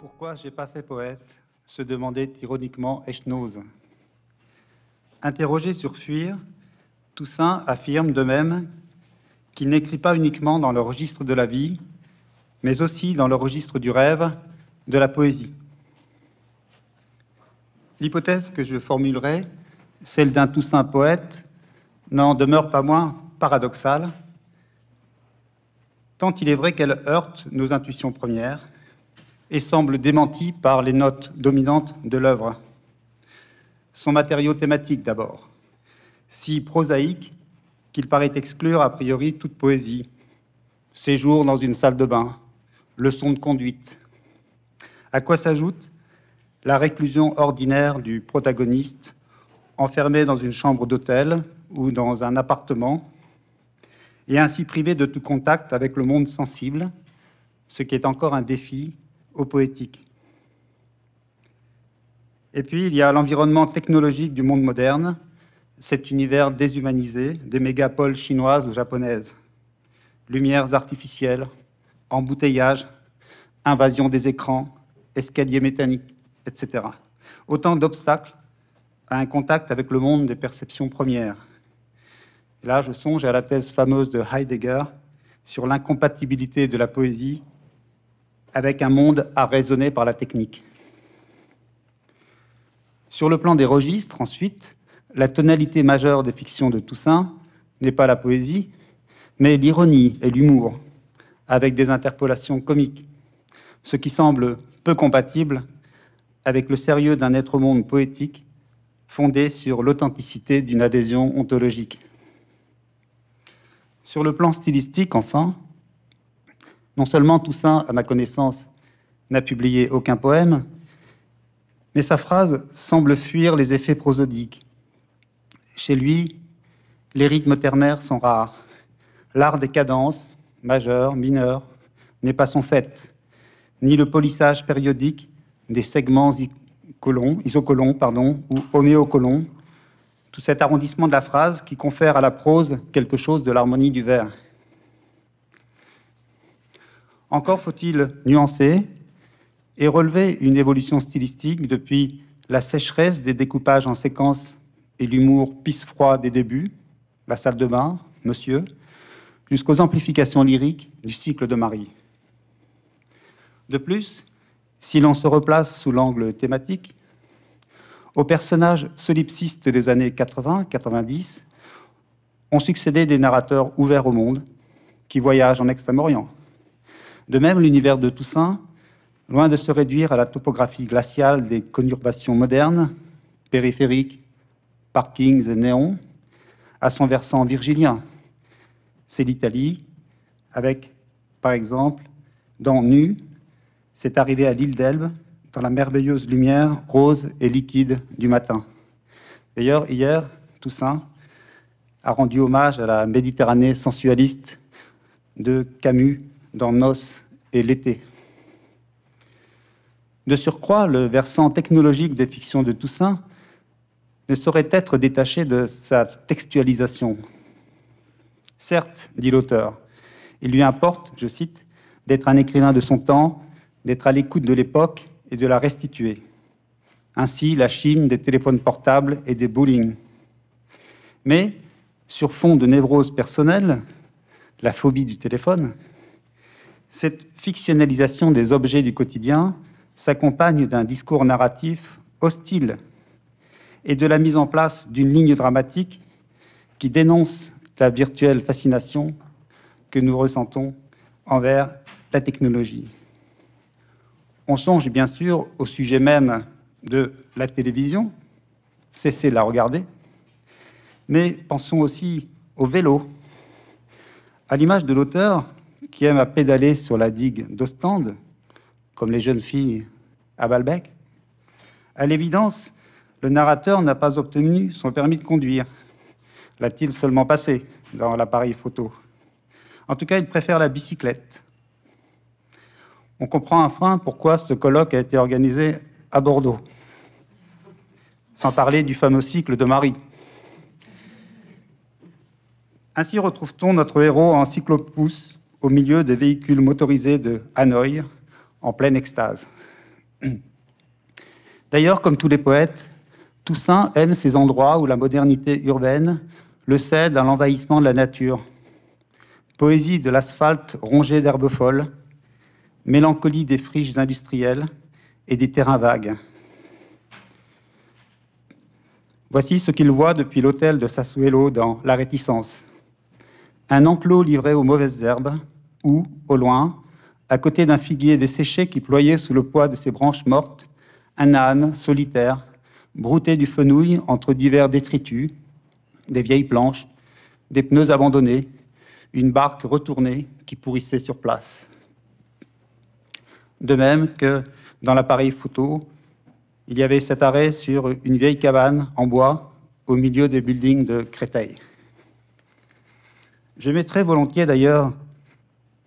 Pourquoi j'ai pas fait poète se demandait ironiquement Echnoz Interrogé sur fuir, Toussaint affirme de même qu'il n'écrit pas uniquement dans le registre de la vie, mais aussi dans le registre du rêve, de la poésie. L'hypothèse que je formulerai, celle d'un Toussaint poète, n'en demeure pas moins paradoxale, tant il est vrai qu'elle heurte nos intuitions premières et semble démentie par les notes dominantes de l'œuvre. Son matériau thématique d'abord, si prosaïque qu'il paraît exclure a priori toute poésie, séjour dans une salle de bain, leçon de conduite. À quoi s'ajoute la réclusion ordinaire du protagoniste, enfermé dans une chambre d'hôtel ou dans un appartement, et ainsi privé de tout contact avec le monde sensible, ce qui est encore un défi au poétique. Et puis, il y a l'environnement technologique du monde moderne, cet univers déshumanisé des mégapoles chinoises ou japonaises. Lumières artificielles, embouteillages, invasion des écrans, escaliers mécaniques etc. Autant d'obstacles à un contact avec le monde des perceptions premières. Et là, je songe à la thèse fameuse de Heidegger sur l'incompatibilité de la poésie avec un monde à raisonner par la technique. Sur le plan des registres, ensuite, la tonalité majeure des fictions de Toussaint n'est pas la poésie, mais l'ironie et l'humour, avec des interpolations comiques, ce qui semble peu compatible avec le sérieux d'un être au monde poétique fondé sur l'authenticité d'une adhésion ontologique. Sur le plan stylistique, enfin, non seulement Toussaint, à ma connaissance, n'a publié aucun poème, mais sa phrase semble fuir les effets prosodiques. Chez lui, les rythmes ternaires sont rares. L'art des cadences, majeures, mineures, n'est pas son fait, ni le polissage périodique, des segments isocolons pardon, ou homéocolons, tout cet arrondissement de la phrase qui confère à la prose quelque chose de l'harmonie du vers. Encore faut-il nuancer et relever une évolution stylistique depuis la sécheresse des découpages en séquences et l'humour pisse-froid des débuts, la salle de bain, monsieur, jusqu'aux amplifications lyriques du cycle de Marie. De plus, si l'on se replace sous l'angle thématique, aux personnages solipsistes des années 80-90 ont succédé des narrateurs ouverts au monde qui voyagent en Extrême-Orient. De même, l'univers de Toussaint, loin de se réduire à la topographie glaciale des conurbations modernes, périphériques, parkings et néons, à son versant virgilien. C'est l'Italie, avec, par exemple, dans Nu, c'est arrivé à l'île d'Elbe, dans la merveilleuse lumière rose et liquide du matin. D'ailleurs, hier, Toussaint a rendu hommage à la Méditerranée sensualiste de Camus dans Nos et l'été. De surcroît, le versant technologique des fictions de Toussaint ne saurait être détaché de sa textualisation. Certes, dit l'auteur, il lui importe, je cite, d'être un écrivain de son temps d'être à l'écoute de l'époque et de la restituer. Ainsi, la Chine des téléphones portables et des bowling. Mais, sur fond de névrose personnelle, la phobie du téléphone, cette fictionnalisation des objets du quotidien s'accompagne d'un discours narratif hostile et de la mise en place d'une ligne dramatique qui dénonce la virtuelle fascination que nous ressentons envers la technologie. On songe bien sûr au sujet même de la télévision, cesser de la regarder, mais pensons aussi au vélo, à l'image de l'auteur qui aime à pédaler sur la digue d'Ostende, comme les jeunes filles à Balbec. À l'évidence, le narrateur n'a pas obtenu son permis de conduire. L'a-t-il seulement passé dans l'appareil photo En tout cas, il préfère la bicyclette on comprend enfin pourquoi ce colloque a été organisé à Bordeaux. Sans parler du fameux cycle de Marie. Ainsi retrouve-t-on notre héros en cyclopousse au milieu des véhicules motorisés de Hanoï, en pleine extase. D'ailleurs, comme tous les poètes, Toussaint aime ces endroits où la modernité urbaine le cède à l'envahissement de la nature. Poésie de l'asphalte rongé d'herbes folles, mélancolie des friches industrielles et des terrains vagues. Voici ce qu'il voit depuis l'hôtel de Sassuelo dans La Réticence. Un enclos livré aux mauvaises herbes, où, au loin, à côté d'un figuier desséché qui ployait sous le poids de ses branches mortes, un âne solitaire brouté du fenouil entre divers détritus, des vieilles planches, des pneus abandonnés, une barque retournée qui pourrissait sur place. De même que dans l'appareil photo, il y avait cet arrêt sur une vieille cabane en bois au milieu des buildings de Créteil. Je mettrai volontiers d'ailleurs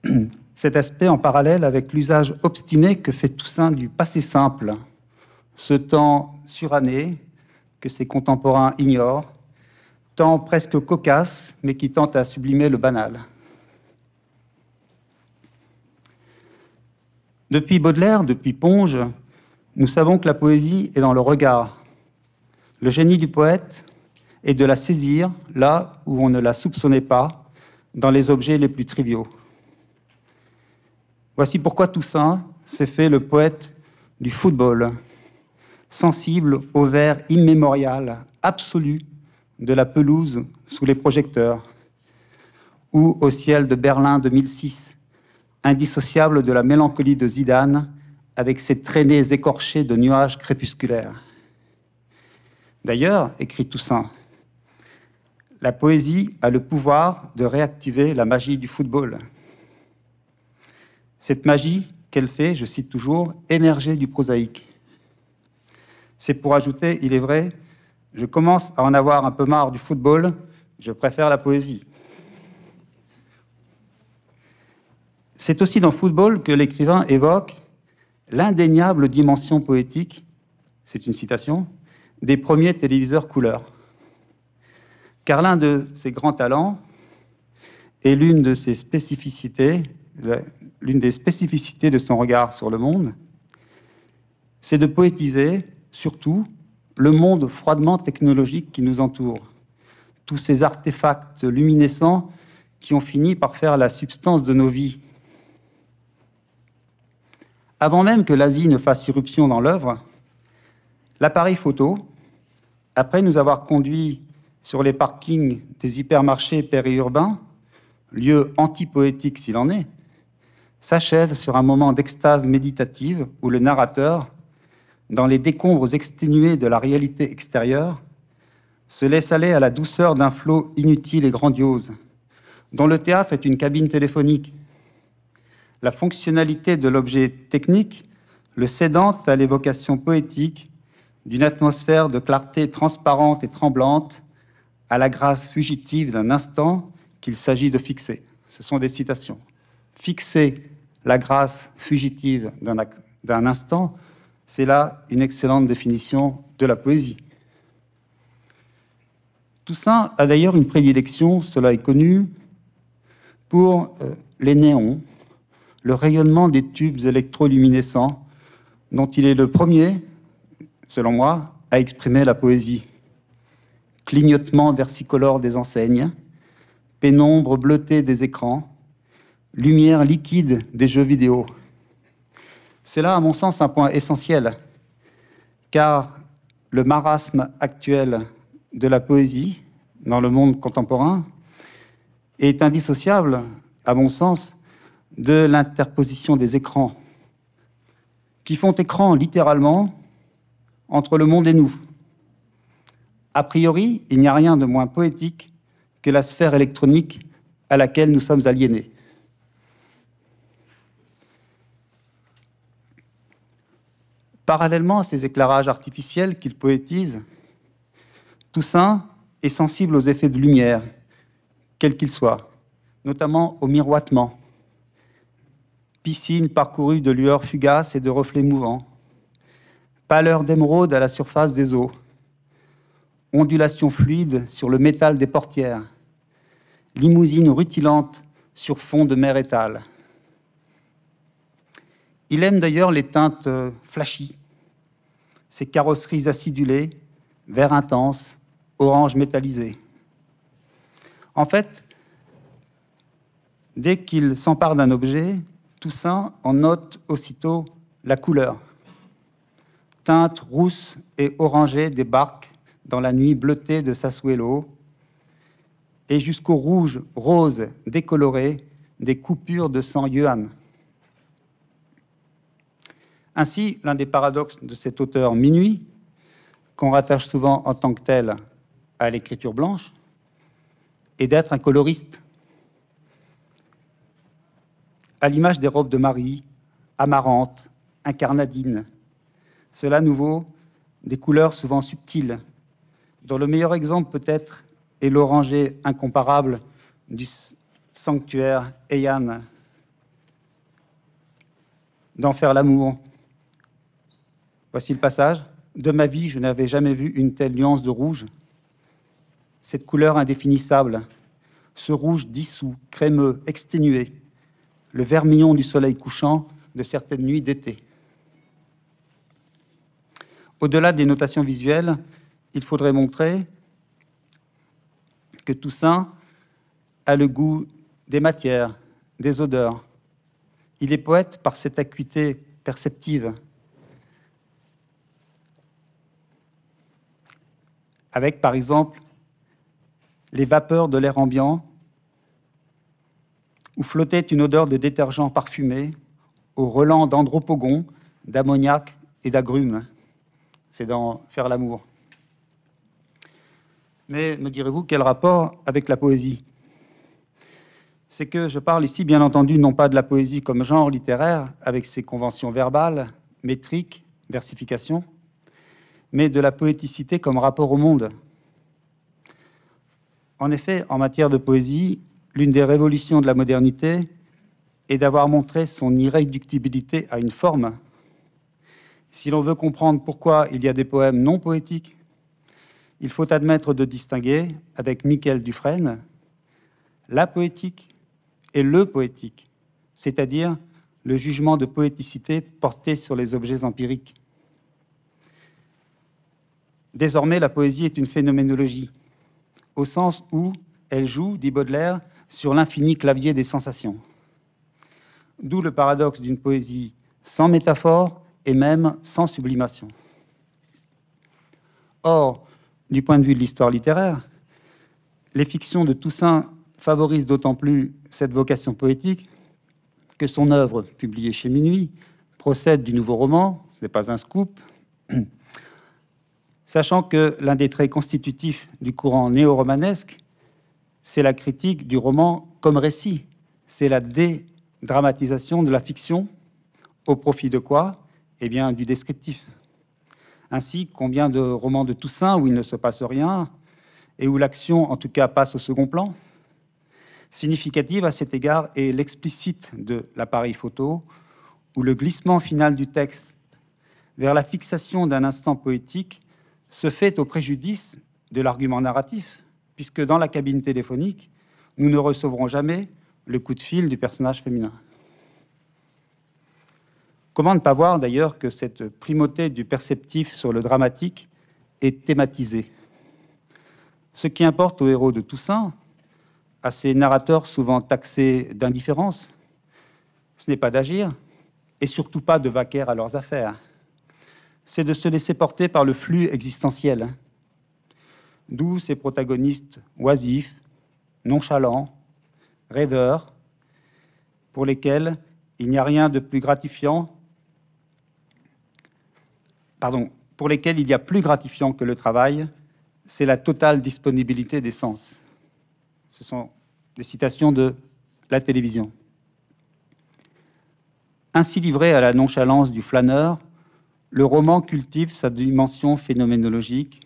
cet aspect en parallèle avec l'usage obstiné que fait Toussaint du passé simple, ce temps suranné que ses contemporains ignorent, temps presque cocasse mais qui tente à sublimer le banal. Depuis Baudelaire, depuis Ponge, nous savons que la poésie est dans le regard. Le génie du poète est de la saisir là où on ne la soupçonnait pas, dans les objets les plus triviaux. Voici pourquoi Toussaint s'est fait le poète du football, sensible au vert immémorial, absolu de la pelouse sous les projecteurs, ou au ciel de Berlin 2006, indissociable de la mélancolie de Zidane, avec ses traînées écorchées de nuages crépusculaires. D'ailleurs, écrit Toussaint, la poésie a le pouvoir de réactiver la magie du football. Cette magie qu'elle fait, je cite toujours, émerger du prosaïque. C'est pour ajouter, il est vrai, je commence à en avoir un peu marre du football, je préfère la poésie. C'est aussi dans Football que l'écrivain évoque l'indéniable dimension poétique, c'est une citation, des premiers téléviseurs couleurs, Car l'un de ses grands talents et l'une de ses spécificités, l'une des spécificités de son regard sur le monde, c'est de poétiser surtout le monde froidement technologique qui nous entoure. Tous ces artefacts luminescents qui ont fini par faire la substance de nos vies avant même que l'Asie ne fasse irruption dans l'œuvre, l'appareil photo, après nous avoir conduits sur les parkings des hypermarchés périurbains, lieu antipoétique s'il en est, s'achève sur un moment d'extase méditative où le narrateur, dans les décombres exténués de la réalité extérieure, se laisse aller à la douceur d'un flot inutile et grandiose, dont le théâtre est une cabine téléphonique, la fonctionnalité de l'objet technique le cédant à l'évocation poétique d'une atmosphère de clarté transparente et tremblante à la grâce fugitive d'un instant qu'il s'agit de fixer. Ce sont des citations. Fixer la grâce fugitive d'un instant, c'est là une excellente définition de la poésie. Toussaint a d'ailleurs une prédilection, cela est connu, pour euh, les néons, le rayonnement des tubes électroluminescents, dont il est le premier, selon moi, à exprimer la poésie. Clignotement versicolore des enseignes, pénombre bleutée des écrans, lumière liquide des jeux vidéo. C'est là, à mon sens, un point essentiel, car le marasme actuel de la poésie dans le monde contemporain est indissociable, à mon sens, de l'interposition des écrans, qui font écran littéralement entre le monde et nous. A priori, il n'y a rien de moins poétique que la sphère électronique à laquelle nous sommes aliénés. Parallèlement à ces éclairages artificiels qu'il poétise, Toussaint est sensible aux effets de lumière, quels qu'ils soient, notamment au miroitement, piscine parcourue de lueurs fugaces et de reflets mouvants, pâleur d'émeraude à la surface des eaux, ondulation fluide sur le métal des portières, limousine rutilante sur fond de mer étale. Il aime d'ailleurs les teintes euh, flashy, ses carrosseries acidulées, vert intense, orange métallisé. En fait, dès qu'il s'empare d'un objet, Toussaint en note aussitôt la couleur. Teinte rousse et orangée des barques dans la nuit bleutée de Sassuelo, et jusqu'au rouge rose décoloré des coupures de sang yuan. Ainsi, l'un des paradoxes de cet auteur minuit, qu'on rattache souvent en tant que tel à l'écriture blanche, est d'être un coloriste à l'image des robes de Marie, amarantes, incarnadines. Cela nouveau, des couleurs souvent subtiles, dont le meilleur exemple peut-être est l'oranger incomparable du sanctuaire Eyan. D'en faire l'amour. Voici le passage. De ma vie, je n'avais jamais vu une telle nuance de rouge. Cette couleur indéfinissable, ce rouge dissous, crémeux, exténué, le vermillon du soleil couchant de certaines nuits d'été. Au-delà des notations visuelles, il faudrait montrer que Toussaint a le goût des matières, des odeurs. Il est poète par cette acuité perceptive. Avec, par exemple, les vapeurs de l'air ambiant où flottait une odeur de détergent parfumé, au relent d'andropogon, d'ammoniac et d'agrumes. C'est dans Faire l'amour. Mais me direz-vous, quel rapport avec la poésie C'est que je parle ici, bien entendu, non pas de la poésie comme genre littéraire, avec ses conventions verbales, métriques, versifications, mais de la poéticité comme rapport au monde. En effet, en matière de poésie, l'une des révolutions de la modernité est d'avoir montré son irréductibilité à une forme. Si l'on veut comprendre pourquoi il y a des poèmes non poétiques, il faut admettre de distinguer, avec Michel Dufresne, la poétique et le poétique, c'est-à-dire le jugement de poéticité porté sur les objets empiriques. Désormais, la poésie est une phénoménologie, au sens où elle joue, dit Baudelaire, sur l'infini clavier des sensations. D'où le paradoxe d'une poésie sans métaphore et même sans sublimation. Or, du point de vue de l'histoire littéraire, les fictions de Toussaint favorisent d'autant plus cette vocation poétique que son œuvre, publiée chez Minuit, procède du nouveau roman, ce n'est pas un scoop, sachant que l'un des traits constitutifs du courant néo-romanesque c'est la critique du roman comme récit. C'est la dédramatisation de la fiction au profit de quoi Eh bien, du descriptif. Ainsi, combien de romans de Toussaint où il ne se passe rien et où l'action, en tout cas, passe au second plan Significative à cet égard est l'explicite de l'appareil photo, où le glissement final du texte vers la fixation d'un instant poétique se fait au préjudice de l'argument narratif, puisque dans la cabine téléphonique, nous ne recevrons jamais le coup de fil du personnage féminin. Comment ne pas voir d'ailleurs que cette primauté du perceptif sur le dramatique est thématisée Ce qui importe aux héros de Toussaint, à ces narrateurs souvent taxés d'indifférence, ce n'est pas d'agir, et surtout pas de vaquer à leurs affaires. C'est de se laisser porter par le flux existentiel, D'où ces protagonistes oisifs, nonchalants, rêveurs, pour lesquels il n'y a rien de plus gratifiant, pardon, pour lesquels il y a plus gratifiant que le travail, c'est la totale disponibilité des sens. Ce sont des citations de la télévision. Ainsi livré à la nonchalance du flâneur, le roman cultive sa dimension phénoménologique,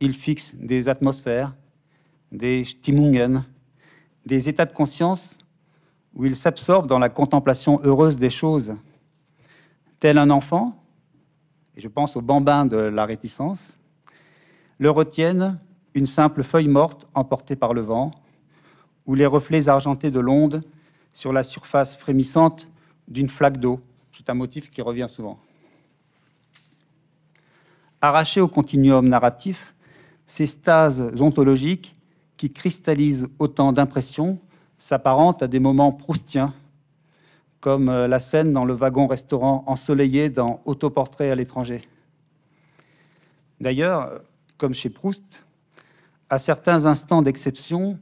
il fixe des atmosphères, des Stimmungen, des états de conscience où il s'absorbe dans la contemplation heureuse des choses. Tel un enfant, et je pense au bambin de la réticence, le retiennent une simple feuille morte emportée par le vent, ou les reflets argentés de l'onde sur la surface frémissante d'une flaque d'eau. C'est un motif qui revient souvent. Arraché au continuum narratif, ces stases ontologiques, qui cristallisent autant d'impressions, s'apparentent à des moments proustiens, comme euh, la scène dans le wagon-restaurant ensoleillé dans Autoportrait à l'étranger. D'ailleurs, euh, comme chez Proust, à certains instants d'exception,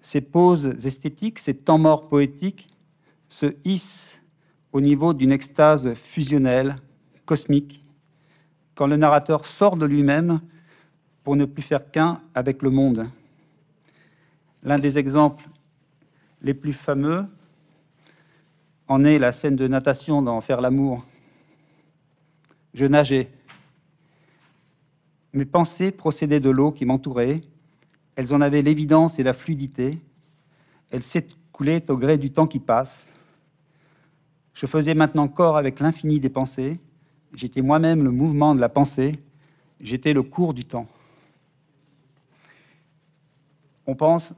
ces poses esthétiques, ces temps morts poétiques se hissent au niveau d'une extase fusionnelle, cosmique, quand le narrateur sort de lui-même pour ne plus faire qu'un avec le monde. L'un des exemples les plus fameux en est la scène de natation dans Faire l'amour. Je nageais. Mes pensées procédaient de l'eau qui m'entourait. Elles en avaient l'évidence et la fluidité. Elles s'écoulaient au gré du temps qui passe. Je faisais maintenant corps avec l'infini des pensées. J'étais moi-même le mouvement de la pensée. J'étais le cours du temps. On pense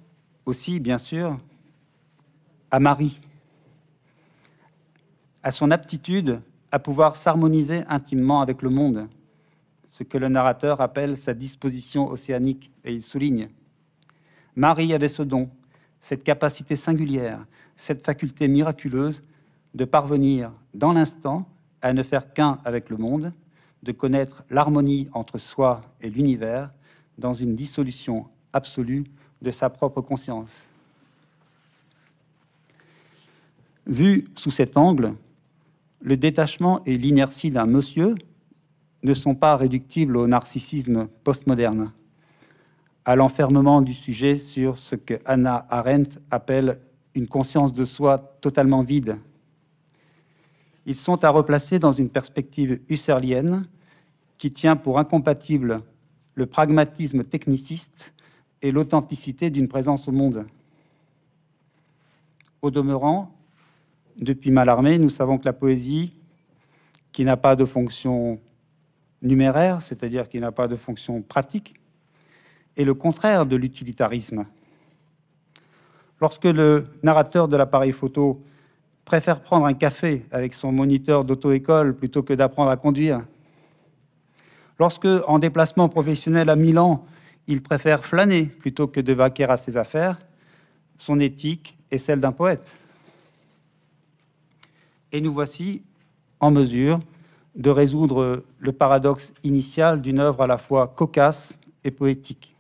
aussi, bien sûr, à Marie, à son aptitude à pouvoir s'harmoniser intimement avec le monde, ce que le narrateur appelle sa disposition océanique, et il souligne. Marie avait ce don, cette capacité singulière, cette faculté miraculeuse de parvenir dans l'instant à ne faire qu'un avec le monde, de connaître l'harmonie entre soi et l'univers dans une dissolution absolue de sa propre conscience. Vu sous cet angle, le détachement et l'inertie d'un monsieur ne sont pas réductibles au narcissisme postmoderne, à l'enfermement du sujet sur ce que Anna Arendt appelle une conscience de soi totalement vide. Ils sont à replacer dans une perspective husserlienne qui tient pour incompatible le pragmatisme techniciste et l'authenticité d'une présence au monde. Au demeurant, depuis Malarmé, nous savons que la poésie, qui n'a pas de fonction numéraire, c'est-à-dire qui n'a pas de fonction pratique, est le contraire de l'utilitarisme. Lorsque le narrateur de l'appareil photo préfère prendre un café avec son moniteur d'auto-école plutôt que d'apprendre à conduire, lorsque, en déplacement professionnel à Milan, il préfère flâner plutôt que de vaquer à ses affaires. Son éthique est celle d'un poète. Et nous voici en mesure de résoudre le paradoxe initial d'une œuvre à la fois cocasse et poétique.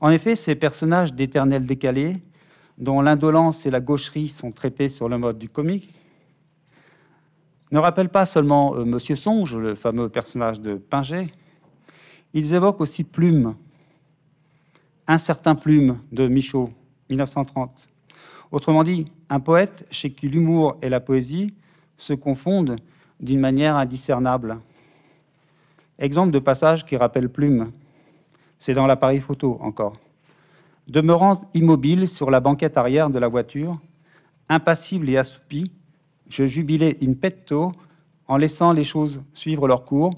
En effet, ces personnages d'éternel décalé, dont l'indolence et la gaucherie sont traités sur le mode du comique, ne rappellent pas seulement euh, Monsieur Songe, le fameux personnage de Pinget, ils évoquent aussi Plume, un certain Plume de Michaud, 1930. Autrement dit, un poète chez qui l'humour et la poésie se confondent d'une manière indiscernable. Exemple de passage qui rappelle Plume. C'est dans l'appareil photo encore. Demeurant immobile sur la banquette arrière de la voiture, impassible et assoupi, je jubilais in petto en laissant les choses suivre leur cours,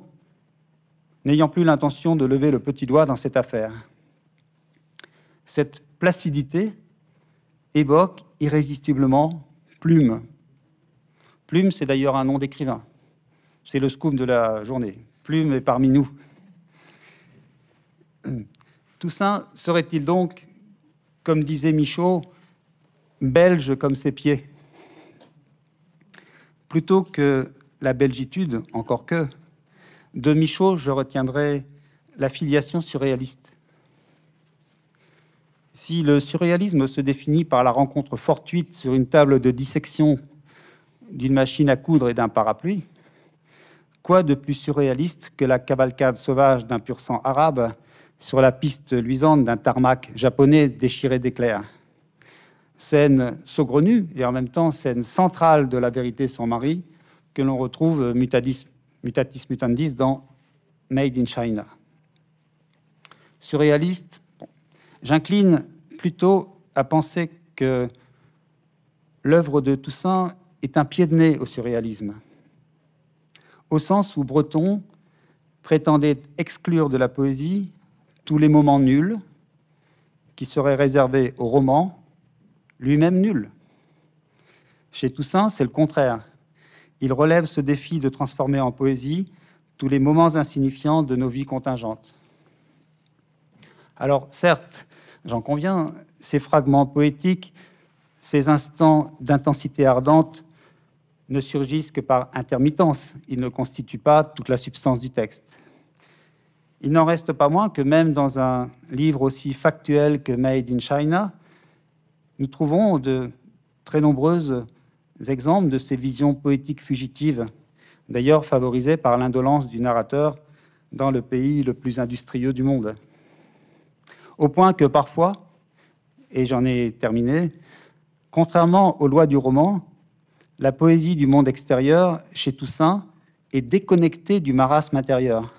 n'ayant plus l'intention de lever le petit doigt dans cette affaire. Cette placidité évoque irrésistiblement Plume. Plume, c'est d'ailleurs un nom d'écrivain. C'est le scoop de la journée. Plume est parmi nous. Toussaint serait-il donc, comme disait Michaud, belge comme ses pieds Plutôt que la belgitude, encore que, de Michaud, je retiendrai la filiation surréaliste. Si le surréalisme se définit par la rencontre fortuite sur une table de dissection d'une machine à coudre et d'un parapluie, quoi de plus surréaliste que la cavalcade sauvage d'un pur sang arabe sur la piste luisante d'un tarmac japonais déchiré d'éclairs Scène saugrenue et en même temps scène centrale de la vérité sans mari que l'on retrouve mutadisme. Mutatis Mutandis dans Made in China. Surréaliste, j'incline plutôt à penser que l'œuvre de Toussaint est un pied de nez au surréalisme, au sens où Breton prétendait exclure de la poésie tous les moments nuls qui seraient réservés au roman, lui-même nul. Chez Toussaint, c'est le contraire. Il relève ce défi de transformer en poésie tous les moments insignifiants de nos vies contingentes. Alors certes, j'en conviens, ces fragments poétiques, ces instants d'intensité ardente ne surgissent que par intermittence, ils ne constituent pas toute la substance du texte. Il n'en reste pas moins que même dans un livre aussi factuel que Made in China, nous trouvons de très nombreuses exemples de ces visions poétiques fugitives, d'ailleurs favorisées par l'indolence du narrateur dans le pays le plus industrieux du monde. Au point que parfois, et j'en ai terminé, contrairement aux lois du roman, la poésie du monde extérieur, chez Toussaint, est déconnectée du marasme intérieur,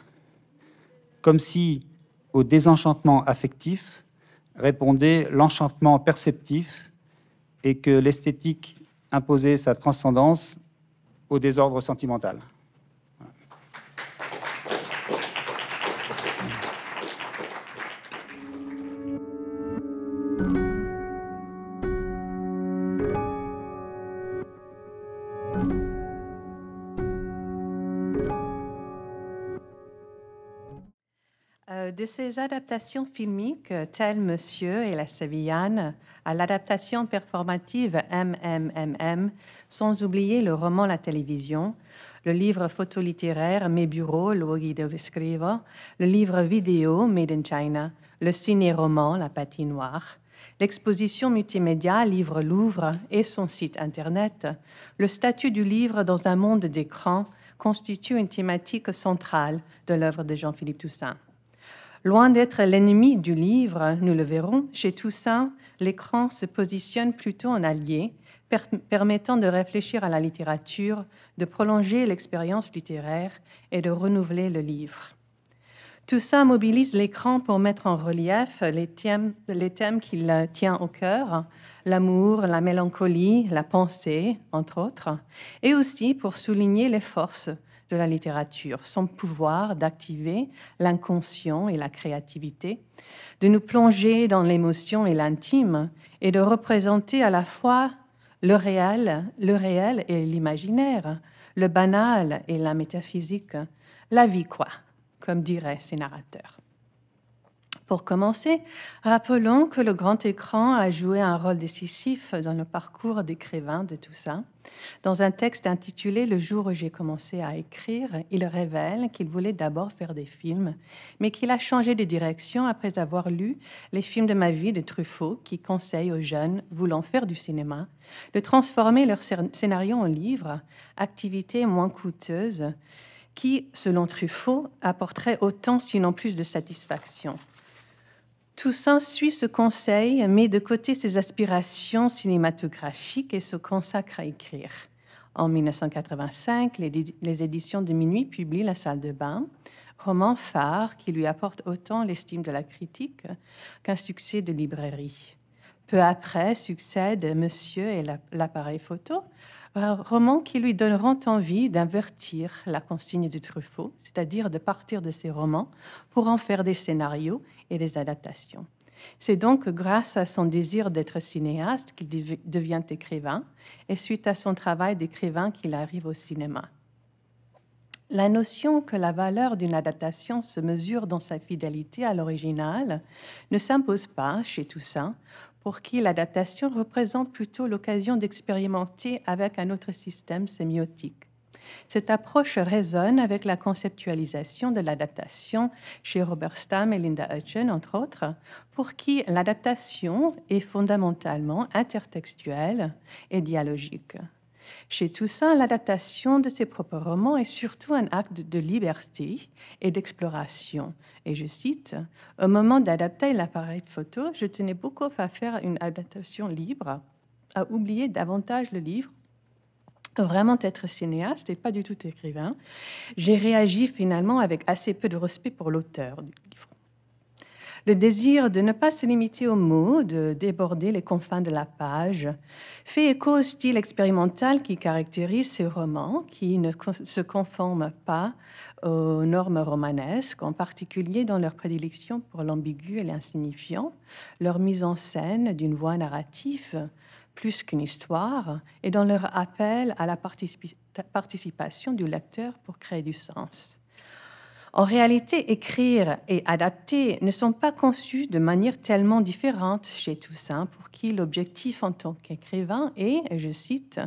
comme si au désenchantement affectif répondait l'enchantement perceptif et que l'esthétique imposer sa transcendance au désordre sentimental. ses adaptations filmiques telles Monsieur et la Sévillane à l'adaptation performative MMMM, sans oublier le roman La Télévision, le livre photolittéraire Mes bureaux, Luoghi de le livre vidéo Made in China, le ciné-roman La patinoire, l'exposition multimédia Livre Louvre et son site internet, le statut du livre dans un monde d'écran constitue une thématique centrale de l'œuvre de Jean-Philippe Toussaint. Loin d'être l'ennemi du livre, nous le verrons, chez Toussaint, l'écran se positionne plutôt en allié, permettant de réfléchir à la littérature, de prolonger l'expérience littéraire et de renouveler le livre. Toussaint mobilise l'écran pour mettre en relief les les thèmes qu'il tient au cœur, l'amour, la mélancolie, la pensée, entre autres, et aussi pour souligner les forces de la littérature, son pouvoir d'activer l'inconscient et la créativité, de nous plonger dans l'émotion et l'intime, et de représenter à la fois le réel, le réel et l'imaginaire, le banal et la métaphysique, la vie quoi, comme diraient ces narrateurs. Pour commencer, rappelons que le grand écran a joué un rôle décisif dans le parcours d'écrivain de Toussaint. Dans un texte intitulé Le jour où j'ai commencé à écrire, il révèle qu'il voulait d'abord faire des films, mais qu'il a changé de direction après avoir lu Les films de ma vie de Truffaut, qui conseille aux jeunes voulant faire du cinéma de transformer leur scénario en livre, activité moins coûteuse, qui, selon Truffaut, apporterait autant sinon plus de satisfaction. Toussaint suit ce conseil, met de côté ses aspirations cinématographiques et se consacre à écrire. En 1985, les, éditions de Minuit publient La salle de bain, roman phare qui lui apporte autant l'estime de la critique qu'un succès de librairie. Peu après succède Monsieur et l'appareil photo, un roman qui lui donneront envie d'invertir la consigne du Truffaut, c'est-à-dire de partir de ses romans pour en faire des scénarios et des adaptations. C'est donc grâce à son désir d'être cinéaste qu'il devient écrivain et suite à son travail d'écrivain qu'il arrive au cinéma. La notion que la valeur d'une adaptation se mesure dans sa fidélité à l'original ne s'impose pas chez Toussaint pour qui l'adaptation représente plutôt l'occasion d'expérimenter avec un autre système sémiotique. Cette approche résonne avec la conceptualisation de l'adaptation chez Robert Stamm et Linda Hutchin, entre autres, pour qui l'adaptation est fondamentalement intertextuelle et dialogique. Chez Toussaint, l'adaptation de ses propres romans est surtout un acte de liberté et d'exploration. Et je cite, Au moment d'adapter l'appareil photo, je tenais beaucoup à faire une adaptation libre, à oublier davantage le livre vraiment être cinéaste et pas du tout écrivain. J'ai réagi finalement avec assez peu de respect pour l'auteur du livre. Le désir de ne pas se limiter aux mots, de déborder les confins de la page, fait écho au style expérimental qui caractérise ces romans, qui ne se conforment pas aux normes romanesques, en particulier dans leur prédilection pour l'ambigu et l'insignifiant, leur mise en scène d'une voix narrative plus qu'une histoire, et dans leur appel à la participation du lecteur pour créer du sens. En réalité, écrire et adapter ne sont pas conçus de manière tellement différente chez Toussaint, pour qui l'objectif en tant qu'écrivain est, je cite,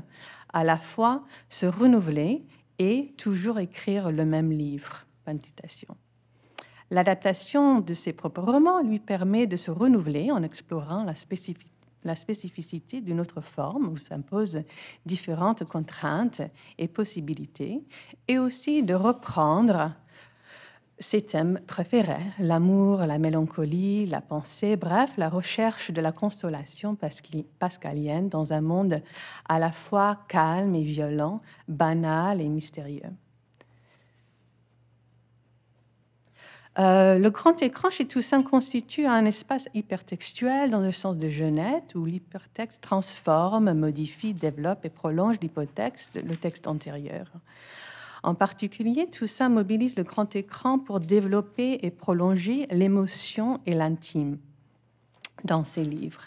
à la fois se renouveler et toujours écrire le même livre. L'adaptation de ses propres romans lui permet de se renouveler en explorant la spécificité la spécificité d'une autre forme où s'imposent différentes contraintes et possibilités, et aussi de reprendre ses thèmes préférés, l'amour, la mélancolie, la pensée, bref, la recherche de la consolation pascalienne dans un monde à la fois calme et violent, banal et mystérieux. Euh, le grand écran chez Toussaint constitue un espace hypertextuel dans le sens de Genette, où l'hypertexte transforme, modifie, développe et prolonge l'hypotexte, le texte antérieur. En particulier, tout ça mobilise le grand écran pour développer et prolonger l'émotion et l'intime dans ses livres.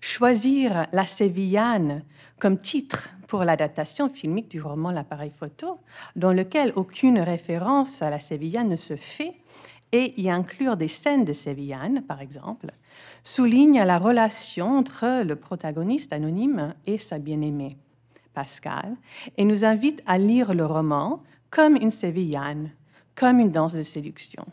Choisir La Sévillane comme titre pour l'adaptation filmique du roman L'appareil photo, dans lequel aucune référence à la Sévillane ne se fait, et y inclure des scènes de Sévillane, par exemple, souligne la relation entre le protagoniste anonyme et sa bien-aimée, Pascal, et nous invite à lire le roman comme une sévillane, comme une danse de séduction.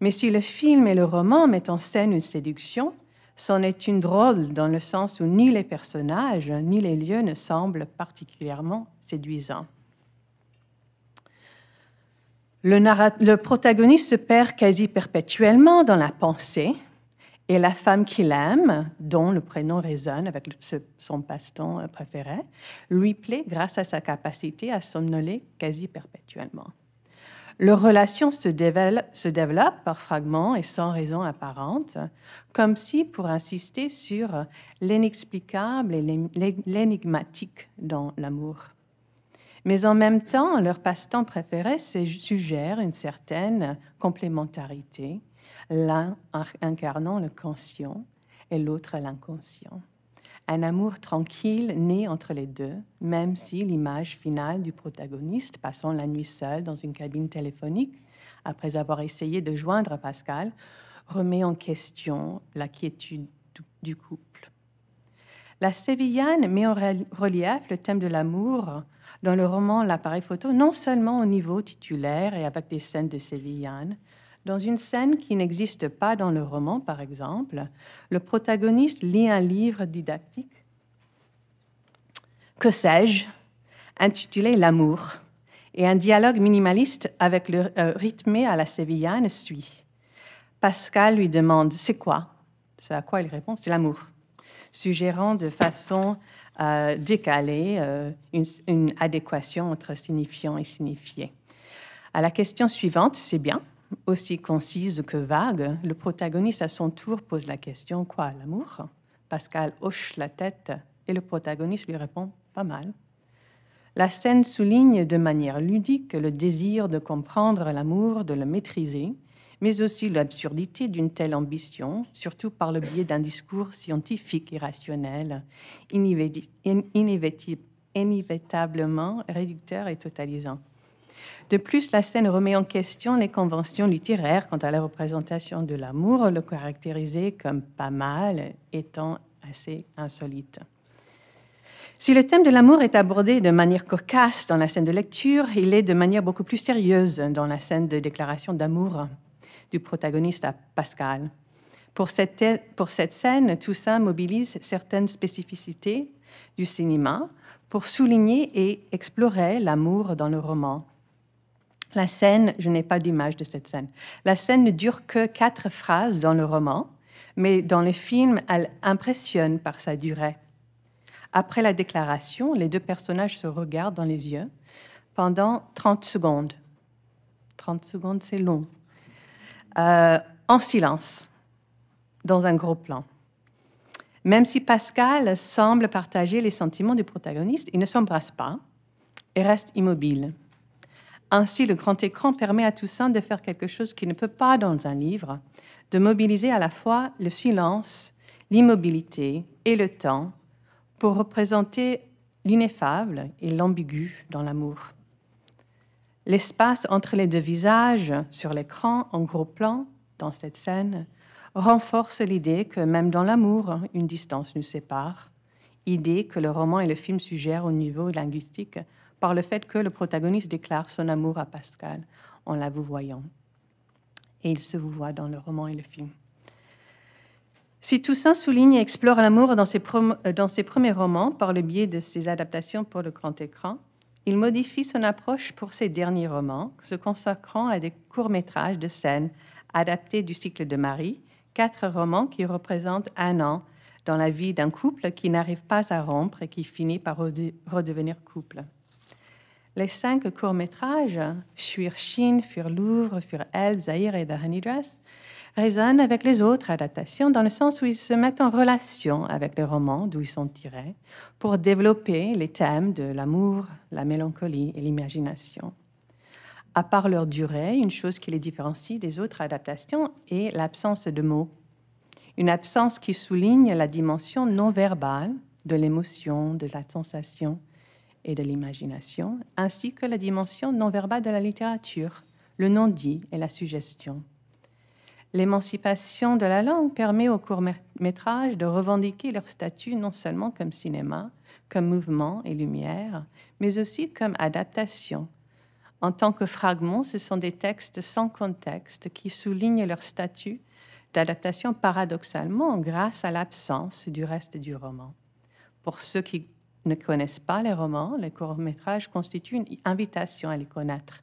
Mais si le film et le roman mettent en scène une séduction, c'en est une drôle dans le sens où ni les personnages ni les lieux ne semblent particulièrement séduisants. Le, le protagoniste se perd quasi perpétuellement dans la pensée, et la femme qu'il aime, dont le prénom résonne avec son passe-temps euh, préféré, lui plaît grâce à sa capacité à somnoler quasi perpétuellement. Leur relation se se développe par fragments et sans raison apparente, comme si pour insister sur l'inexplicable et l'énigmatique dans l'amour. Mais en même temps, leur passe-temps préféré suggère une certaine complémentarité, l'un incarnant le conscient et l'autre l'inconscient. Un amour tranquille naît entre les deux, même si l'image finale du protagoniste passant la nuit seul dans une cabine téléphonique, après avoir essayé de joindre Pascal, remet en question la quiétude du couple. La Sévillane met en relief le thème de l'amour dans le roman L'appareil photo, non seulement au niveau titulaire et avec des scènes de Sévillane, dans une scène qui n'existe pas dans le roman, par exemple, le protagoniste lit un livre didactique, que sais-je, intitulé L'amour, et un dialogue minimaliste avec le euh, rythmé à la sévillane suit. Pascal lui demande C'est quoi c'est à quoi il répond C'est l'amour, suggérant de façon euh, décalée euh, une adéquation entre signifiant et signifié. À la question suivante, c'est bien, aussi concise que vague, le protagoniste à son tour pose la question Quoi, l'amour Pascal hoche la tête et le protagoniste lui répond Pas mal. La scène souligne de manière ludique le désir de comprendre l'amour, de le maîtriser, mais aussi l'absurdité d'une telle ambition, surtout par le biais d'un discours scientifique et rationnel, inévitablement réducteur et totalisant. De plus, la scène remet en question les conventions littéraires quant à la représentation de l'amour, le caractériser comme pas mal, étant assez insolite. Si le thème de l'amour est abordé de manière cocasse dans la scène de lecture, il est de manière beaucoup plus sérieuse dans la scène de déclaration d'amour du protagoniste à Pascal. Pour cette, pour cette scène, Toussaint mobilise certaines spécificités du cinéma pour souligner et explorer l'amour dans le roman. La scène, je n'ai pas d'image de cette scène. La scène ne dure que quatre phrases dans le roman, mais dans le film, elle impressionne par sa durée. Après la déclaration, les deux personnages se regardent dans les yeux pendant 30 secondes. 30 secondes, c'est long. Euh, en silence, dans un gros plan. Même si Pascal semble partager les sentiments du protagoniste, il ne s'embrasse pas et reste immobile. Ainsi, le grand écran permet à Toussaint de faire quelque chose qui ne peut pas dans un livre, de mobiliser à la fois le silence, l'immobilité et le temps pour représenter l'ineffable et l'ambigu dans l'amour. L'espace entre les deux visages sur l'écran en gros plan dans cette scène renforce l'idée que même dans l'amour, une distance nous sépare, idée que le roman et le film suggèrent au niveau linguistique par le fait que le protagoniste déclare son amour à Pascal en la vous voyant. Et il se vous voit dans le roman et le film. Si Toussaint souligne et explore l'amour dans, ses euh, premiers romans par le biais de ses adaptations pour le grand écran, il modifie son approche pour ses derniers romans, se consacrant à des courts-métrages de scène adaptés du cycle de Marie, quatre romans qui représentent un an dans la vie d'un couple qui n'arrive pas à rompre et qui finit par redevenir couple les cinq courts-métrages, Sur Chine, Fuir Louvre, Fuir Elbe, Zahir et The Honey résonnent avec les autres adaptations dans le sens où ils se mettent en relation avec les romans d'où ils sont tirés pour développer les thèmes de l'amour, la mélancolie et l'imagination. À part leur durée, une chose qui les différencie des autres adaptations est l'absence de mots. Une absence qui souligne la dimension non verbale de l'émotion, de la sensation, et de l'imagination, ainsi que la dimension non verbale de la littérature, le non-dit et la suggestion. L'émancipation de la langue permet aux courts-métrages de revendiquer leur statut non seulement comme cinéma, comme mouvement et lumière, mais aussi comme adaptation. En tant que fragments, ce sont des textes sans contexte qui soulignent leur statut d'adaptation paradoxalement grâce à l'absence du reste du roman. Pour ceux qui ne connaissent pas les romans, les courts-métrages constituent une invitation à les connaître,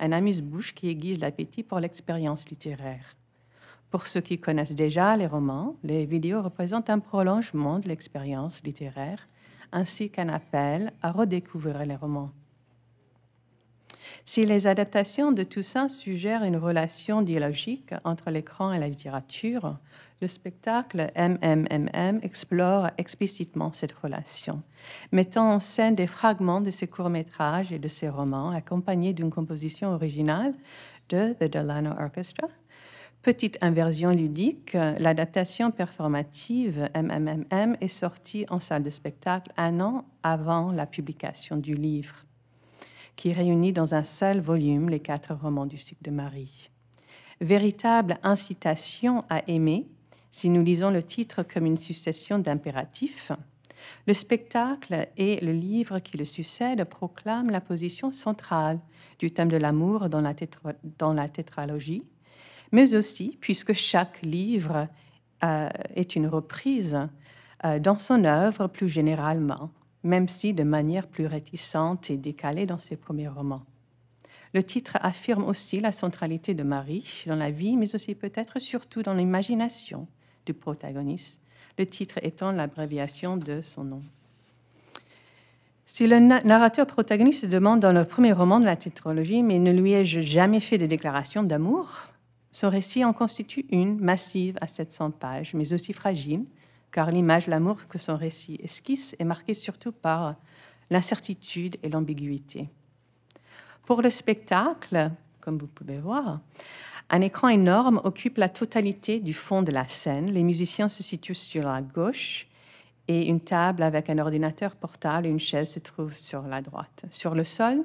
un amuse-bouche qui aiguise l'appétit pour l'expérience littéraire. Pour ceux qui connaissent déjà les romans, les vidéos représentent un prolongement de l'expérience littéraire, ainsi qu'un appel à redécouvrir les romans. Si les adaptations de Toussaint suggèrent une relation dialogique entre l'écran et la littérature, le spectacle MMMM explore explicitement cette relation, mettant en scène des fragments de ses courts-métrages et de ses romans accompagnés d'une composition originale de The Delano Orchestra. Petite inversion ludique, l'adaptation performative MMMM est sortie en salle de spectacle un an avant la publication du livre qui réunit dans un seul volume les quatre romans du cycle de Marie. Véritable incitation à aimer, si nous lisons le titre comme une succession d'impératifs, le spectacle et le livre qui le succèdent proclament la position centrale du thème de l'amour dans, la dans, tétralogie, mais aussi, puisque chaque livre euh, est une reprise, euh, dans son œuvre plus généralement, même si de manière plus réticente et décalée dans ses premiers romans. Le titre affirme aussi la centralité de Marie dans la vie, mais aussi peut-être surtout dans l'imagination du protagoniste, le titre étant l'abréviation de son nom. Si le narrateur protagoniste demande dans le premier roman de la tétrologie, mais ne lui ai-je jamais fait de déclaration d'amour, son récit en constitue une, massive à 700 pages, mais aussi fragile, car l'image, l'amour que son récit esquisse est marquée surtout par l'incertitude et l'ambiguïté. Pour le spectacle, comme vous pouvez voir, un écran énorme occupe la totalité du fond de la scène. Les musiciens se situent sur la gauche et une table avec un ordinateur portable et une chaise se trouvent sur la droite. Sur le sol,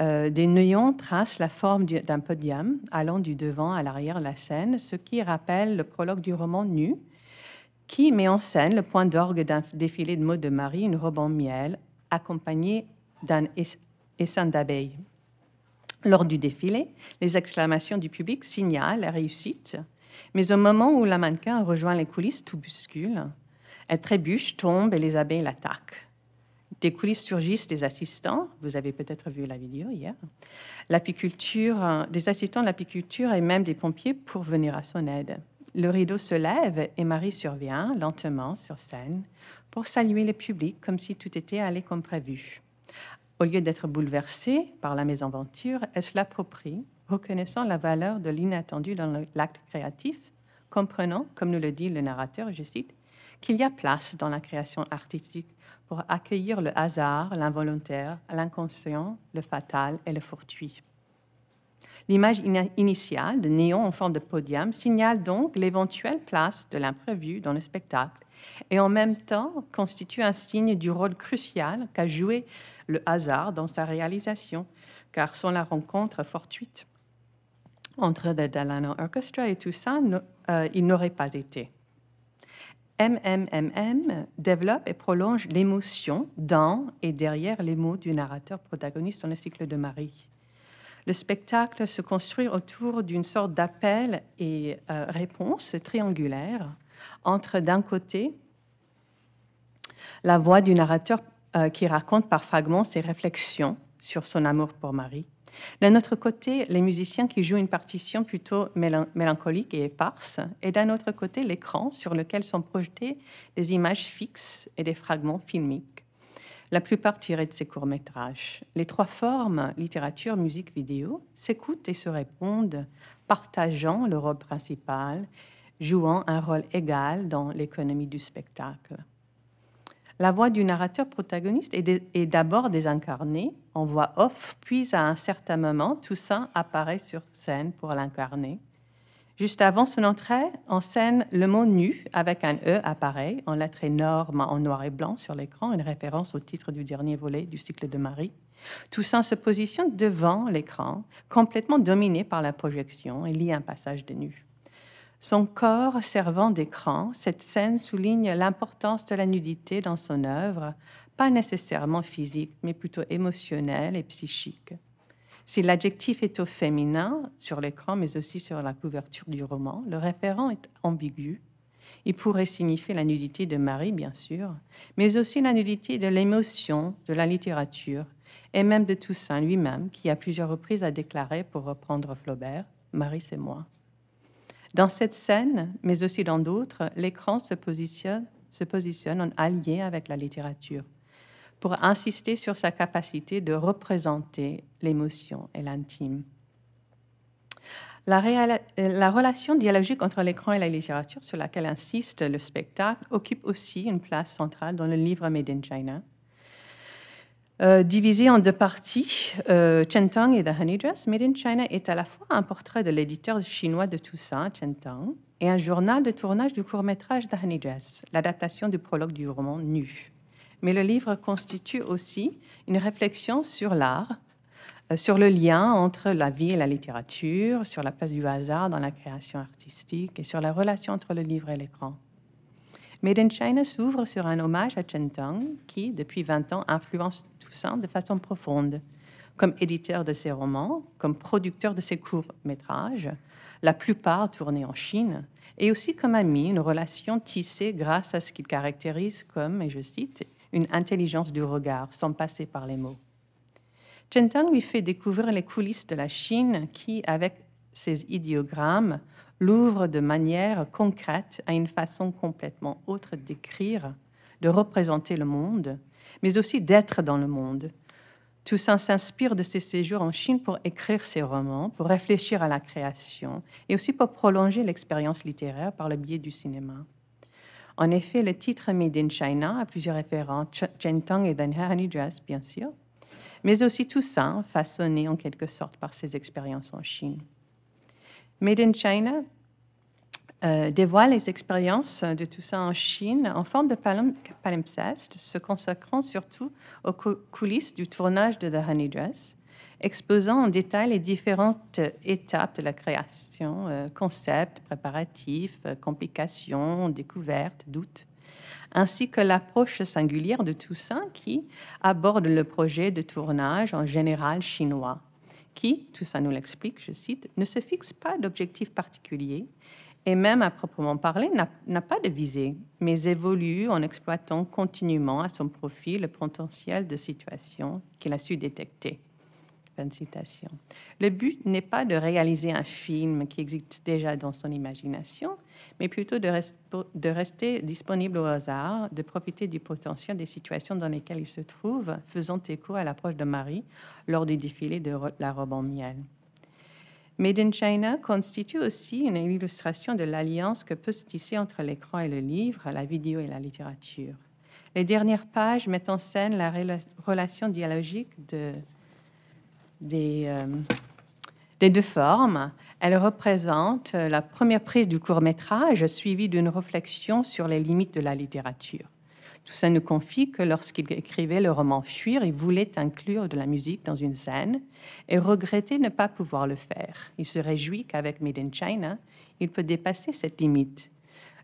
euh, des néons tracent la forme d'un podium allant du devant à l'arrière de la scène, ce qui rappelle le prologue du roman Nu qui met en scène le point d'orgue d'un défilé de mode de Marie, une robe en miel, accompagnée d'un essaim d'abeilles. Lors du défilé, les exclamations du public signalent la réussite, mais au moment où la mannequin rejoint les coulisses, tout bouscule. Elle trébuche, tombe et les abeilles l'attaquent. Des coulisses surgissent des assistants, vous avez peut-être vu la vidéo hier, l'apiculture, euh, des assistants de l'apiculture et même des pompiers pour venir à son aide. Le rideau se lève et Marie survient lentement sur scène pour saluer le public comme si tout était allé comme prévu. Au lieu d'être bouleversée par la mésaventure, elle se l'approprie, reconnaissant la valeur de l'inattendu dans l'acte créatif, comprenant, comme nous le dit le narrateur, je cite, qu'il y a place dans la création artistique pour accueillir le hasard, l'involontaire, l'inconscient, le fatal et le fortuit. L'image initiale de néon en forme de podium signale donc l'éventuelle place de l'imprévu dans le spectacle et en même temps constitue un signe du rôle crucial qu'a joué le hasard dans sa réalisation, car sans la rencontre fortuite entre The Delano Orchestra et Toussaint, ça euh, il n'aurait pas été. MMMM développe et prolonge l'émotion dans et derrière les mots du narrateur protagoniste dans le cycle de Marie. Le spectacle se construit autour d'une sorte d'appel et euh, réponse triangulaire entre d'un côté la voix du narrateur euh, qui raconte par fragments ses réflexions sur son amour pour Marie. D'un autre côté, les musiciens qui jouent une partition plutôt mélancolique et éparse, et d'un autre côté, l'écran sur lequel sont projetées des images fixes et des fragments filmiques. La plupart tirés de ses courts-métrages. Les trois formes, littérature, musique, vidéo, s'écoutent et se répondent, partageant le rôle principal, jouant un rôle égal dans l'économie du spectacle. La voix du narrateur protagoniste est d'abord désincarnée en voix off, puis à un certain moment, Toussaint apparaît sur scène pour l'incarner. Juste avant son entrée en scène, le mot nu avec un E apparaît en lettres énormes en noir et blanc sur l'écran, une référence au titre du dernier volet du cycle de Marie. Toussaint se positionne devant l'écran, complètement dominé par la projection et lit un passage de nu. Son corps servant d'écran, cette scène souligne l'importance de la nudité dans son œuvre, pas nécessairement physique, mais plutôt émotionnelle et psychique. Si l'adjectif est au féminin sur l'écran, mais aussi sur la couverture du roman, le référent est ambigu. Il pourrait signifier la nudité de Marie, bien sûr, mais aussi la nudité de l'émotion, de la littérature, et même de Toussaint lui-même, qui à plusieurs reprises a déclaré, pour reprendre Flaubert, Marie, c'est moi. Dans cette scène, mais aussi dans d'autres, l'écran se positionne, se positionne en allié avec la littérature pour insister sur sa capacité de représenter l'émotion et l'intime. La, relation dialogique entre l'écran et la littérature, sur laquelle insiste le spectacle, occupe aussi une place centrale dans le livre Made in China. Euh, divisé en deux parties, euh, Chen et The Dress, Made in China est à la fois un portrait de l'éditeur chinois de Toussaint, Chen et un journal de tournage du court-métrage The Honey Dress, l'adaptation du prologue du roman Nu mais le livre constitue aussi une réflexion sur l'art, euh, sur le lien entre la vie et la littérature, sur la place du hasard dans la création artistique et sur la relation entre le livre et l'écran. Made in China s'ouvre sur un hommage à Chen Tang, qui, depuis 20 ans, influence Toussaint de façon profonde. Comme éditeur de ses romans, comme producteur de ses courts-métrages, la plupart tournés en Chine, et aussi comme ami, une relation tissée grâce à ce qu'il caractérise comme, et je cite, une intelligence du regard, sans passer par les mots. Chen Tang lui fait découvrir les coulisses de la Chine qui, avec ses idéogrammes, l'ouvre de manière concrète à une façon complètement autre d'écrire, de représenter le monde, mais aussi d'être dans le monde. Toussaint s'inspire de ses séjours en Chine pour écrire ses romans, pour réfléchir à la création et aussi pour prolonger l'expérience littéraire par le biais du cinéma. En effet, le titre Made in China a plusieurs référents, Chen et The Honey Dress, bien sûr, mais aussi ça façonné en quelque sorte par ses expériences en Chine. Made in China euh, dévoile les expériences de Toussaint en Chine en forme de palimpseste, se consacrant surtout aux coulisses du tournage de The Honey Dress, exposant en détail les différentes étapes de la création, concept, euh, concepts, préparatifs, euh, complications, découvertes, doutes, ainsi que l'approche singulière de Toussaint qui aborde le projet de tournage en général chinois, qui, Toussaint nous l'explique, je cite, ne se fixe pas d'objectif particulier et même à proprement parler n'a pas de visée, mais évolue en exploitant continuellement à son profit le potentiel de situation qu'il a su détecter citation. Le but n'est pas de réaliser un film qui existe déjà dans son imagination, mais plutôt de, de rester disponible au hasard, de profiter du potentiel des situations dans lesquelles il se trouve, faisant écho à l'approche de Marie lors du défilé de la robe en miel. Made in China constitue aussi une illustration de l'alliance que peut se tisser entre l'écran et le livre, la vidéo et la littérature. Les dernières pages mettent en scène la relation dialogique de euh, des, deux formes. Elle représente la première prise du court métrage suivie d'une réflexion sur les limites de la littérature. Tout ça nous confie que lorsqu'il écrivait le roman Fuir, il voulait inclure de la musique dans une scène et regrettait ne pas pouvoir le faire. Il se réjouit qu'avec Made in China, il peut dépasser cette limite.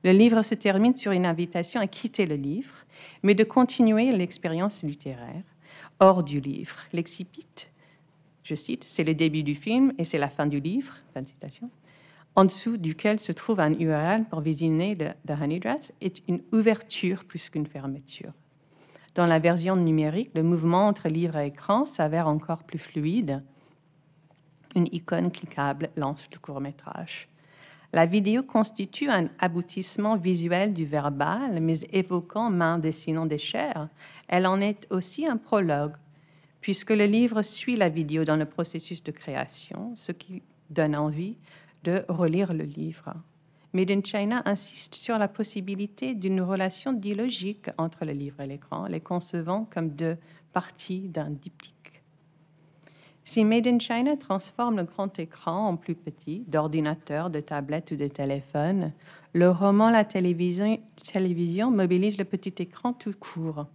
Le livre se termine sur une invitation à quitter le livre, mais de continuer l'expérience littéraire hors du livre. L'excipite je cite, c'est le début du film et c'est la fin du livre, citation, en dessous duquel se trouve un URL pour visionner le, The Honeydress, est une ouverture plus qu'une fermeture. Dans la version numérique, le mouvement entre livre et écran s'avère encore plus fluide. Une icône cliquable lance le court métrage. La vidéo constitue un aboutissement visuel du verbal, mais évoquant main dessinant des chairs. Elle en est aussi un prologue puisque le livre suit la vidéo dans le processus de création, ce qui donne envie de relire le livre. Made in China insiste sur la possibilité d'une relation dialogique entre le livre et l'écran, les concevant comme deux parties d'un diptyque. Si Made in China transforme le grand écran en plus petit, d'ordinateur, de tablette ou de téléphone, le roman La télévision, télévision mobilise le petit écran tout court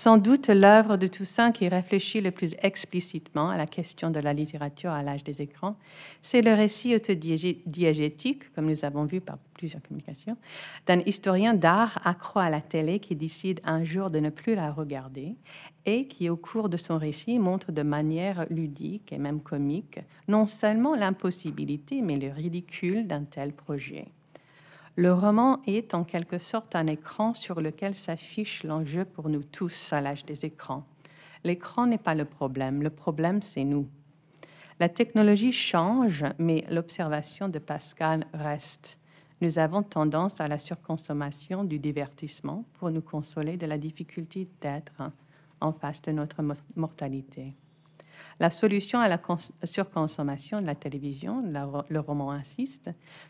sans doute l'œuvre de Toussaint qui réfléchit le plus explicitement à la question de la littérature à l'âge des écrans, c'est le récit autodiégétique, comme nous avons vu par plusieurs communications, d'un historien d'art accro à la télé qui décide un jour de ne plus la regarder et qui, au cours de son récit, montre de manière ludique et même comique non seulement l'impossibilité, mais le ridicule d'un tel projet. Le roman est en quelque sorte un écran sur lequel s'affiche l'enjeu pour nous tous à l'âge des écrans. L'écran n'est pas le problème, le problème c'est nous. La technologie change, mais l'observation de Pascal reste. Nous avons tendance à la surconsommation du divertissement pour nous consoler de la difficulté d'être en face de notre mortalité. La solution à la surconsommation de la télévision, le roman insiste,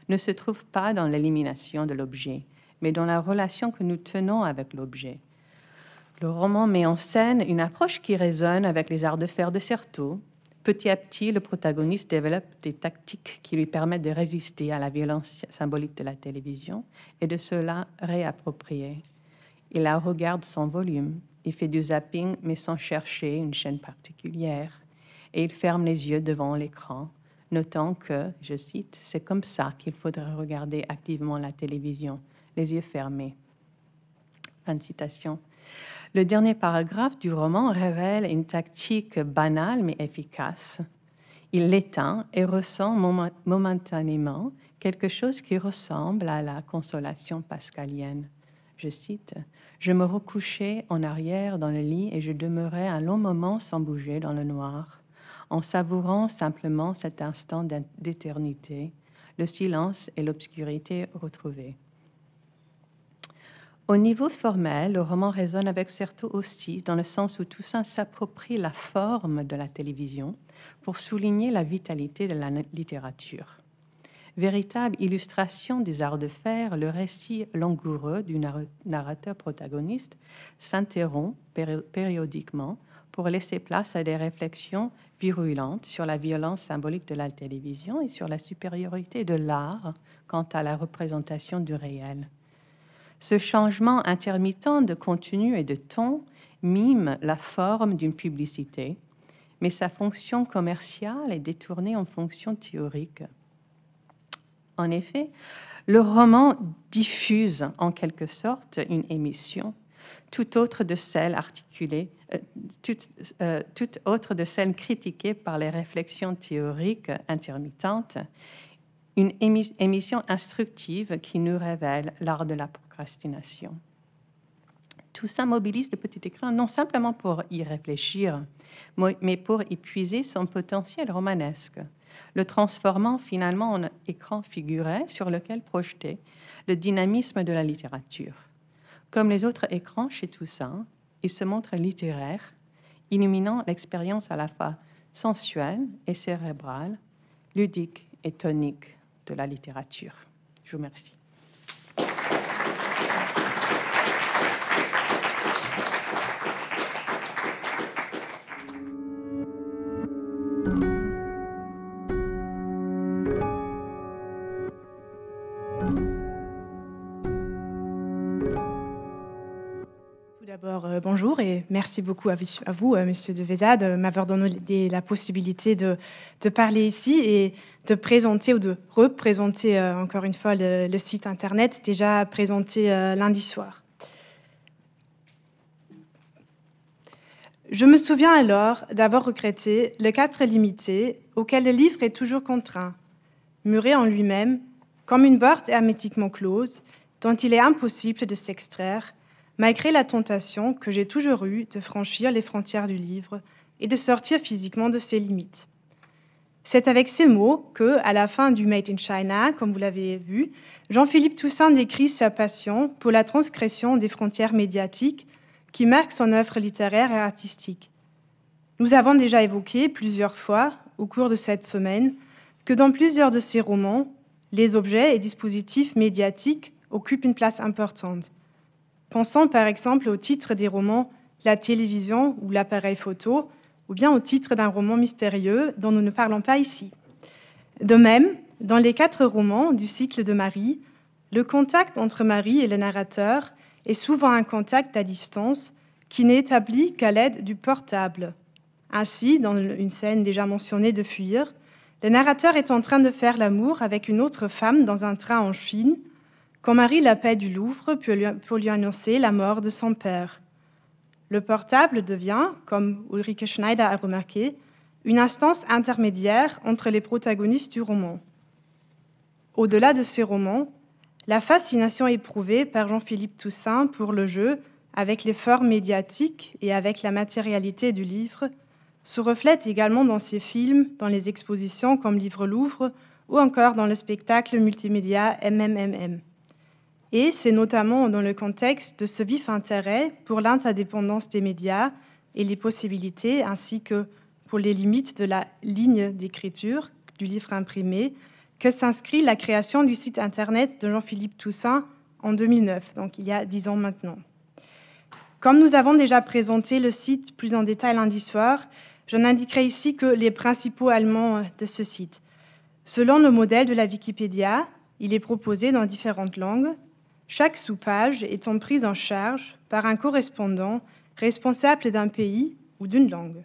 ne se trouve pas dans l'élimination de l'objet, mais dans la relation que nous tenons avec l'objet. Le roman met en scène une approche qui résonne avec les arts de fer de Certeau. Petit à petit, le protagoniste développe des tactiques qui lui permettent de résister à la violence symbolique de la télévision et de se la réapproprier. Il la regarde sans volume, il fait du zapping mais sans chercher une chaîne particulière et il ferme les yeux devant l'écran, notant que, je cite, c'est comme ça qu'il faudrait regarder activement la télévision, les yeux fermés. Fin de citation. Le dernier paragraphe du roman révèle une tactique banale mais efficace. Il l'éteint et ressent momentanément quelque chose qui ressemble à la consolation pascalienne. Je cite, Je me recouchais en arrière dans le lit et je demeurais un long moment sans bouger dans le noir en savourant simplement cet instant d'éternité, le silence et l'obscurité retrouvés. Au niveau formel, le roman résonne avec Certo aussi, dans le sens où Toussaint s'approprie la forme de la télévision pour souligner la vitalité de la littérature. Véritable illustration des arts de fer, le récit langoureux du narrateur protagoniste s'interrompt périodiquement pour laisser place à des réflexions virulentes sur la violence symbolique de la télévision et sur la supériorité de l'art quant à la représentation du réel. Ce changement intermittent de contenu et de ton mime la forme d'une publicité, mais sa fonction commerciale est détournée en fonction théorique. En effet, le roman diffuse en quelque sorte une émission, tout autre de celle articulée toute, euh, autre de celles critiquées par les réflexions théoriques intermittentes, une émission instructive qui nous révèle l'art de la procrastination. Tout ça mobilise le petit écran non simplement pour y réfléchir, mais pour y puiser son potentiel romanesque, le transformant finalement en écran figuré sur lequel projeter le dynamisme de la littérature. Comme les autres écrans chez Toussaint, il se montre littéraire, illuminant l'expérience à la fois sensuelle et cérébrale, ludique et tonique de la littérature. Je vous remercie. et merci beaucoup à, vous, euh, Monsieur de de euh, m'avoir donné la possibilité de, de, parler ici et de présenter ou de représenter euh, encore une fois le, site internet déjà présenté lundi soir. Je me souviens alors d'avoir regretté le cadre limité auquel le livre est toujours contraint, muré en lui-même, comme une porte hermétiquement close, dont il est impossible de s'extraire malgré la tentation que j'ai toujours eue de franchir les frontières du livre et de sortir physiquement de ses limites. C'est avec ces mots que, à la fin du Made in China, comme vous l'avez vu, Jean-Philippe Toussaint décrit sa passion pour la transgression des frontières médiatiques qui marque son œuvre littéraire et artistique. Nous avons déjà évoqué plusieurs fois, au cours de cette semaine, que dans plusieurs de ses romans, les objets et dispositifs médiatiques occupent une place importante. Pensons par exemple au titre des romans La télévision ou l'appareil photo, ou bien au titre d'un roman mystérieux dont nous ne parlons pas ici. De même, dans les quatre romans du cycle de Marie, le contact entre Marie et le narrateur est souvent un contact à distance qui n'est établi qu'à l'aide du portable. Ainsi, dans une scène déjà mentionnée de Fuir, le narrateur est en train de faire l'amour avec une autre femme dans un train en Chine quand Marie l'appelle du Louvre pour lui, annoncer la mort de son père. Le portable devient, comme Ulrike Schneider a remarqué, une instance intermédiaire entre les protagonistes du roman. Au-delà de ces romans, la fascination éprouvée par Jean-Philippe Toussaint pour le jeu, avec formes médiatiques et avec la matérialité du livre, se reflète également dans ses films, dans les expositions comme Livre Louvre ou encore dans le spectacle multimédia MMMM. Et c'est notamment dans le contexte de ce vif intérêt pour l'interdépendance des médias et les possibilités, ainsi que pour les limites de la ligne d'écriture du livre imprimé, que s'inscrit la création du site internet de Jean-Philippe Toussaint en 2009, donc il y a dix ans maintenant. Comme nous avons déjà présenté le site plus en détail lundi soir, je n'indiquerai ici que les principaux éléments euh, de ce site. Selon le modèle de la Wikipédia, il est proposé dans différentes langues, chaque soupage étant prise en charge par un correspondant responsable d'un pays ou d'une langue.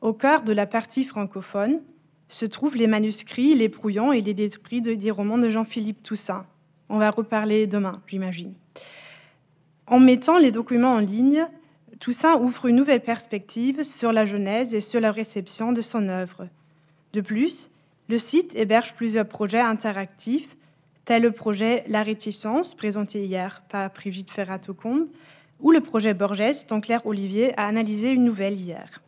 Au cœur de la partie francophone se trouvent les manuscrits, les brouillons et les détruits des romans de Jean-Philippe Toussaint. On va reparler demain, j'imagine. En mettant les documents en ligne, Toussaint ouvre une nouvelle perspective sur la genèse et sur la réception de son œuvre. De plus, le site héberge plusieurs projets interactifs tel le projet La Réticence, présenté hier par Brigitte Ferrat-Ocombe, ou le projet Borges, dont Claire Olivier a analysé une nouvelle hier.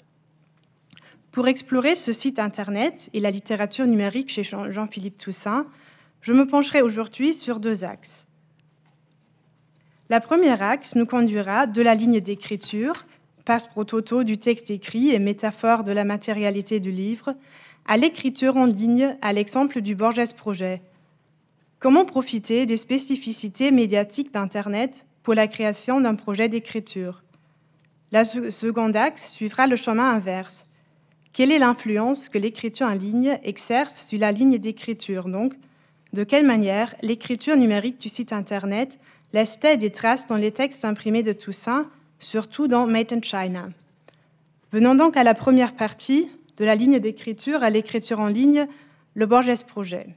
Pour explorer ce site Internet et la littérature numérique chez Jean-Philippe Toussaint, je me pencherai aujourd'hui sur deux axes. La première axe nous conduira de la ligne d'écriture, passe pro du texte écrit et métaphore de la matérialité du livre, à l'écriture en ligne à l'exemple du Borges Projet, Comment profiter des spécificités médiatiques d'Internet pour la création d'un projet d'écriture La seconde axe suivra le chemin inverse. Quelle est l'influence que l'écriture en ligne exerce sur la ligne d'écriture Donc, de quelle manière l'écriture numérique du site Internet laisse-t-elle des traces dans les textes imprimés de Toussaint, surtout dans Made in China Venons donc à la première partie, de la ligne d'écriture à l'écriture en ligne, le Borges Projet.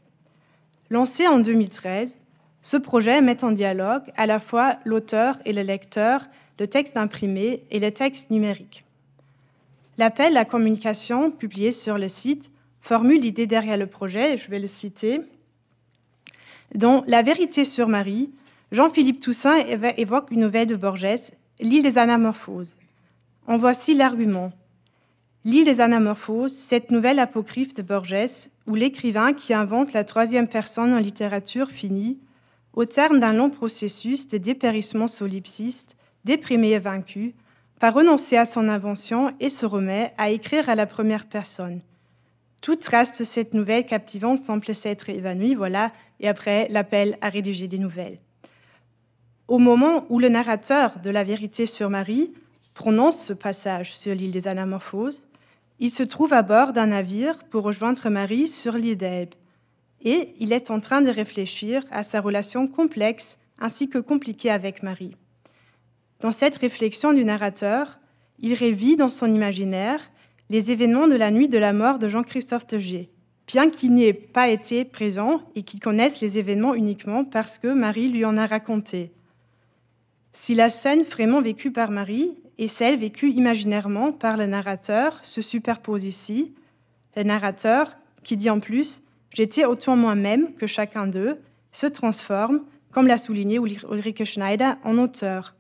Lancé en 2013, ce projet met en dialogue à la fois l'auteur et le lecteur, le texte imprimé et le texte numérique. L'appel à communication publié sur le site formule l'idée derrière le projet, et je vais le citer. Dans La vérité sur Marie, Jean-Philippe Toussaint évoque une nouvelle de Borges, L'île des anamorphoses. En voici l'argument. L'île des Anamorphoses, cette nouvelle apocryphe de Borges, où l'écrivain qui invente la troisième personne en littérature finit, au terme d'un long processus de dépérissement solipsiste, déprimé et vaincu, par renoncer à son invention et se remet à écrire à la première personne. Toute trace de cette nouvelle captivante semble s'être évanouie, voilà, et après l'appel à rédiger des nouvelles. Au moment où le narrateur de La vérité sur Marie prononce ce passage sur l'île des Anamorphoses, il se trouve à bord d'un navire pour rejoindre Marie sur l'île d'Elbe et il est en train de réfléchir à sa relation complexe ainsi que compliquée avec Marie. Dans cette réflexion du narrateur, il révit dans son imaginaire les événements de la nuit de la mort de Jean-Christophe Teger, bien qu'il n'y ait pas été présent et qu'il connaisse les événements uniquement parce que Marie lui en a raconté. Si la scène vraiment vécue par Marie et celle vécue imaginairement par le narrateur se superposent ici. Le narrateur, qui dit en plus J'étais autant moi-même que chacun d'eux, se transforme, comme l'a souligné Ulrike Schneider, en auteur.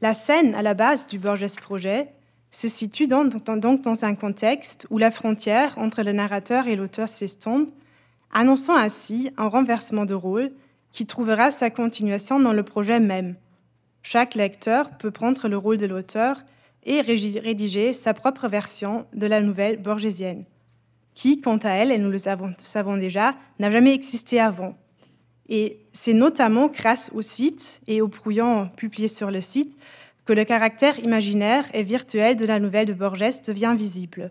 La scène à la base du Borges Projet se situe donc dans, dans un contexte où la frontière entre le narrateur et l'auteur s'estompe, annonçant ainsi un renversement de rôle qui trouvera sa continuation dans le projet même. Chaque lecteur peut prendre le rôle de l'auteur et rédiger sa propre version de la nouvelle borgésienne, qui, quant à elle, et nous le savons, déjà, n'a jamais existé avant. Et c'est notamment grâce au site et aux brouillons publiés sur le site que le caractère imaginaire et virtuel de la nouvelle de Borges devient visible.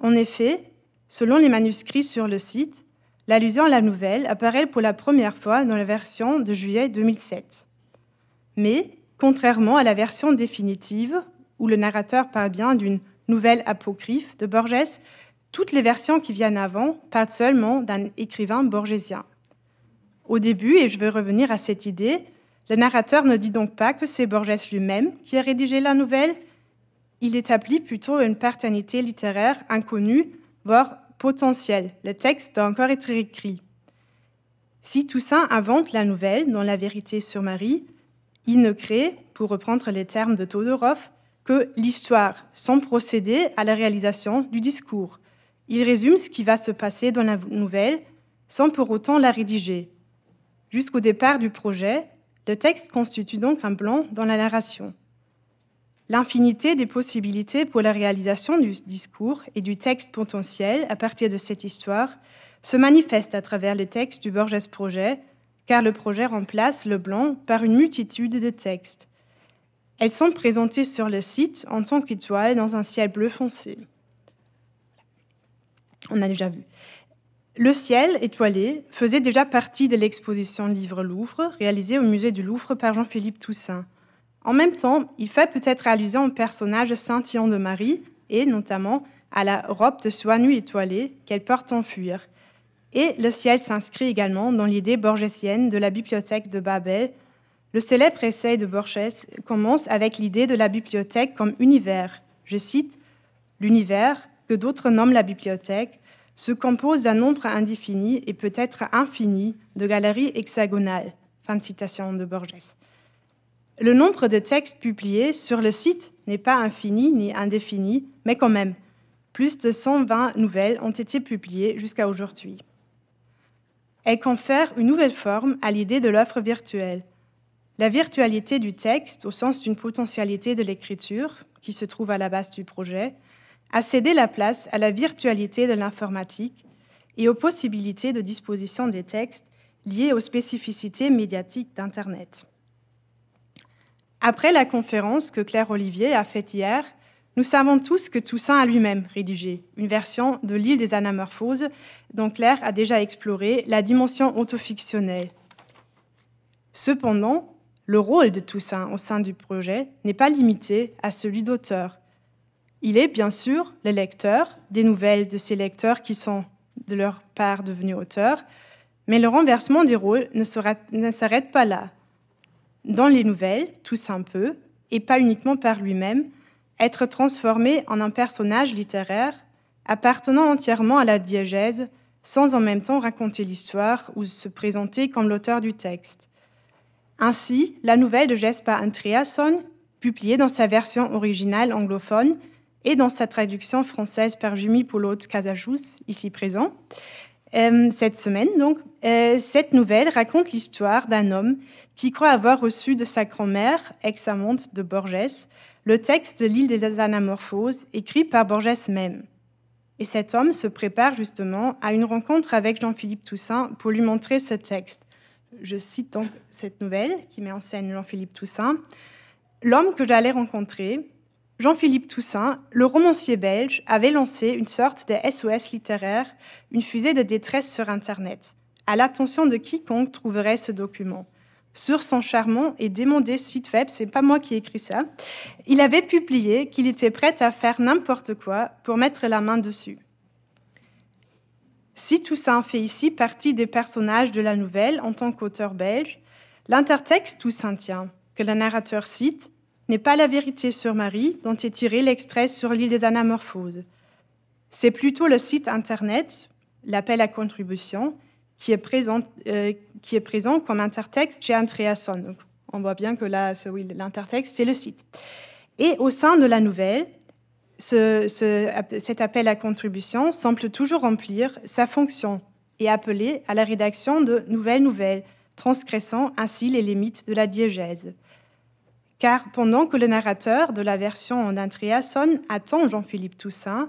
En effet, selon les manuscrits sur le site, l'allusion à la nouvelle apparaît pour la première fois dans la version de juillet 2007 mais contrairement à la version définitive, où le narrateur parle bien d'une nouvelle apocryphe de Borges, toutes les versions qui viennent avant parlent seulement d'un écrivain borgésien. Au début, et je veux revenir à cette idée, le narrateur ne dit donc pas que c'est Borges lui-même qui a rédigé la nouvelle, il établit plutôt une paternité littéraire inconnue, voire potentielle. Le texte doit encore être écrit. Si Toussaint invente la nouvelle dans La vérité sur Marie, il ne crée, pour reprendre les termes de Todorov, que l'histoire sans procéder à la réalisation du discours. Il résume ce qui va se passer dans la nouvelle sans pour autant la rédiger. Jusqu'au départ du projet, le texte constitue donc un plan dans la narration. L'infinité des possibilités pour la réalisation du discours et du texte potentiel à partir de cette histoire se manifeste à travers les textes du Borges Projet car le projet remplace le blanc par une multitude de textes. Elles sont présentées sur le site en tant qu'étoiles dans un ciel bleu foncé. On a déjà vu. Le ciel étoilé faisait déjà partie de l'exposition Livre-Louvre réalisée au musée du Louvre par Jean-Philippe Toussaint. En même temps, il fait peut-être allusion au personnage Saint Ion de Marie et notamment à la robe de soie nue étoilée qu'elle porte en fuir. Et le ciel s'inscrit également dans l'idée borgésienne de la bibliothèque de Babel. Le célèbre essai de Borges commence avec l'idée de la bibliothèque comme univers. Je cite, L'univers, que d'autres nomment la bibliothèque, se compose d'un nombre indéfini et peut-être infini de galeries hexagonales. Fin de citation de Borges. Le nombre de textes publiés sur le site n'est pas infini ni indéfini, mais quand même, plus de 120 nouvelles ont été publiées jusqu'à aujourd'hui elle confère une nouvelle forme à l'idée de l'offre virtuelle. La virtualité du texte, au sens d'une potentialité de l'écriture, qui se trouve à la base du projet, a cédé la place à la virtualité de l'informatique et aux possibilités de disposition des textes liées aux spécificités médiatiques d'Internet. Après la conférence que Claire Olivier a faite hier, nous savons tous que Toussaint a lui-même rédigé une version de l'île des anamorphoses dont Claire a déjà exploré la dimension autofictionnelle. Cependant, le rôle de Toussaint au sein du projet n'est pas limité à celui d'auteur. Il est bien sûr le lecteur des nouvelles de ces lecteurs qui sont de leur part devenus auteurs, mais le renversement des rôles ne s'arrête pas là. Dans les nouvelles, Toussaint peut, et pas uniquement par lui-même, être transformé en un personnage littéraire appartenant entièrement à la diégèse, sans en même temps raconter l'histoire ou se présenter comme l'auteur du texte. Ainsi, la nouvelle de Jesper Andreasson, publiée dans sa version originale anglophone et dans sa traduction française par Jimmy Poulot Casajous, ici présent, euh, cette semaine donc, euh, cette nouvelle raconte l'histoire d'un homme qui croit avoir reçu de sa grand-mère, ex-amante de Borges, le texte de l'île des Anamorphoses, écrit par Borges même. Et cet homme se prépare justement à une rencontre avec Jean-Philippe Toussaint pour lui montrer ce texte. Je cite donc cette nouvelle qui met en scène Jean-Philippe Toussaint. L'homme que j'allais rencontrer, Jean-Philippe Toussaint, le romancier belge, avait lancé une sorte de SOS littéraire, une fusée de détresse sur Internet, à l'attention de quiconque trouverait ce document sur son charmant et démondé site web, c'est pas moi qui ai écrit ça, il avait publié qu'il était prêt à faire n'importe quoi pour mettre la main dessus. Si Toussaint fait ici partie des personnages de la nouvelle en tant qu'auteur belge, l'intertexte Toussaintien que le narrateur cite n'est pas la vérité sur Marie dont est tiré l'extrait sur l'île des Anamorphoses. C'est plutôt le site internet, l'appel à contribution, qui est présent, euh, qui est présent comme intertexte chez Andreasson. on voit bien que là, oui, l'intertexte, c'est le site. Et au sein de la nouvelle, ce, cet appel à contribution semble toujours remplir sa fonction et appeler à la rédaction de nouvelles nouvelles, transgressant ainsi les limites de la diégèse. Car pendant que le narrateur de la version en attend Jean-Philippe Toussaint,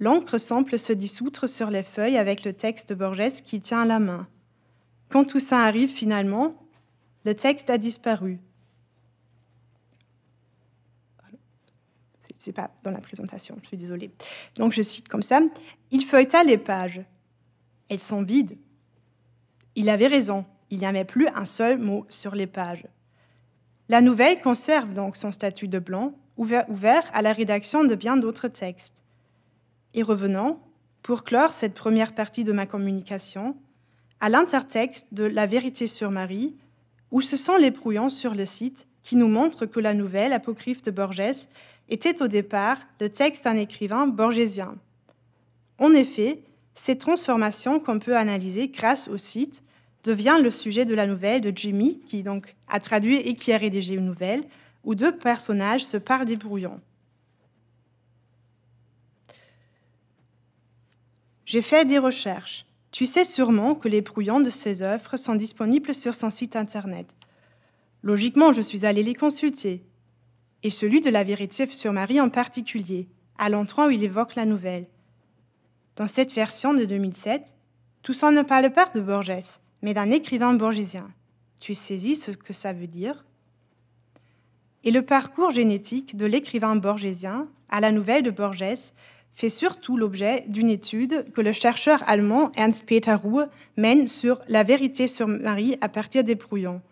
L'encre semble se dissoutre sur les feuilles avec le texte de Borges qui tient la main. Quand tout ça arrive finalement, le texte a disparu. C'est pas dans la présentation, je suis désolée. Donc je cite comme ça Il feuilleta les pages. Elles sont vides. Il avait raison, il n'y avait plus un seul mot sur les pages. La nouvelle conserve donc son statut de blanc, ouvert à la rédaction de bien d'autres textes et revenant, pour clore cette première partie de ma communication, à l'intertexte de La vérité sur Marie, où ce sont les brouillons sur le site qui nous montrent que la nouvelle apocryphe de Borges était au départ le texte d'un écrivain borgésien. En effet, ces transformations qu'on peut analyser grâce au site devient le sujet de la nouvelle de Jimmy, qui donc a traduit et qui a rédigé une nouvelle, où deux personnages se parlent des brouillons. J'ai fait des recherches. Tu sais sûrement que les brouillons de ses œuvres sont disponibles sur son site internet. Logiquement, je suis allée les consulter, et celui de la vérité sur Marie en particulier, à l'entrant où il évoque la nouvelle. Dans cette version de 2007, Toussaint ne parle pas de Borges, mais d'un écrivain borgésien. Tu saisis ce que ça veut dire Et le parcours génétique de l'écrivain borgésien à la nouvelle de Borges fait surtout l'objet d'une étude que le chercheur allemand Ernst-Peter Ruhe mène sur la vérité sur Marie à partir des prouillons.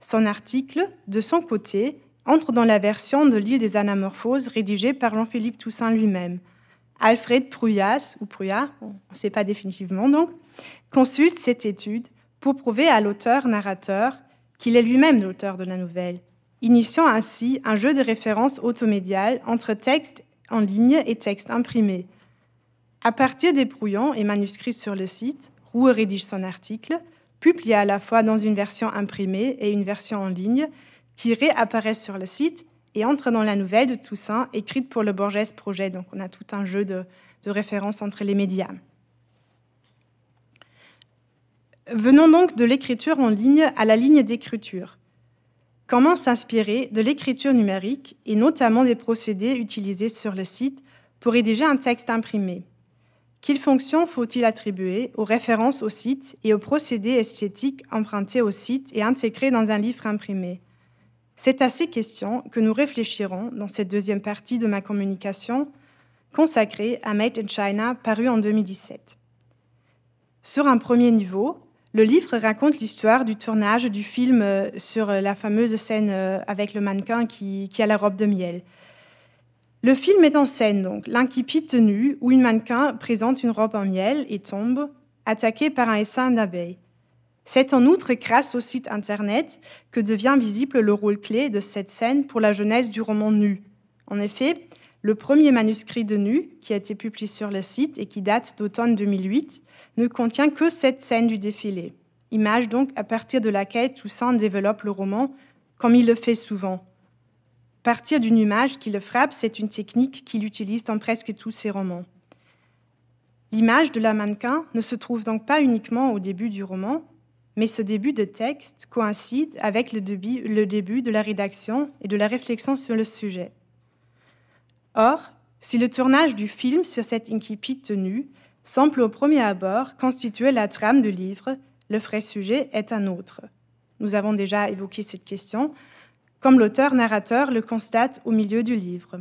Son article, de son côté, entre dans la version de l'île des anamorphoses rédigée par Jean-Philippe Toussaint lui-même. Alfred Prouillas, ou Prouillat, on ne sait pas définitivement donc, consulte cette étude pour prouver à l'auteur-narrateur qu'il est lui-même l'auteur de la nouvelle, initiant ainsi un jeu de références automédiales entre texte en ligne et texte imprimé. À partir des brouillons et manuscrits sur le site, Roux rédige son article, publié à la fois dans une version imprimée et une version en ligne, qui réapparaît sur le site et entre dans la nouvelle de Toussaint, écrite pour le Borges Projet. Donc on a tout un jeu de, de références entre les médias. Venons donc de l'écriture en ligne à la ligne d'écriture comment s'inspirer de l'écriture numérique et notamment des procédés utilisés sur le site pour rédiger un texte imprimé. Quelles fonctions faut-il attribuer aux références au site et aux procédés esthétiques empruntés au site et intégrés dans un livre imprimé C'est à ces questions que nous réfléchirons dans cette deuxième partie de ma communication consacrée à Made in China paru en 2017. Sur un premier niveau, le livre raconte l'histoire du tournage du film euh, sur euh, la fameuse scène euh, avec le mannequin qui, a la robe de miel. Le film est en scène donc l'incipit tenu où une mannequin présente une robe en miel et tombe, attaquée par un essaim d'abeilles. C'est en outre grâce au site internet que devient visible le rôle clé de cette scène pour la jeunesse du roman nu. En effet, le premier manuscrit de Nu, qui a été publié sur le site et qui date d'automne 2008, ne contient que cette scène du défilé, image donc à partir de laquelle Toussaint développe le roman, comme il le fait souvent. Partir d'une image qui le frappe, c'est une technique qu'il utilise dans presque tous ses romans. L'image de la mannequin ne se trouve donc pas uniquement au début du roman, mais ce début de texte coïncide avec le, début de la rédaction et de la réflexion sur le sujet. Or, si le tournage du film sur cette incipite tenue semble au premier abord constituer la trame du livre, le vrai sujet est un autre. Nous avons déjà évoqué cette question, comme l'auteur-narrateur le constate au milieu du livre.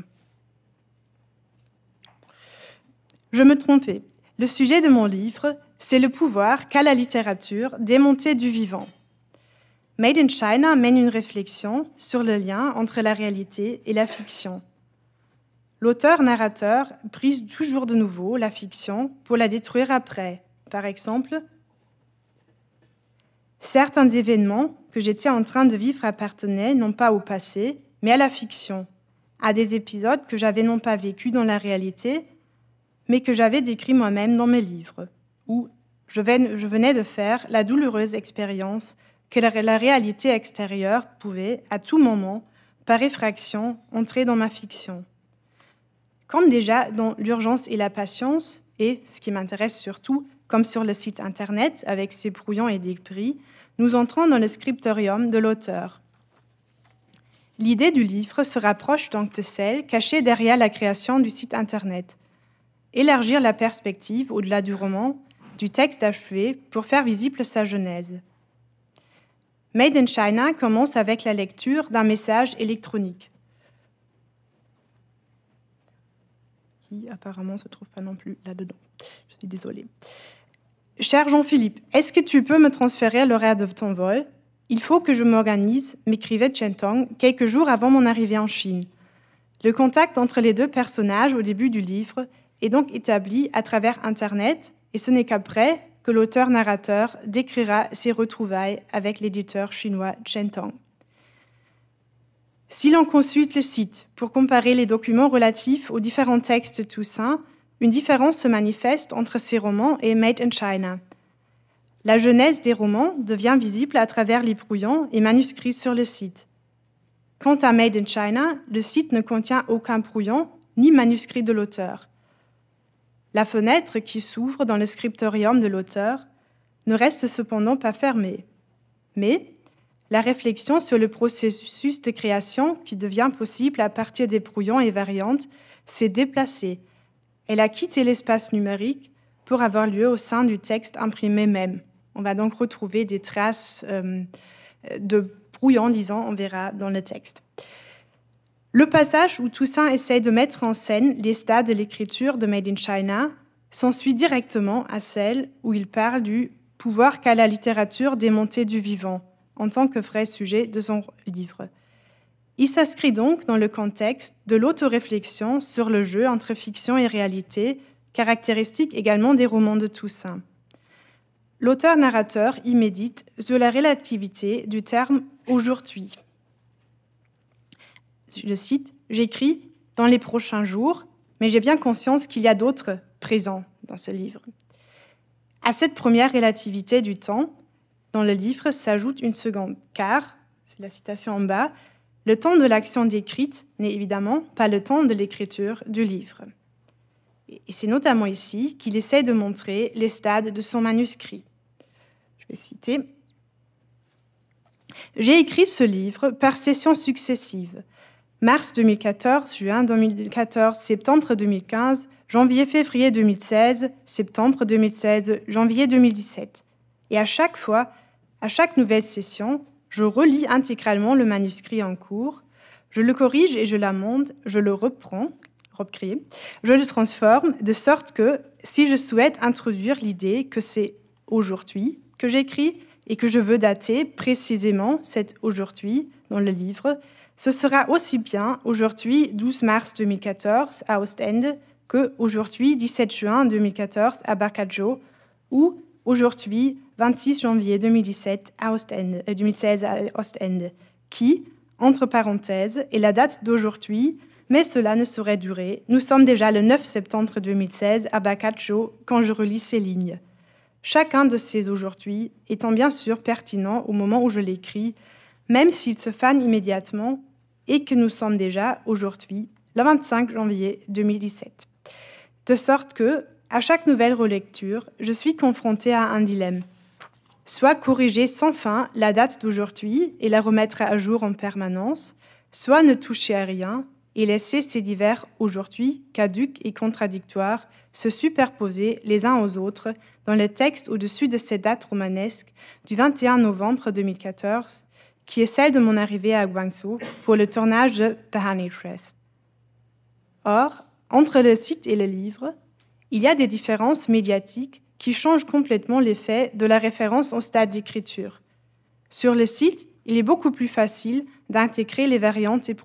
Je me trompais. Le sujet de mon livre, c'est le pouvoir qu'a la littérature démontée du vivant. Made in China mène une réflexion sur le lien entre la réalité et la fiction. L'auteur-narrateur brise toujours de nouveau la fiction pour la détruire après. Par exemple, certains événements que j'étais en train de vivre appartenaient non pas au passé, mais à la fiction, à des épisodes que j'avais non pas vécus dans la réalité, mais que j'avais décrits moi-même dans mes livres, où je venais de faire la douloureuse expérience que la réalité extérieure pouvait, à tout moment, par effraction, entrer dans ma fiction comme déjà dans l'urgence et la patience, et ce qui m'intéresse surtout, comme sur le site internet avec ses brouillons et des prix, nous entrons dans le scriptorium de l'auteur. L'idée du livre se rapproche donc de celle cachée derrière la création du site internet. Élargir la perspective au-delà du roman, du texte achevé, pour faire visible sa genèse. Made in China commence avec la lecture d'un message électronique. apparemment se trouve pas non plus là-dedans. Je suis désolée. Cher Jean-Philippe, est-ce que tu peux me transférer à l'horaire de ton vol Il faut que je m'organise, m'écrivait Chen Tong quelques jours avant mon arrivée en Chine. Le contact entre les deux personnages au début du livre est donc établi à travers Internet et ce n'est qu'après que l'auteur-narrateur décrira ses retrouvailles avec l'éditeur chinois Chen Tong. Si l'on consulte le site pour comparer les documents relatifs aux différents textes Toussaint, une différence se manifeste entre ces romans et Made in China. La genèse des romans devient visible à travers les brouillons et manuscrits sur le site. Quant à Made in China, le site ne contient aucun brouillon ni manuscrit de l'auteur. La fenêtre qui s'ouvre dans le scriptorium de l'auteur ne reste cependant pas fermée. Mais, la réflexion sur le processus de création qui devient possible à partir des brouillons et variantes s'est déplacée. Elle a quitté l'espace numérique pour avoir lieu au sein du texte imprimé même. On va donc retrouver des traces euh, de brouillons, disons, on verra dans le texte. Le passage où Toussaint essaye de mettre en scène les stades de l'écriture de Made in China s'ensuit directement à celle où il parle du pouvoir qu'a la littérature démontée du vivant, en tant que vrai sujet de son livre. Il s'inscrit donc dans le contexte de l'autoréflexion sur le jeu entre fiction et réalité, caractéristique également des romans de Toussaint. L'auteur-narrateur y médite sur la relativité du terme aujourd'hui. Je cite, J'écris dans les prochains jours, mais j'ai bien conscience qu'il y a d'autres présents dans ce livre. À cette première relativité du temps, dans le livre s'ajoute une seconde, car, c'est la citation en bas, le temps de l'action décrite n'est évidemment pas le temps de l'écriture du livre. Et c'est notamment ici qu'il essaie de montrer les stades de son manuscrit. Je vais citer. J'ai écrit ce livre par sessions successives. Mars 2014, juin 2014, septembre 2015, janvier-février 2016, septembre 2016, janvier 2017. Et à chaque fois, à chaque nouvelle session, je relis intégralement le manuscrit en cours, je le corrige et je l'amende, je le reprends, je le transforme de sorte que si je souhaite introduire l'idée que c'est aujourd'hui que j'écris et que je veux dater précisément cet aujourd'hui dans le livre, ce sera aussi bien aujourd'hui 12 mars 2014 à Ostende que aujourd'hui 17 juin 2014 à Barcajo ou aujourd'hui 26 janvier 2017 à 2016 euh, à Ostende, qui, entre parenthèses, est la date d'aujourd'hui, mais cela ne saurait durer. Nous sommes déjà le 9 septembre 2016 à Bacaccio quand je relis ces lignes. Chacun de ces aujourd'hui étant bien sûr pertinent au moment où je l'écris, même s'il se fane immédiatement et que nous sommes déjà aujourd'hui, le 25 janvier 2017. De sorte que, à chaque nouvelle relecture, je suis confrontée à un dilemme soit corriger sans fin la date d'aujourd'hui et la remettre à jour en permanence, soit ne toucher à rien et laisser ces divers aujourd'hui caducs et contradictoires se superposer les uns aux autres dans le texte au-dessus de ces dates romanesques du 21 novembre 2014, qui est celle de mon arrivée à Guangzhou pour le tournage de The Honey Press. Or, entre le site et le livre, il y a des différences médiatiques qui change complètement l'effet de la référence au stade d'écriture. Sur le site, il est beaucoup plus facile d'intégrer les variantes et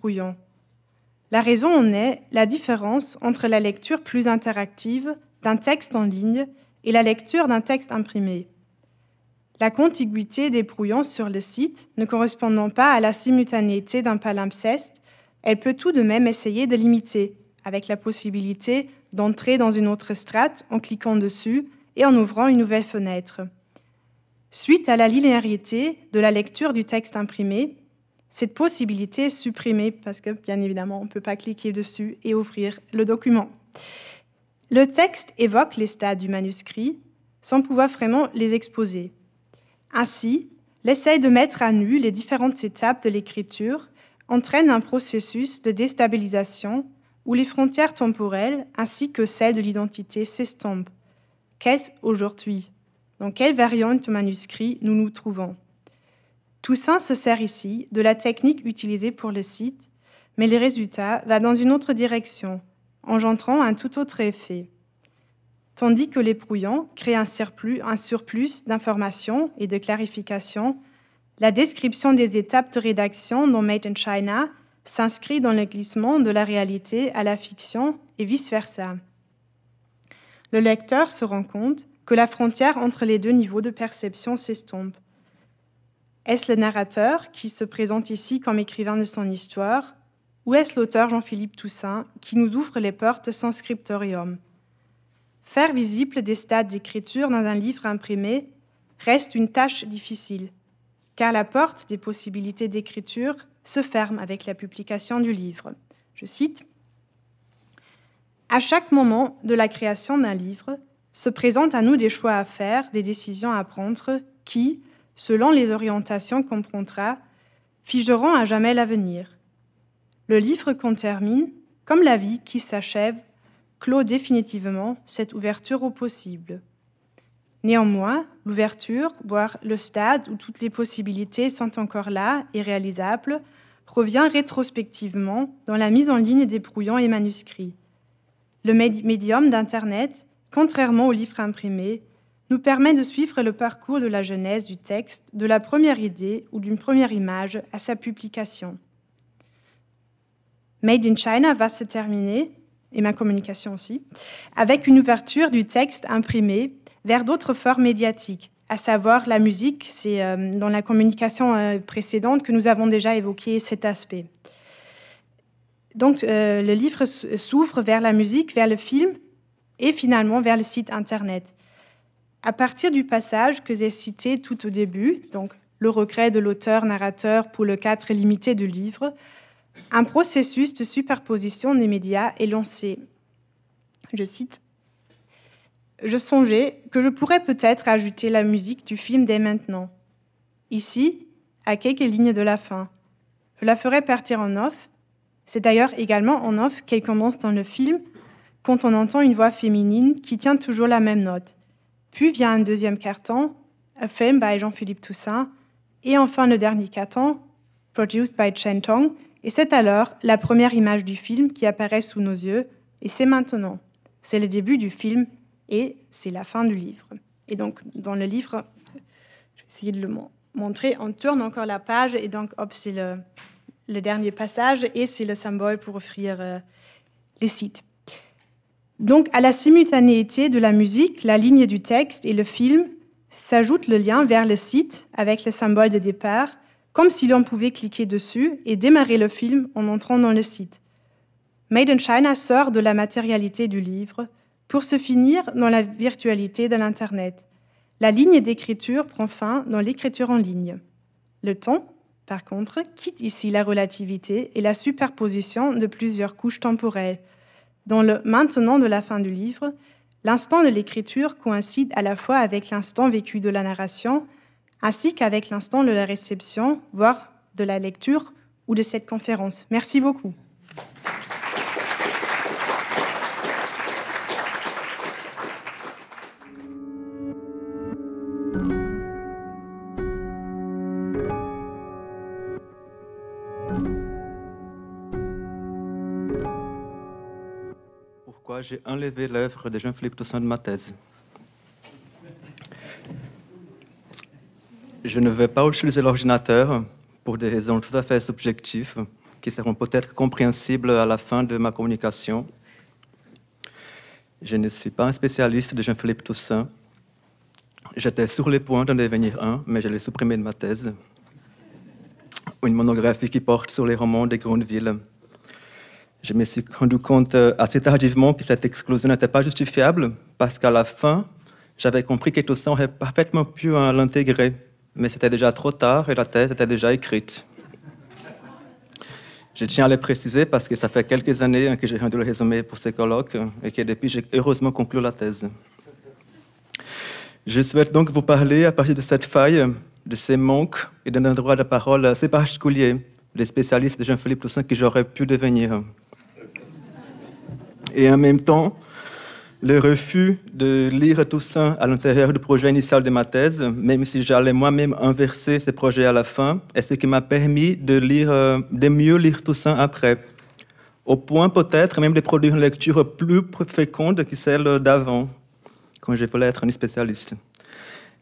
La raison en est la différence entre la lecture plus interactive d'un texte en ligne et la lecture d'un texte imprimé. La contiguïté des brouillons sur le site ne correspondant pas à la simultanéité d'un palimpseste, elle peut tout de même essayer de limiter, avec la possibilité d'entrer dans une autre strate en cliquant dessus et en ouvrant une nouvelle fenêtre. Suite à la linéarité de la lecture du texte imprimé, cette possibilité est supprimée parce que, bien évidemment, on ne peut pas cliquer dessus et ouvrir le document. Le texte évoque les stades du manuscrit sans pouvoir vraiment les exposer. Ainsi, l'essai de mettre à nu les différentes étapes de l'écriture entraîne un processus de déstabilisation où les frontières temporelles ainsi que celles de l'identité s'estompent. Qu'est-ce aujourd'hui Dans quelle variante de manuscrit nous nous trouvons Toussaint se sert ici de la technique utilisée pour le site, mais le résultat va dans une autre direction, engendrant un tout autre effet. Tandis que les brouillons créent un surplus, un surplus d'informations et de clarifications, la description des étapes de rédaction dans Made in China s'inscrit dans le glissement de la réalité à la fiction et vice-versa le lecteur se rend compte que la frontière entre les deux niveaux de perception s'estompe. Est-ce le narrateur qui se présente ici comme écrivain de son histoire ou est-ce l'auteur Jean-Philippe Toussaint qui nous ouvre les portes sans scriptorium Faire visible des stades d'écriture dans un livre imprimé reste une tâche difficile, car la porte des possibilités d'écriture se ferme avec la publication du livre. Je cite à chaque moment de la création d'un livre, se présentent à nous des choix à faire, des décisions à prendre qui, selon les orientations qu'on prendra, figeront à jamais l'avenir. Le livre qu'on termine, comme la vie qui s'achève, clôt définitivement cette ouverture au possible. Néanmoins, l'ouverture, voire le stade où toutes les possibilités sont encore là et réalisables, revient rétrospectivement dans la mise en ligne des brouillons et manuscrits. Le médium d'Internet, contrairement au livre imprimés, nous permet de suivre le parcours de la genèse du texte, de la première idée ou d'une première image à sa publication. Made in China va se terminer, et ma communication aussi, avec une ouverture du texte imprimé vers d'autres formes médiatiques, à savoir la musique. C'est euh, dans la communication euh, précédente que nous avons déjà évoqué cet aspect. Donc euh, le livre s'ouvre vers la musique, vers le film et finalement vers le site Internet. À partir du passage que j'ai cité tout au début, donc le regret de l'auteur-narrateur pour le cadre limité du livre, un processus de superposition des médias est lancé. Je cite Je songeais que je pourrais peut-être ajouter la musique du film dès maintenant. Ici, à quelques lignes de la fin. Je la ferai partir en off c'est d'ailleurs également en off qu'elle commence dans le film quand on entend une voix féminine qui tient toujours la même note. Puis vient un deuxième carton, A Film by Jean-Philippe Toussaint, et enfin le dernier carton, Produced by Chen Tong, et c'est alors la première image du film qui apparaît sous nos yeux, et c'est maintenant. C'est le début du film et c'est la fin du livre. Et donc dans le livre, je vais essayer de le montrer, on tourne encore la page et donc hop, c'est le, le dernier passage et c'est le symbole pour offrir euh, les sites. Donc à la simultanéité de la musique, la ligne du texte et le film s'ajoute le lien vers le site avec le symbole de départ, comme si l'on pouvait cliquer dessus et démarrer le film en entrant dans le site. Made in China sort de la matérialité du livre pour se finir dans la virtualité de l'Internet. La ligne d'écriture prend fin dans l'écriture en ligne. Le temps par contre, quitte ici la relativité et la superposition de plusieurs couches temporelles. Dans le maintenant de la fin du livre, l'instant de l'écriture coïncide à la fois avec l'instant vécu de la narration, ainsi qu'avec l'instant de la réception, voire de la lecture ou de cette conférence. Merci beaucoup. j'ai enlevé l'œuvre de Jean-Philippe Toussaint de ma thèse. Je ne vais pas utiliser l'ordinateur pour des raisons tout à fait subjectives qui seront peut-être compréhensibles à la fin de ma communication. Je ne suis pas un spécialiste de Jean-Philippe Toussaint. J'étais sur le point d'en devenir un, mais je l'ai supprimé de ma thèse. Une monographie qui porte sur les romans des grandes villes je me suis rendu compte euh, assez tardivement que cette exclusion n'était pas justifiable parce qu'à la fin, j'avais compris que tout aurait parfaitement pu hein, l'intégrer. Mais c'était déjà trop tard et la thèse était déjà écrite. Je tiens à le préciser parce que ça fait quelques années hein, que j'ai rendu le résumé pour ces colloques euh, et que depuis, j'ai heureusement conclu la thèse. Je souhaite donc vous parler à partir de cette faille, de ces manques et d'un droit de parole assez particulier des spécialistes de Jean-Philippe Toussaint que j'aurais pu devenir et en même temps, le refus de lire Toussaint à l'intérieur du projet initial de ma thèse, même si j'allais moi-même inverser ce projet à la fin, est ce qui m'a permis de, lire, euh, de mieux lire Toussaint après. Au point peut-être même de produire une lecture plus féconde que celle d'avant, quand je voulais être un spécialiste.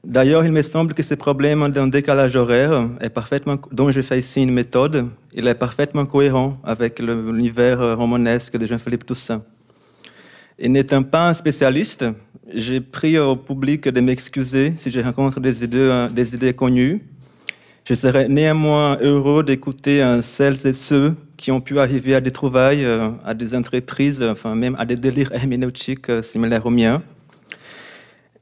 D'ailleurs, il me semble que ce problème d'un décalage horaire est parfaitement, dont je fais ici une méthode, il est parfaitement cohérent avec l'univers euh, romanesque de Jean-Philippe Toussaint. Et n'étant pas un spécialiste, j'ai pris au public de m'excuser si je rencontre des idées, euh, des idées connues. Je serais néanmoins heureux d'écouter euh, celles et ceux qui ont pu arriver à des trouvailles, euh, à des entreprises, enfin même à des délires herméneutiques similaires aux miens.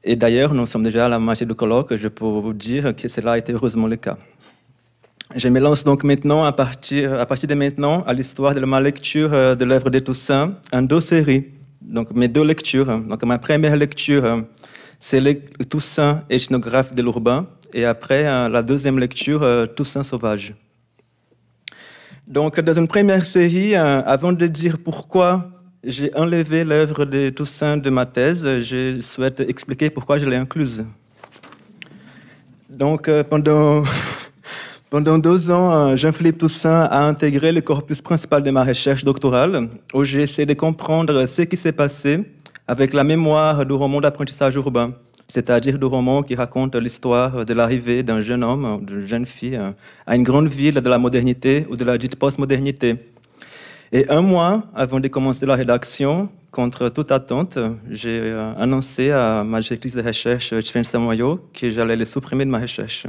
Et d'ailleurs, nous sommes déjà à la moitié du colloque, je peux vous dire que cela a été heureusement le cas. Je me lance donc maintenant, à partir, à partir de maintenant, à l'histoire de ma lecture de l'œuvre de Toussaint en deux séries donc mes deux lectures. Hein. Donc ma première lecture, hein, c'est le Toussaint, ethnographe de l'urbain, et après hein, la deuxième lecture, euh, Toussaint sauvage. Donc dans une première série, avant de dire pourquoi j'ai enlevé l'œuvre de Toussaint de ma thèse, je souhaite expliquer pourquoi je l'ai incluse. Donc euh, pendant pendant deux ans, euh, Jean-Philippe Toussaint a intégré le corpus principal de ma recherche doctorale, où j'ai essayé de comprendre ce qui s'est passé avec la mémoire du roman d'apprentissage urbain, c'est-à-dire du roman qui raconte l'histoire de l'arrivée d'un jeune homme ou d'une jeune fille euh, à une grande ville de la modernité ou de la dite postmodernité. Et un mois avant de commencer la rédaction, contre toute attente, j'ai euh, annoncé à ma directrice de recherche, Chifin Samoyo, que j'allais les supprimer de ma recherche.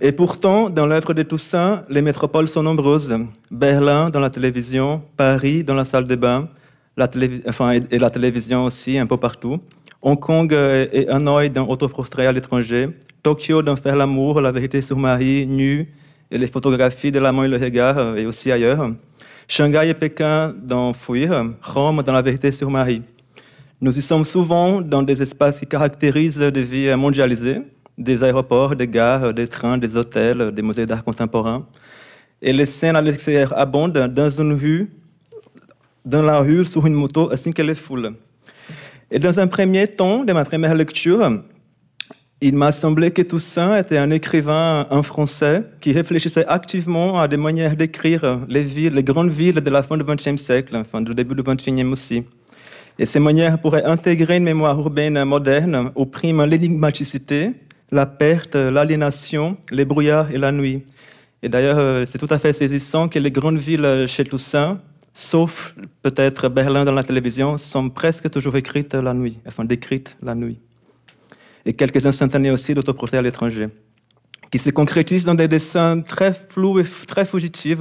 Et pourtant, dans l'œuvre de Toussaint, les métropoles sont nombreuses. Berlin dans la télévision, Paris dans la salle de bain, la télé... enfin, et, la télévision aussi un peu partout. Hong Kong euh, et Hanoï dans Autoportrait à l'étranger, Tokyo dans Faire l'amour, La vérité sur Marie, Nu, et les photographies de L'amour et le regard, euh, et aussi ailleurs. Shanghai et Pékin dans Fuir, Rome dans La vérité sur Marie. Nous y sommes souvent dans des espaces qui caractérisent des vies mondialisées, des aéroports, des gares, des trains, des hôtels, des musées d'art contemporain. Et les scènes à l'extérieur abondent dans une rue, dans la rue, sur une moto, ainsi que les foules. Et dans un premier temps de ma première lecture, il m'a semblé que Toussaint était un écrivain en français qui réfléchissait activement à des manières d'écrire les villes, les grandes villes de la fin du XXe siècle, enfin du début du XXIe aussi. Et ces manières pourraient intégrer une mémoire urbaine moderne, prime l'énigmaticité la perte, l'aliénation, les brouillards et la nuit. Et d'ailleurs, euh, c'est tout à fait saisissant que les grandes villes chez Toussaint, sauf peut-être Berlin dans la télévision, sont presque toujours écrites la nuit, enfin décrites la nuit. Et quelques instantanés aussi d'autoportés à l'étranger, qui se concrétisent dans des dessins très flous et très fugitifs.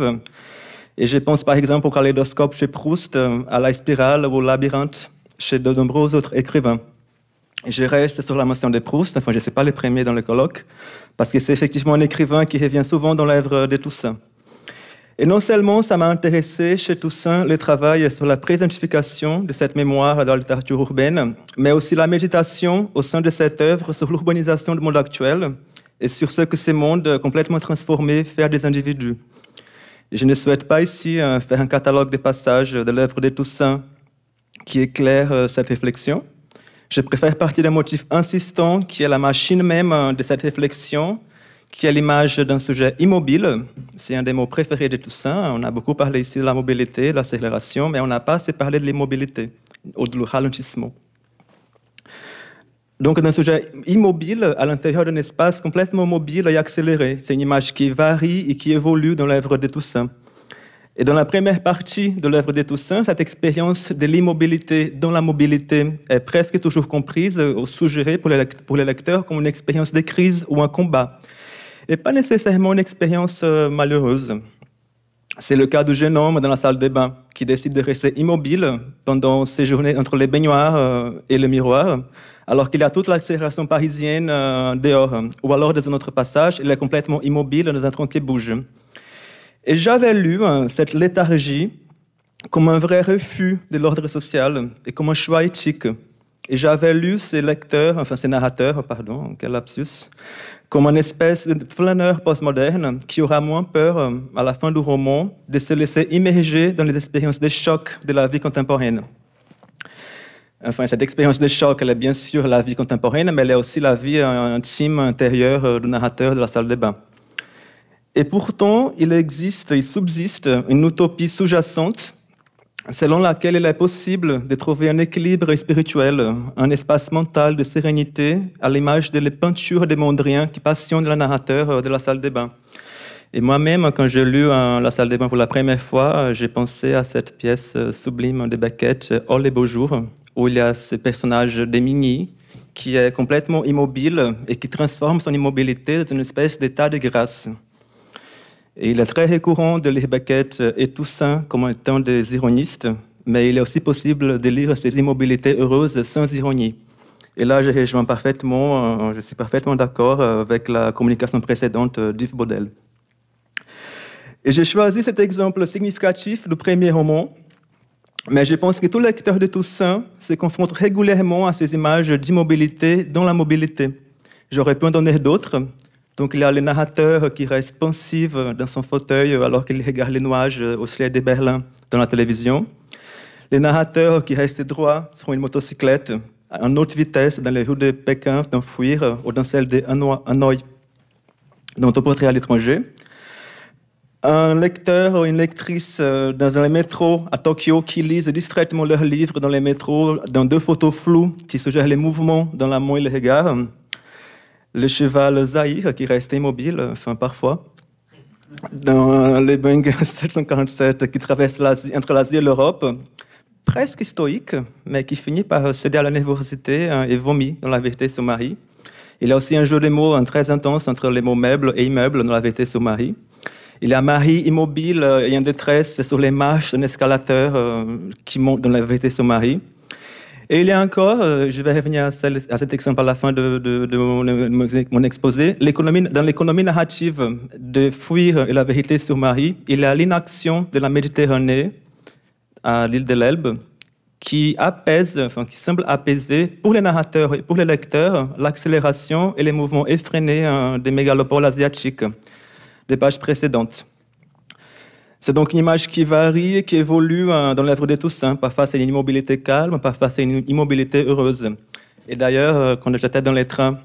Et je pense par exemple au kaléidoscope chez Proust, euh, à la spirale ou au labyrinthe chez de nombreux autres écrivains. Je reste sur la mention de Proust, enfin je ne sais pas les premiers dans le colloque, parce que c'est effectivement un écrivain qui revient souvent dans l'œuvre de Toussaint. Et non seulement ça m'a intéressé chez Toussaint le travail sur la présentification de cette mémoire dans la littérature urbaine, mais aussi la méditation au sein de cette œuvre sur l'urbanisation du monde actuel et sur ce que ces mondes complètement transformés font des individus. Je ne souhaite pas ici euh, faire un catalogue des passages de l'œuvre de Toussaint qui éclaire euh, cette réflexion, je préfère partir d'un motif insistant qui est la machine même euh, de cette réflexion, qui est l'image d'un sujet immobile. C'est un des mots préférés de Toussaint. On a beaucoup parlé ici de la mobilité, de l'accélération, mais on n'a pas assez parlé de l'immobilité ou du ralentissement. Donc, d'un sujet immobile à l'intérieur d'un espace complètement mobile et accéléré. C'est une image qui varie et qui évolue dans l'œuvre de Toussaint. Et dans la première partie de l'œuvre de Toussaint, cette expérience de l'immobilité dans la mobilité est presque toujours comprise ou suggérée pour les, lecteurs comme une expérience de crise ou un combat, et pas nécessairement une expérience euh, malheureuse. C'est le cas du jeune homme dans la salle de bain qui décide de rester immobile pendant ses journées entre les baignoires euh, et le miroir, alors qu'il a toute l'accélération parisienne euh, dehors. Ou alors, dans un autre passage, il est complètement immobile dans un tronc qui bouge. Et j'avais lu hein, cette léthargie comme un vrai refus de l'ordre social et comme un choix éthique. Et j'avais lu ces lecteurs, enfin ces narrateurs, pardon, quel lapsus, comme une espèce de flâneur postmoderne qui aura moins peur, euh, à la fin du roman, de se laisser immerger dans les expériences de choc de la vie contemporaine. Enfin, cette expérience de choc, elle est bien sûr la vie contemporaine, mais elle est aussi la vie euh, intime, intérieure euh, du narrateur de la salle de bain. Et pourtant, il existe, il subsiste une utopie sous-jacente selon laquelle il est possible de trouver un équilibre spirituel, un espace mental de sérénité, à l'image des peintures des Mondriens qui passionnent le narrateur de la salle des bains. Et moi-même, quand j'ai lu euh, La salle des bains pour la première fois, j'ai pensé à cette pièce euh, sublime de Beckett, Oh euh, les beaux jours, où il y a ce personnage d'Emini qui est complètement immobile et qui transforme son immobilité en une espèce d'état de grâce il est très récurrent de lire Beckett et Toussaint comme étant des ironistes, mais il est aussi possible de lire ces immobilités heureuses sans ironie. Et là, je rejoins parfaitement, euh, je suis parfaitement d'accord avec la communication précédente d'Yves Baudel. Et j'ai choisi cet exemple significatif du premier roman, mais je pense que tout lecteur de Toussaint se confronte régulièrement à ces images d'immobilité dans la mobilité. J'aurais pu en donner d'autres, donc il y a le narrateur qui reste pensif euh, dans son fauteuil euh, alors qu'il regarde les nuages euh, au ciel de Berlin dans la télévision. Le narrateur qui reste droit sur une motocyclette à une haute vitesse dans les rues de Pékin fuir ou dans celle de Hanoï, dans ton portrait à l'étranger. Un lecteur ou une lectrice dans un métro à Tokyo qui lisent distraitement leurs livres dans les métros, dans deux photos floues qui suggèrent les mouvements dans la main et le regard le cheval Zahir qui reste immobile, enfin parfois, dans les Boeing 747 qui l'Asie entre l'Asie et l'Europe, presque stoïque, mais qui finit par céder à la nervosité hein, et vomit dans la vérité sous Marie. Il y a aussi un jeu de mots hein, très intense entre les mots meuble et immeuble dans la vérité sous Marie. Il y a Marie immobile et euh, en détresse sur les marches d'un escalateur euh, qui monte dans la vérité sous Marie. Et il y a encore, euh, je vais revenir à, cette à par la fin de, mon, mon, exposé, dans l'économie narrative de fuir la vérité sur Marie, il y a l'inaction de la Méditerranée à l'île de l'Elbe qui apaise, enfin, qui semble apaiser pour les narrateurs et pour les lecteurs l'accélération et les mouvements effrénés hein, des mégalopoles asiatiques des pages précédentes. C'est donc une image qui varie et qui évolue hein, dans l'œuvre de Toussaint. Parfois, c'est une immobilité calme, parfois, c'est une immobilité heureuse. Et d'ailleurs, euh, quand j'étais dans les trains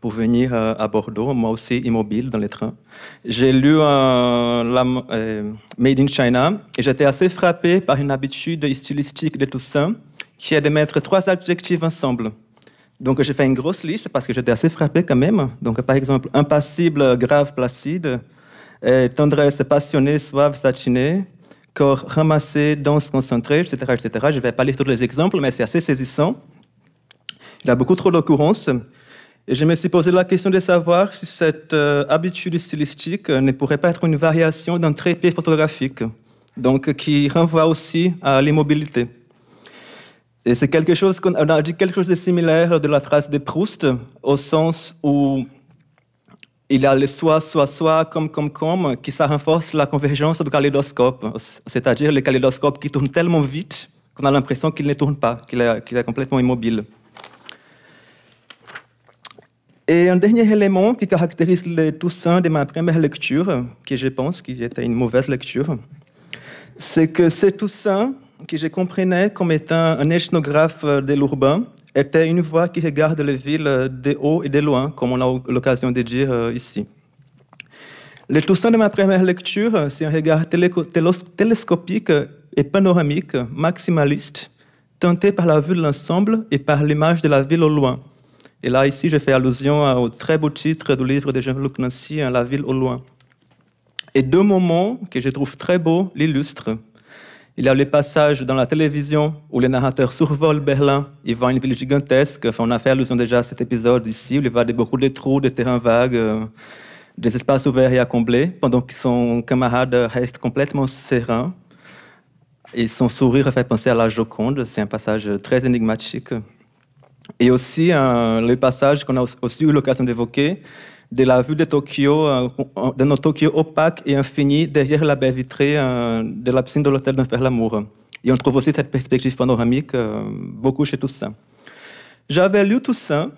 pour venir euh, à Bordeaux, moi aussi immobile dans les trains, j'ai lu euh, Made in China et j'étais assez frappé par une habitude stylistique de Toussaint qui est de mettre trois adjectifs ensemble. Donc j'ai fait une grosse liste parce que j'étais assez frappé quand même. Donc par exemple, impassible, grave, placide, euh, tendresse passionnée, suave, satinée, corps ramassé, danse concentrée, etc., etc. Je ne vais pas lire tous les exemples, mais c'est assez saisissant. Il a beaucoup trop d'occurrences. Et je me suis posé la question de savoir si cette euh, habitude stylistique euh, ne pourrait pas être une variation d'un trépied photographique, donc qui renvoie aussi à l'immobilité. Et c'est quelque chose qu'on a dit quelque chose de similaire de la phrase de Proust, au sens où il y a le soi, soit, soit, comme, comme, comme, qui ça renforce la convergence du kaléidoscope, c'est-à-dire le kaléidoscope qui tourne tellement vite qu'on a l'impression qu'il ne tourne pas, qu'il est, est, complètement immobile. Et un dernier élément qui caractérise le Toussaint de ma première lecture, qui je pense qu'il était une mauvaise lecture, c'est que ce Toussaint, que je comprenais comme étant un ethnographe de l'urbain, était une voix qui regarde les villes de haut et de loin, comme on a l'occasion de dire euh, ici. Le saint de ma première lecture, euh, c'est un regard télescopique et panoramique, maximaliste, tenté par la vue de l'ensemble et par l'image de la ville au loin. Et là, ici, je fais allusion au très beau titre du livre de Jean-Luc Nancy, hein, La ville au loin. Et deux moments que je trouve très beaux l'illustrent. Il y a le passage dans la télévision où le narrateur survole Berlin. Il voient une ville gigantesque. Enfin, on a fait allusion déjà à cet épisode ici où il va de beaucoup de trous, de terrains vagues, euh, des espaces ouverts et à combler, pendant que son camarade reste complètement serein. Et son sourire fait penser à la Joconde. C'est un passage très énigmatique. Et aussi euh, le passage qu'on a aussi eu l'occasion d'évoquer, de la vue de Tokyo, euh, de nos Tokyo opaque et infini derrière la baie vitrée euh, de la piscine de l'hôtel d'un fer l'amour. Et on trouve aussi cette perspective panoramique euh, beaucoup chez Toussaint. J'avais lu Toussaint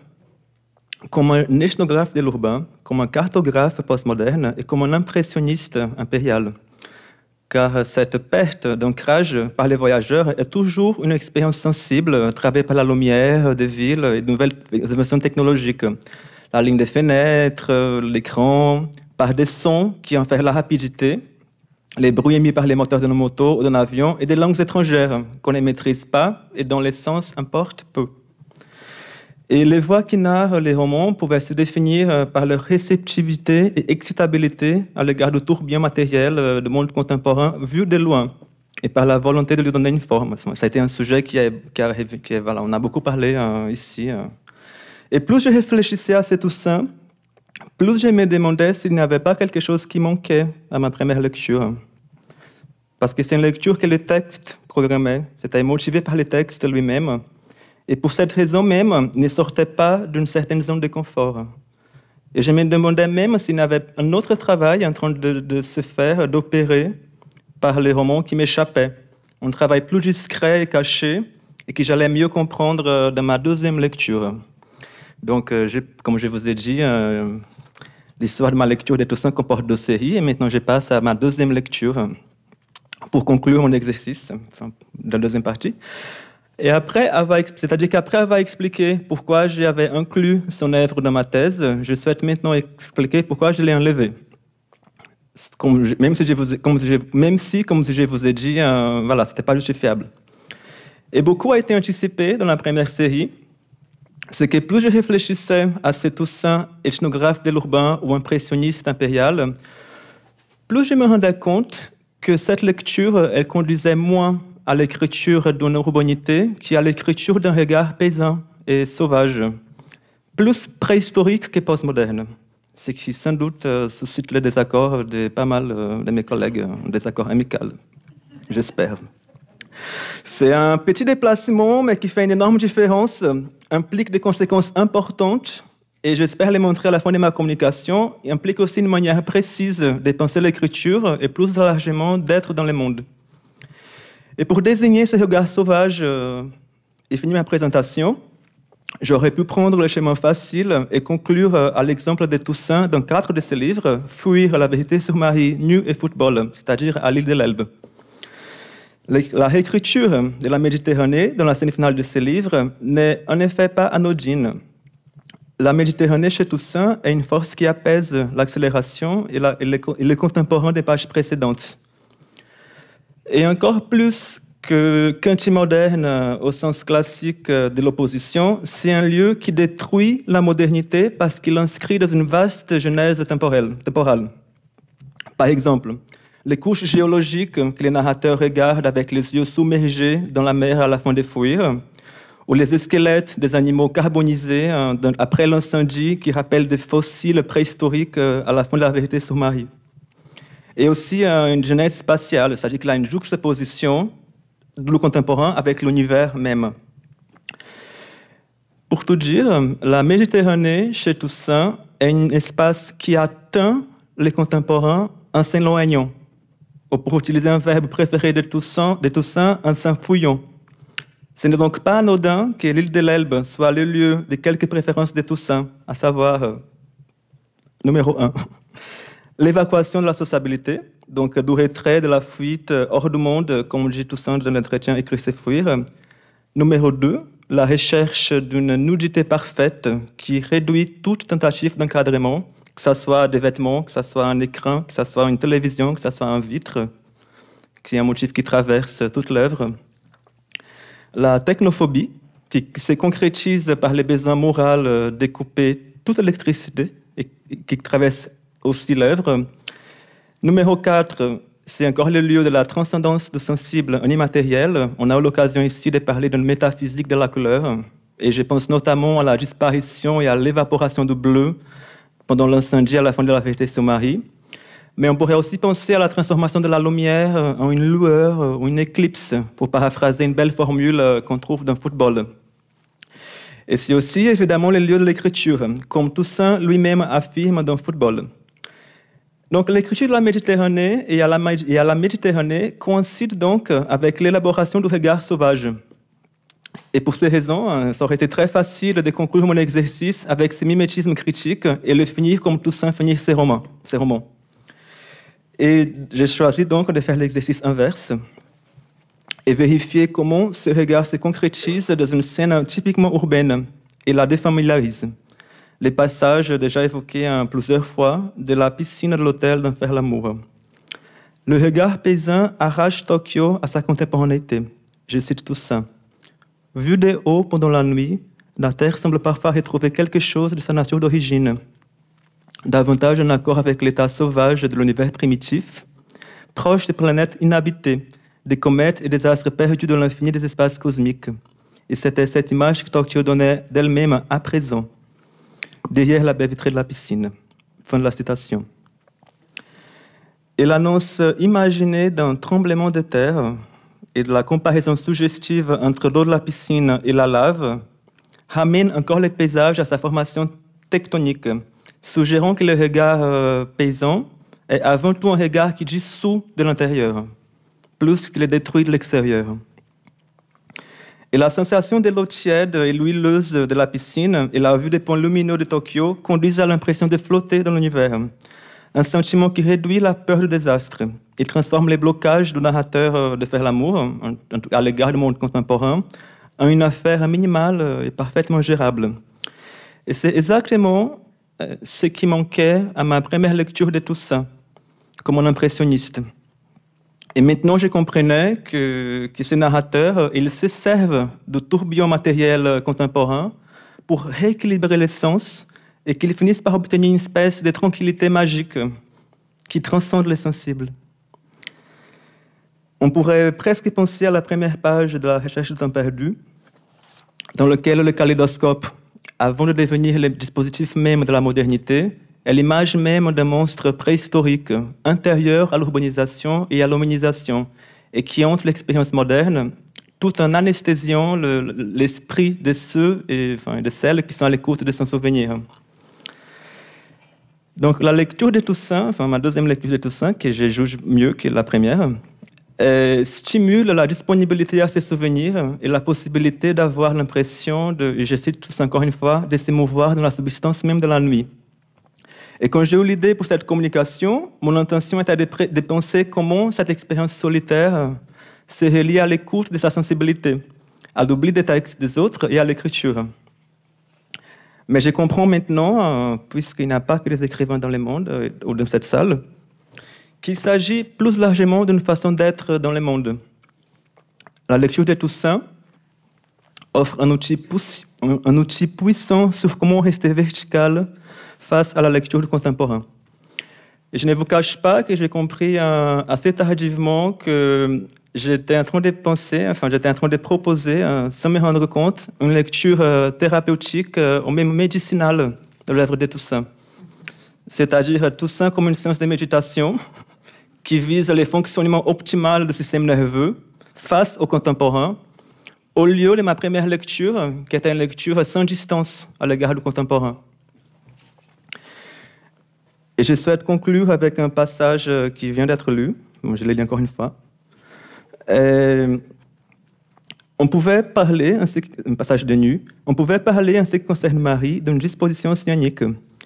comme un ethnographe de l'urbain, comme un cartographe postmoderne et comme un impressionniste impérial. Car cette perte d'ancrage par les voyageurs est toujours une expérience sensible, travaillée par la lumière des villes et de nouvelles innovations technologiques la ligne des fenêtres, euh, l'écran, par des sons qui en fait la rapidité, les bruits émis par les moteurs de nos motos ou d'un avion et des langues étrangères qu'on ne maîtrise pas et dont l'essence importe peu. Et les voix qui narrent les romans pouvaient se définir euh, par leur réceptivité et excitabilité à l'égard du tourbillon matériel euh, du monde contemporain vu de loin et par la volonté de lui donner une forme. Ça a été un sujet qui, a, voilà, on a beaucoup parlé hein, ici. Hein. Et plus je réfléchissais à tout ça, plus je me demandais s'il n'y avait pas quelque chose qui manquait à ma première lecture. Parce que c'est une lecture que le texte programmait, c'était motivé par le texte lui-même, et pour cette raison même, ne sortait pas d'une certaine zone de confort. Et je me demandais même s'il n'y avait un autre travail en train de, de se faire, d'opérer par les romans qui m'échappaient. Un travail plus discret et caché, et que j'allais mieux comprendre euh, dans ma deuxième lecture. Donc, euh, comme je vous ai dit, euh, l'histoire de ma lecture des Toussaint comporte deux séries, et maintenant je passe à ma deuxième lecture euh, pour conclure mon exercice, enfin, de la deuxième partie. Et après c'est-à-dire qu'après avoir expliqué pourquoi j'avais inclus son œuvre dans ma thèse, je souhaite maintenant expliquer pourquoi je l'ai enlevée. même, si vous, comme je, même si, comme vous ai dit, voilà, c'était pas justifiable. Et beaucoup a été anticipé dans la première série, c'est que plus je réfléchissais à cet Toussaint ethnographe de l'urbain ou impressionniste impérial, plus je me rendais compte que cette lecture, elle conduisait moins à l'écriture d'une urbanité qu'à l'écriture d'un regard paysan et sauvage, plus préhistorique que postmoderne. Ce qui, sans doute, euh, suscite le désaccord de pas mal euh, de mes collègues, un désaccord amical, j'espère. C'est un petit déplacement, mais qui fait une énorme différence implique des conséquences importantes et j'espère les montrer à la fin de ma communication, implique aussi une manière précise de penser l'écriture et plus largement d'être dans le monde. Et pour désigner ce regard sauvage euh, et finir ma présentation, j'aurais pu prendre le chemin facile et conclure euh, à l'exemple de Toussaint dans quatre de ses livres, Fuir la vérité sur Marie, Nu et Football, c'est-à-dire à l'île de l'Elbe. La réécriture de la Méditerranée dans la scène finale de ce livre n'est en effet pas anodine. La Méditerranée chez Toussaint est une force qui apaise l'accélération et, la, les, contemporains des pages précédentes. Et encore plus que Quinti-Moderne au sens classique de l'opposition, c'est un lieu qui détruit la modernité parce qu'il inscrit dans une vaste genèse temporelle. Par exemple, les couches géologiques que les narrateurs regardent avec les yeux submergés dans la mer à la fin des fouilles, ou les squelettes des animaux carbonisés euh, après l'incendie qui rappellent des fossiles préhistoriques euh, à la fin de la vérité sur Marie. Et aussi euh, une genèse spatiale, c'est-à-dire qu'il y a une juxtaposition de contemporain avec l'univers même. Pour tout dire, la Méditerranée chez Toussaint est un espace qui atteint les contemporains en s'éloignant pour utiliser un verbe préféré de Toussaint, de Toussaint saint Ce n'est donc pas anodin que l'île de l'Elbe soit le lieu de quelques préférences de Toussaint, à savoir, euh, numéro 1, l'évacuation de la sociabilité, donc du retrait de la fuite hors du monde, comme dit Toussaint dans l'entretien écrit ses fuir. Numéro 2, la recherche d'une nudité parfaite qui réduit toute tentative d'encadrement que ce soit des vêtements, que ce soit un écran, que ce soit une télévision, que ce soit un vitre, qui est un motif qui traverse toute l'œuvre. La technophobie, qui se concrétise par les besoins moraux euh, de couper toute électricité et qui traverse aussi l'œuvre. Numéro 4, c'est encore le lieu de la transcendance de sensible en immatériel. On a eu l'occasion ici de parler d'une métaphysique de la couleur. Et je pense notamment à la disparition et à l'évaporation du bleu, pendant l'incendie à la fin de la Vérité sur Marie. Mais on pourrait aussi penser à la transformation de la lumière euh, en une lueur ou euh, une éclipse, pour paraphraser une belle formule euh, qu'on trouve dans le football. Et c'est aussi évidemment le lieu de l'écriture, comme Toussaint lui-même affirme dans le football. Donc l'écriture de la Méditerranée et à la, la Méditerranée coïncide donc avec l'élaboration du regard sauvage, et pour ces raisons, hein, ça aurait été très facile de conclure mon exercice avec ce mimétisme critique et le finir comme Toussaint finit ses romans. Ses romans. Et j'ai choisi donc de faire l'exercice inverse et vérifier comment ce regard se concrétise dans une scène typiquement urbaine et la défamiliarise. Les passages déjà évoqués hein, plusieurs fois de la piscine de l'hôtel d'en faire l'amour. Le regard paysan arrache Tokyo à sa contemporanéité. Je cite Toussaint. « Vu de haut pendant la nuit, la Terre semble parfois retrouver quelque chose de sa nature d'origine, davantage en accord avec l'état sauvage de l'univers primitif, proche des planètes inhabitées, des comètes et des astres perdus dans l'infini des espaces cosmiques. Et c'était cette image que Tokyo donnait d'elle-même à présent, derrière la baie vitrée de la piscine. Fin de la citation. Et l'annonce imaginée d'un tremblement de terre et de la comparaison suggestive entre l'eau de la piscine et la lave ramène encore le paysage à sa formation tectonique, suggérant que le regard euh, paysan est avant tout un regard qui dissout de l'intérieur, plus qu'il est détruit de l'extérieur. Et la sensation de l'eau tiède et l'huileuse de la piscine et la vue des ponts lumineux de Tokyo conduisent à l'impression de flotter dans l'univers, un sentiment qui réduit la peur du désastre il transforme les blocages du narrateur euh, de faire l'amour, à l'égard du monde contemporain, en une affaire minimale euh, et parfaitement gérable. Et c'est exactement euh, ce qui manquait à ma première lecture de Toussaint, comme un impressionniste. Et maintenant, je comprenais que, ces narrateurs, ils se servent du tourbillon matériel contemporain pour rééquilibrer les sens et qu'ils finissent par obtenir une espèce de tranquillité magique qui transcende les sensibles. On pourrait presque penser à la première page de la recherche du temps perdu, dans lequel le kaléidoscope, avant de devenir le dispositif même de la modernité, est l'image même d'un monstre préhistorique, intérieur à l'urbanisation et à l'hominisation, et qui hante l'expérience moderne, tout en anesthésiant l'esprit de ceux et de celles qui sont à l'écoute de son souvenir. Donc la lecture de Toussaint, enfin ma deuxième lecture de Toussaint, que je juge mieux que la première, euh, stimule la disponibilité à ses souvenirs et la possibilité d'avoir l'impression de, je cite tous encore une fois, de s'émouvoir dans la substance même de la nuit. Et quand j'ai eu l'idée pour cette communication, mon intention était de, penser comment cette expérience solitaire se relie à l'écoute de sa sensibilité, à l'oubli des textes des autres et à l'écriture. Mais je comprends maintenant, euh, puisqu'il n'y a pas que des écrivains dans le monde euh, ou dans cette salle, qu'il s'agit plus largement d'une façon d'être dans le monde. La lecture de Toussaint offre un outil, puissant sur comment rester vertical face à la lecture contemporaine. Je ne vous cache pas que j'ai compris euh, assez tardivement que j'étais en train de penser, enfin j'étais en train de proposer, euh, sans me rendre compte, une lecture euh, thérapeutique ou même médicinale de l'œuvre de Toussaint. C'est-à-dire Toussaint comme une science de méditation qui vise le fonctionnement optimal du système nerveux face au contemporain, au lieu de ma première lecture, qui était une lecture sans distance à l'égard du contemporain. Et je souhaite conclure avec un passage euh, qui vient d'être lu, je l'ai lu encore une fois. Euh, on pouvait parler, un passage de nu, on pouvait parler en ce qui concerne Marie d'une disposition cyanique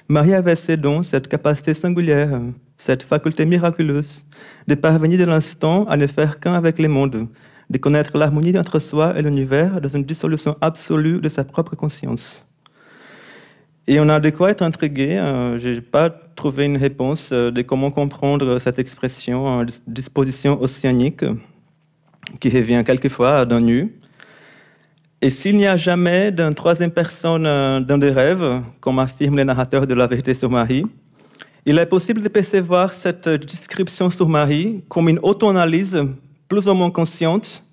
Marie avait ses dons, cette capacité singulière, cette faculté miraculeuse de parvenir de l'instant à ne faire qu'un avec les mondes, de connaître l'harmonie entre soi et l'univers dans une dissolution absolue de sa propre conscience. Et on a de quoi être intrigué. Hein. J'ai pas trouvé une réponse euh, de comment comprendre cette expression euh, disposition océanique qui revient quelquefois à nu et s'il n'y a jamais d'une troisième personne euh, dans des rêves, comme affirme le narrateur de La vérité sur Marie, il est possible de percevoir cette description sur Marie comme une auto-analyse plus ou moins consciente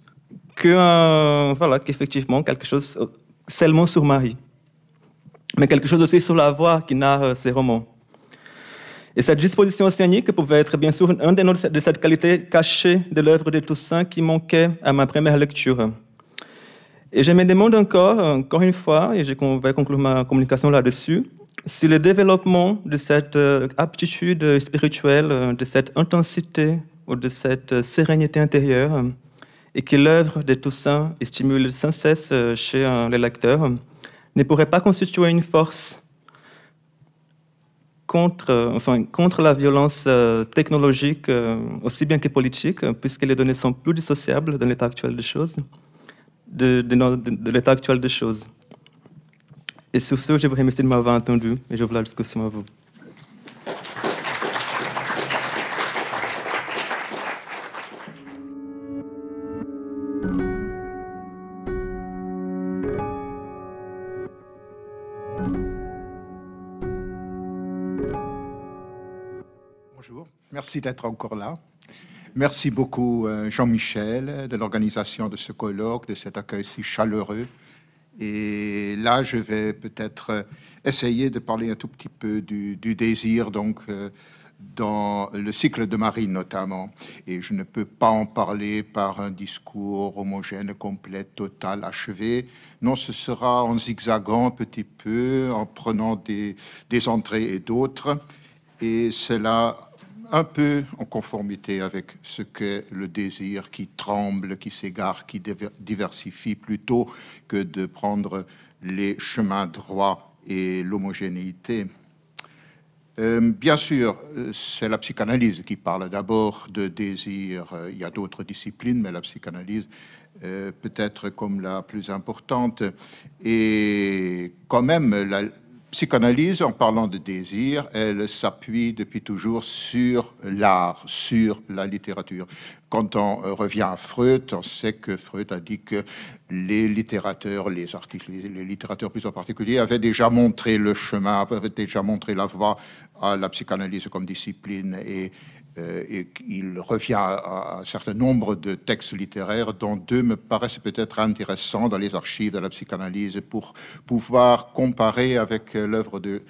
euh, qu'effectivement quelque chose euh, seulement sur Marie, mais quelque chose aussi sur la voix qui narre ses romans. Et cette disposition océanique pouvait être bien sûr un des de cette qualité cachée de l'œuvre de Toussaint qui manquait à ma première lecture. Et je me demande encore, encore une fois, et je vais conclure ma communication là-dessus, si le développement de cette euh, aptitude spirituelle, euh, de cette intensité ou de cette euh, sérénité intérieure, et que l'œuvre de Toussaint stimule sans cesse chez les lecteurs, ne pourrait pas constituer une force contre, enfin, contre la violence technologique aussi bien que politique, puisque les données sont plus dissociables dans l'état actuel des choses de, l'état actuel des choses. Et sur ce, je vous remercie de m'avoir entendu et je vous la discussion à vous. Bonjour, merci d'être encore là. Merci beaucoup euh, Jean-Michel de l'organisation de ce colloque, de cet accueil si chaleureux. Et là, je vais peut-être euh, essayer de parler un tout petit peu du, désir, donc euh, dans le cycle de Marine notamment. Et je ne peux pas en parler par un discours homogène, complet, total, achevé. Non, ce sera en zigzagant un petit peu, en prenant des, des entrées et d'autres. Et cela un peu en conformité avec ce qu'est le désir qui tremble, qui s'égare, qui diversifie, plutôt que de prendre les chemins droits et l'homogénéité. Euh, bien sûr, c'est la psychanalyse qui parle d'abord de désir. Il y a d'autres disciplines, mais la psychanalyse euh, peut-être comme la plus importante. Et quand même, la, psychanalyse, en parlant de désir, elle s'appuie depuis toujours sur l'art, sur la littérature. Quand on revient à Freud, on sait que Freud a dit que les littérateurs, les artistes, les littérateurs plus en particulier, avaient déjà montré le chemin, avaient déjà montré la voie à la psychanalyse comme discipline et, euh, et il revient à, un certain nombre de textes littéraires dont deux me paraissent peut-être intéressants dans les archives de la psychanalyse pour pouvoir comparer avec euh, l'œuvre de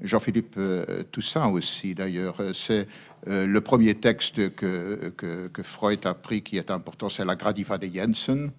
Jean-Philippe euh, Toussaint aussi d'ailleurs. C'est le premier texte que, que, que, Freud a pris qui est important, c'est la Gradiva de Jensen.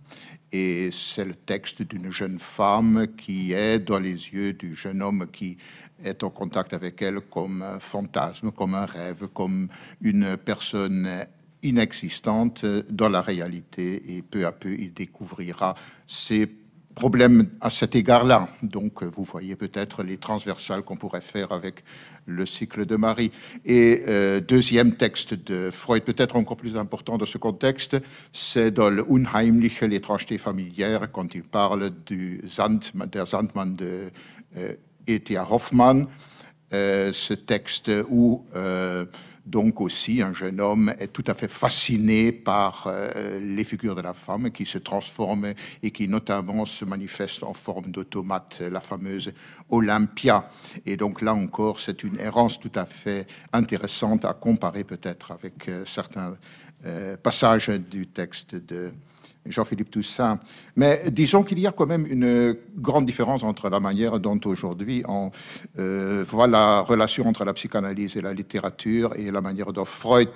Et c'est le texte d'une jeune femme qui est dans les yeux du jeune homme qui est en contact avec elle comme un fantasme, comme un rêve, comme une personne inexistante dans la réalité et peu à peu il découvrira ses problèmes à cet égard-là. Donc vous voyez peut-être les transversales qu'on pourrait faire avec le cycle de Marie. Et euh, deuxième texte de Freud, peut-être encore plus important dans ce contexte, c'est dans l'unheimliche l'étrangeté familière, quand il parle du sandman der Sandmann de euh, à Hoffman, euh, ce texte où euh, donc aussi un jeune homme est tout à fait fasciné par euh, les figures de la femme qui se transforment et qui notamment se manifeste en forme d'automate, la fameuse Olympia. Et donc là encore, c'est une errance tout à fait intéressante à comparer peut-être avec certains passages du texte de Jean-Philippe Toussaint. Mais disons qu'il y a quand même une grande différence entre la manière dont aujourd'hui on euh, voit la relation entre la psychanalyse et la littérature et la manière dont Freud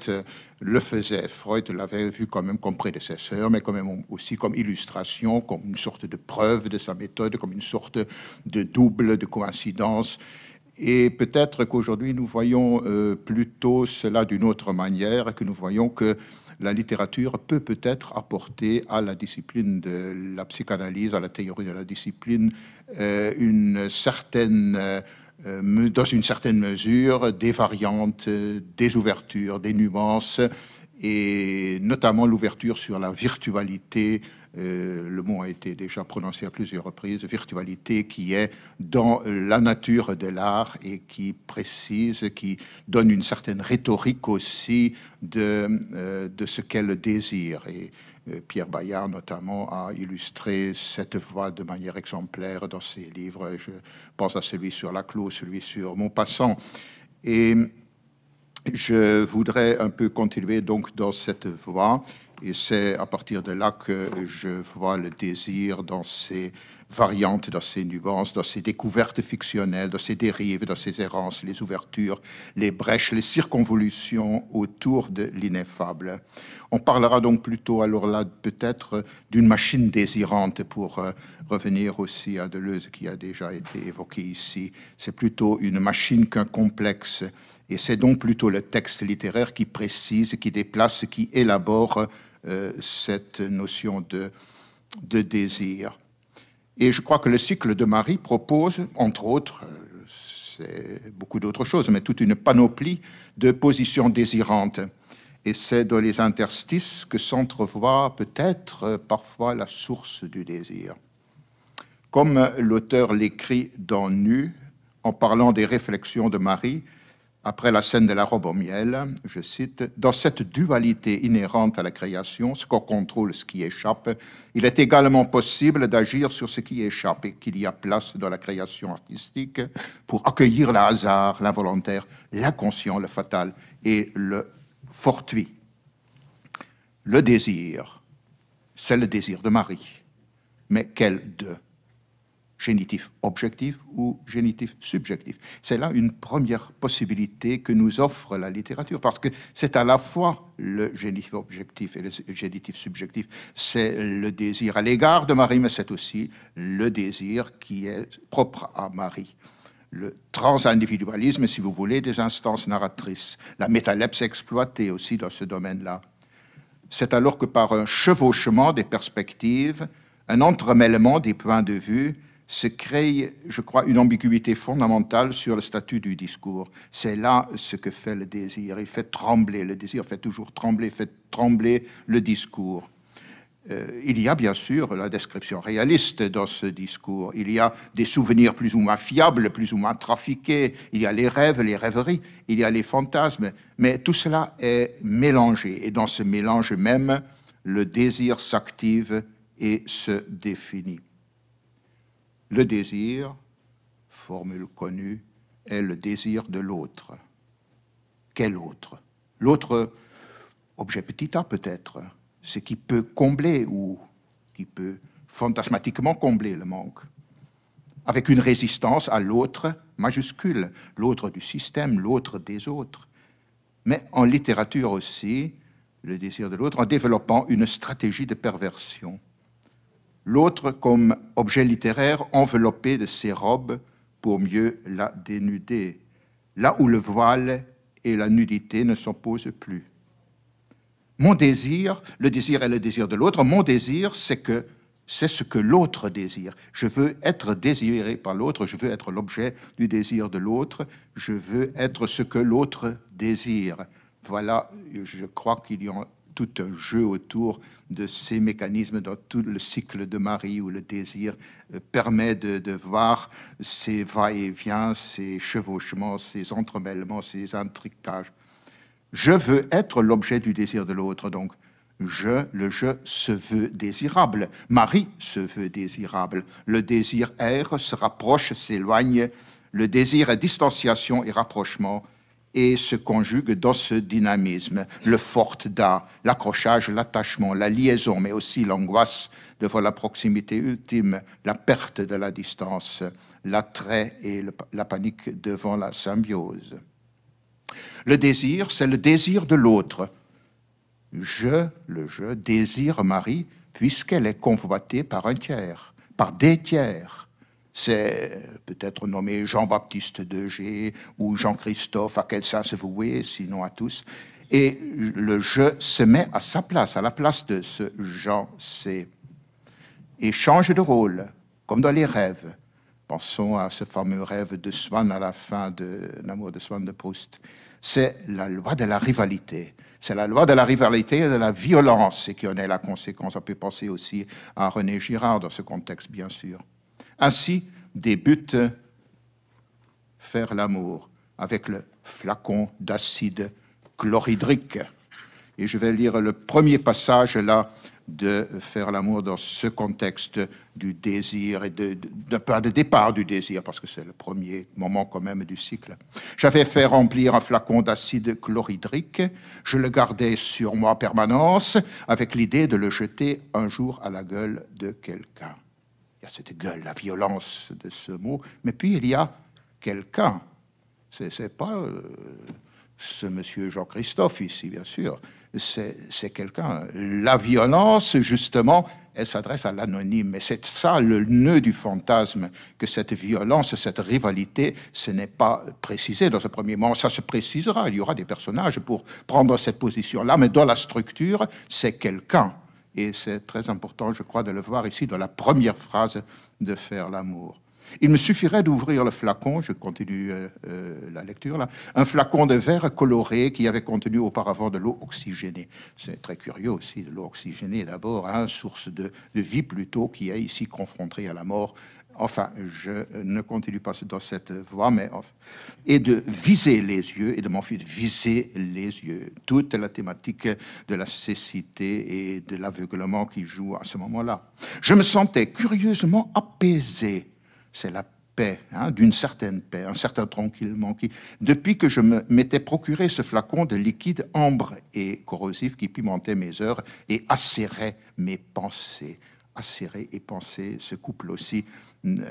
le faisait. Freud l'avait vu quand même comme prédécesseur, mais quand même aussi comme illustration, comme une sorte de preuve de sa méthode, comme une sorte de double, de coïncidence. Et peut-être qu'aujourd'hui, nous voyons euh, plutôt cela d'une autre manière, que nous voyons que la littérature peut peut-être apporter à la discipline de la psychanalyse, à la théorie de la discipline, euh, une certaine, euh, dans une certaine mesure, des variantes, euh, des ouvertures, des nuances, et notamment l'ouverture sur la virtualité euh, le mot a été déjà prononcé à plusieurs reprises, virtualité qui est dans la nature de l'art et qui précise, qui donne une certaine rhétorique aussi de, euh, de ce qu'elle désire. Et, euh, Pierre Bayard notamment a illustré cette voie de manière exemplaire dans ses livres. Je pense à celui sur la clou, celui sur Montpassant. Et je voudrais un peu continuer donc dans cette voie et c'est à partir de là que je vois le désir dans ses variantes, dans ses nuances, dans ses découvertes fictionnelles, dans ses dérives, dans ses errances, les ouvertures, les brèches, les circonvolutions autour de l'ineffable. On parlera donc plutôt alors là peut-être d'une machine désirante pour euh, revenir aussi à Deleuze qui a déjà été évoqué ici. C'est plutôt une machine qu'un complexe. Et c'est donc plutôt le texte littéraire qui précise, qui déplace, qui élabore euh, cette notion de, désir. Et je crois que le cycle de Marie propose, entre autres, euh, c'est beaucoup d'autres choses, mais toute une panoplie de positions désirantes. Et c'est dans les interstices que s'entrevoit peut-être euh, parfois la source du désir. Comme l'auteur l'écrit dans Nu, en parlant des réflexions de Marie, après la scène de la robe au miel, je cite, Dans cette dualité inhérente à la création, ce qu'on contrôle, ce qui échappe, il est également possible d'agir sur ce qui échappe et qu'il y a place dans la création artistique pour accueillir le hasard, l'involontaire, l'inconscient, le fatal et le fortuit. Le désir, c'est le désir de Marie. Mais quel de génitif objectif ou génitif subjectif. C'est là une première possibilité que nous offre la littérature, parce que c'est à la fois le génitif objectif et le génitif subjectif. C'est le désir à l'égard de Marie, mais c'est aussi le désir qui est propre à Marie. Le transindividualisme, si vous voulez, des instances narratrices. La métalepse exploitée aussi dans ce domaine-là. C'est alors que par un chevauchement des perspectives, un entremêlement des points de vue, se crée, je crois, une ambiguïté fondamentale sur le statut du discours. C'est là ce que fait le désir. Il fait trembler, le désir fait toujours trembler, fait trembler le discours. Euh, il y a bien sûr la description réaliste dans ce discours, il y a des souvenirs plus ou moins fiables, plus ou moins trafiqués, il y a les rêves, les rêveries, il y a les fantasmes, mais tout cela est mélangé, et dans ce mélange même, le désir s'active et se définit. Le désir, formule connue, est le désir de l'autre. Quel autre L'autre objet petit a peut-être, ce qui peut combler ou qui peut fantasmatiquement combler le manque, avec une résistance à l'autre majuscule, l'autre du système, l'autre des autres, mais en littérature aussi, le désir de l'autre, en développant une stratégie de perversion l'autre comme objet littéraire enveloppé de ses robes pour mieux la dénuder, là où le voile et la nudité ne s'opposent plus. Mon désir, le désir et le désir de l'autre, mon désir, c'est que c'est ce que l'autre désire. Je veux être désiré par l'autre, je veux être l'objet du désir de l'autre, je veux être ce que l'autre désire. Voilà, je crois qu'il y a tout un jeu autour de ces mécanismes dans tout le cycle de Marie où le désir euh, permet de, voir ces va-et-vient, ces chevauchements, ces entremêlements, ces intricages. Je veux être l'objet du désir de l'autre, donc je, le je se veut désirable. Marie se veut désirable. Le désir erre, se rapproche, s'éloigne. Le désir est distanciation et rapprochement et se conjugue dans ce dynamisme le fort da, l'accrochage, l'attachement, la liaison, mais aussi l'angoisse devant la proximité ultime, la perte de la distance, l'attrait et la panique devant la symbiose. Le désir, c'est le désir de l'autre. Je, le je, désire Marie puisqu'elle est convoitée par un tiers, par des tiers c'est peut-être nommé Jean-Baptiste Degé ou Jean-Christophe, à quel sens se vouer, sinon à tous. Et le jeu se met à sa place, à la place de ce Jean C. Et change de rôle, comme dans les rêves. Pensons à ce fameux rêve de Swann à la fin de L'amour de Swann de Proust. C'est la loi de la rivalité. C'est la loi de la rivalité et de la violence et qui en est la conséquence. On peut penser aussi à René Girard dans ce contexte, bien sûr. Ainsi débute faire l'amour avec le flacon d'acide chlorhydrique. Et je vais lire le premier passage là de faire l'amour dans ce contexte du désir et de, de, départ du désir, parce que c'est le premier moment quand même du cycle. J'avais fait remplir un flacon d'acide chlorhydrique, je le gardais sur moi permanence, avec l'idée de le jeter un jour à la gueule de quelqu'un cette gueule, la violence de ce mot, mais puis il y a quelqu'un. C'est pas euh, ce monsieur Jean-Christophe ici, bien sûr. C'est quelqu'un. La violence, justement, elle s'adresse à l'anonyme. Et c'est ça le nœud du fantasme, que cette violence, cette rivalité, ce n'est pas précisé dans ce premier moment. Ça se précisera, il y aura des personnages pour prendre cette position-là, mais dans la structure, c'est quelqu'un. Et c'est très important, je crois, de le voir ici dans la première phrase de Faire l'amour. Il me suffirait d'ouvrir le flacon, je continue euh, euh, la lecture là, un flacon de verre coloré qui avait contenu auparavant de l'eau oxygénée. C'est très curieux aussi, de l'eau oxygénée d'abord, hein, source de, de, vie plutôt, qui est ici confrontée à la mort enfin, je ne continue pas dans cette voie, mais et de viser les yeux, et de m'enfuir, viser les yeux. Toute la thématique de la cécité et de l'aveuglement qui joue à ce moment-là. Je me sentais curieusement apaisé. C'est la paix, hein, d'une certaine paix, un certain tranquillement, qui, depuis que je m'étais procuré ce flacon de liquide ambre et corrosif qui pimentait mes heures et acérait mes pensées. Acérer et penser, ce couple aussi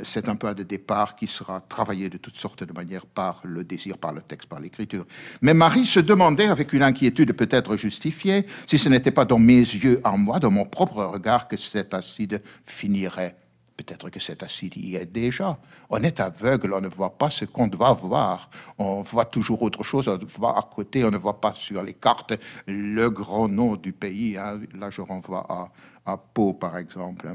c'est un point de départ qui sera travaillé de toutes sortes de manières par le désir, par le texte, par l'écriture. Mais Marie se demandait, avec une inquiétude peut-être justifiée, si ce n'était pas dans mes yeux, en moi, dans mon propre regard, que cet acide finirait. Peut-être que cet acide y est déjà. On est aveugle, on ne voit pas ce qu'on doit voir. On voit toujours autre chose, on voit à côté, on ne voit pas sur les cartes le grand nom du pays. Hein. Là, je renvoie à, à Pau, par exemple.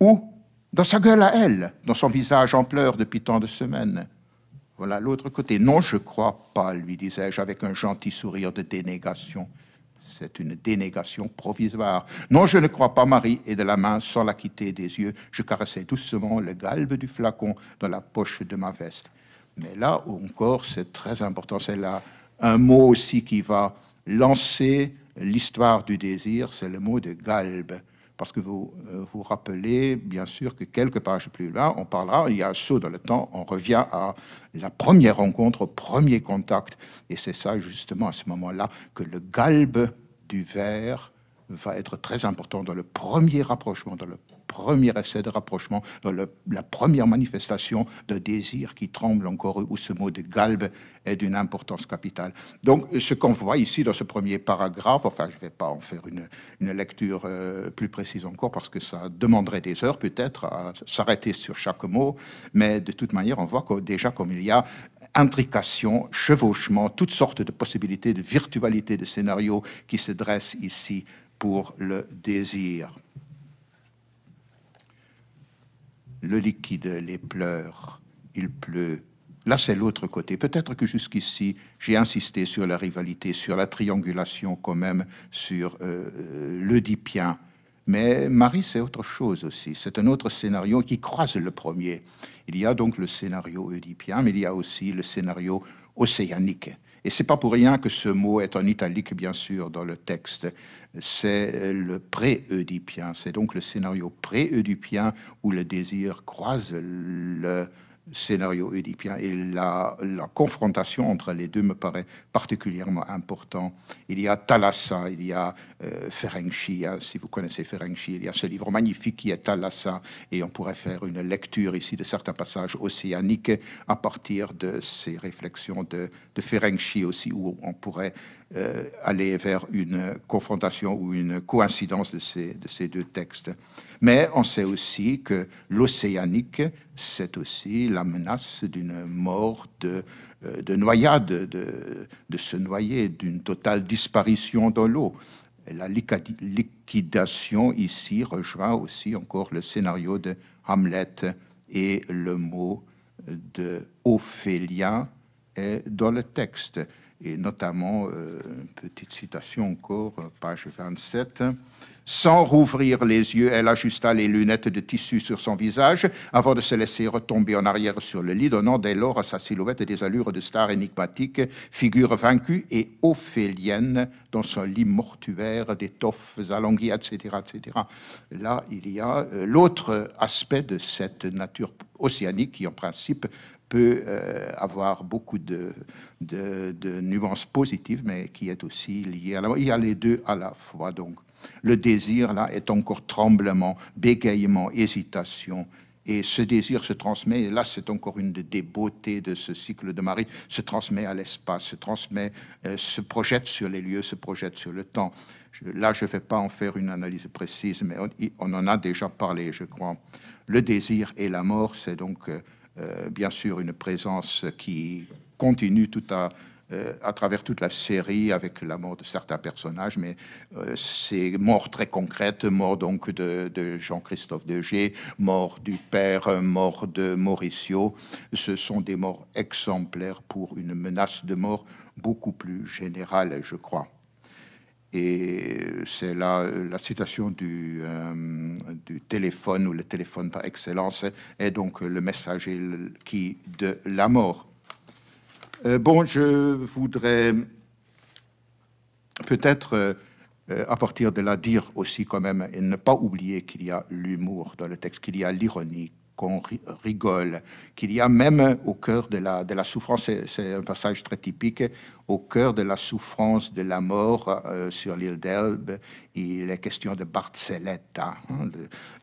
Ou dans sa gueule à elle, dans son visage en pleurs depuis tant de semaines. Voilà l'autre côté. Non, je crois pas, lui disais-je avec un gentil sourire de dénégation. C'est une dénégation provisoire. Non, je ne crois pas, Marie, et de la main, sans la quitter des yeux, je caressais doucement le galbe du flacon dans la poche de ma veste. Mais là encore, c'est très important, c'est là un mot aussi qui va lancer l'histoire du désir, c'est le mot de galbe parce que vous euh, vous rappelez bien sûr que quelques pages plus loin, on parlera, il y a un saut dans le temps, on revient à la première rencontre, au premier contact. Et c'est ça justement à ce moment-là que le galbe du verre va être très important dans le premier rapprochement, dans le premier essai de rapprochement, euh, la première manifestation de désir qui tremble encore, où ce mot de galbe est d'une importance capitale. Donc, ce qu'on voit ici dans ce premier paragraphe, enfin, je ne vais pas en faire une, lecture euh, plus précise encore, parce que ça demanderait des heures peut-être à s'arrêter sur chaque mot, mais de toute manière, on voit déjà comme il y a intrication, chevauchement, toutes sortes de possibilités de virtualité de scénarios qui se dressent ici pour le désir le liquide, les pleurs, il pleut. Là, c'est l'autre côté. Peut-être que jusqu'ici, j'ai insisté sur la rivalité, sur la triangulation quand même, sur euh, euh Mais Marie, c'est autre chose aussi. C'est un autre scénario qui croise le premier. Il y a donc le scénario oedipien, mais il y a aussi le scénario océanique. Et c'est pas pour rien que ce mot est en italique, bien sûr, dans le texte. C'est euh, le pré eudipien C'est donc le scénario pré eudipien où le désir croise le, scénario oedipien. Et la, la, confrontation entre les deux me paraît particulièrement important. Il y a Thalassa, il y a euh, hein, si vous connaissez ferenchi il y a ce livre magnifique qui est Thalassa. Et on pourrait faire une lecture ici de certains passages océaniques à partir de ces réflexions de, de aussi, où on pourrait euh, aller vers une confrontation ou une coïncidence de ces, deux textes. Mais on sait aussi que l'océanique, c'est aussi la menace d'une mort de, euh, noyade, de, se noyer, d'une totale disparition dans l'eau. La liquidation ici rejoint aussi encore le scénario de Hamlet et le mot de Ophélia est dans le texte et notamment, euh, une petite citation encore, euh, page 27, Sans rouvrir les yeux, elle ajusta les lunettes de tissu sur son visage avant de se laisser retomber en arrière sur le lit, donnant dès lors à sa silhouette des allures de star énigmatique, figure vaincue et ophélienne dans son lit mortuaire d'étoffes allongées, etc., etc. Là, il y a euh, l'autre aspect de cette nature océanique qui, en principe, peut euh, avoir beaucoup de, de, nuances positives, mais qui est aussi lié. à la... Il y a les deux à la fois, donc. Le désir, là, est encore tremblement, bégayement, hésitation, et ce désir se transmet, et là c'est encore une des beautés de ce cycle de Marie, se transmet à l'espace, se transmet, euh, se projette sur les lieux, se projette sur le temps. Je, là je ne vais pas en faire une analyse précise, mais on, en a déjà parlé, je crois. Le désir et la mort, c'est donc euh, euh, bien sûr une présence qui continue tout euh, à, travers toute la série avec la mort de certains personnages, mais euh, ces c'est mort très concrète, mort donc de, de Jean-Christophe Degé, mort du père, mort de Mauricio. Ce sont des morts exemplaires pour une menace de mort beaucoup plus générale, je crois. Et euh, c'est la, euh, la citation du, euh, du, téléphone, ou le téléphone par excellence, est donc le messager qui de la mort. bon, je voudrais peut-être, à partir de là, dire aussi quand même, et ne pas oublier qu'il y a l'humour dans le texte, qu'il y a l'ironie, qu'on rigole, qu'il y a même au cœur de la, de la souffrance, c'est un passage très typique, au cœur de la souffrance de la mort euh, sur l'île d'Elbe, il est question de Barceletta, hein,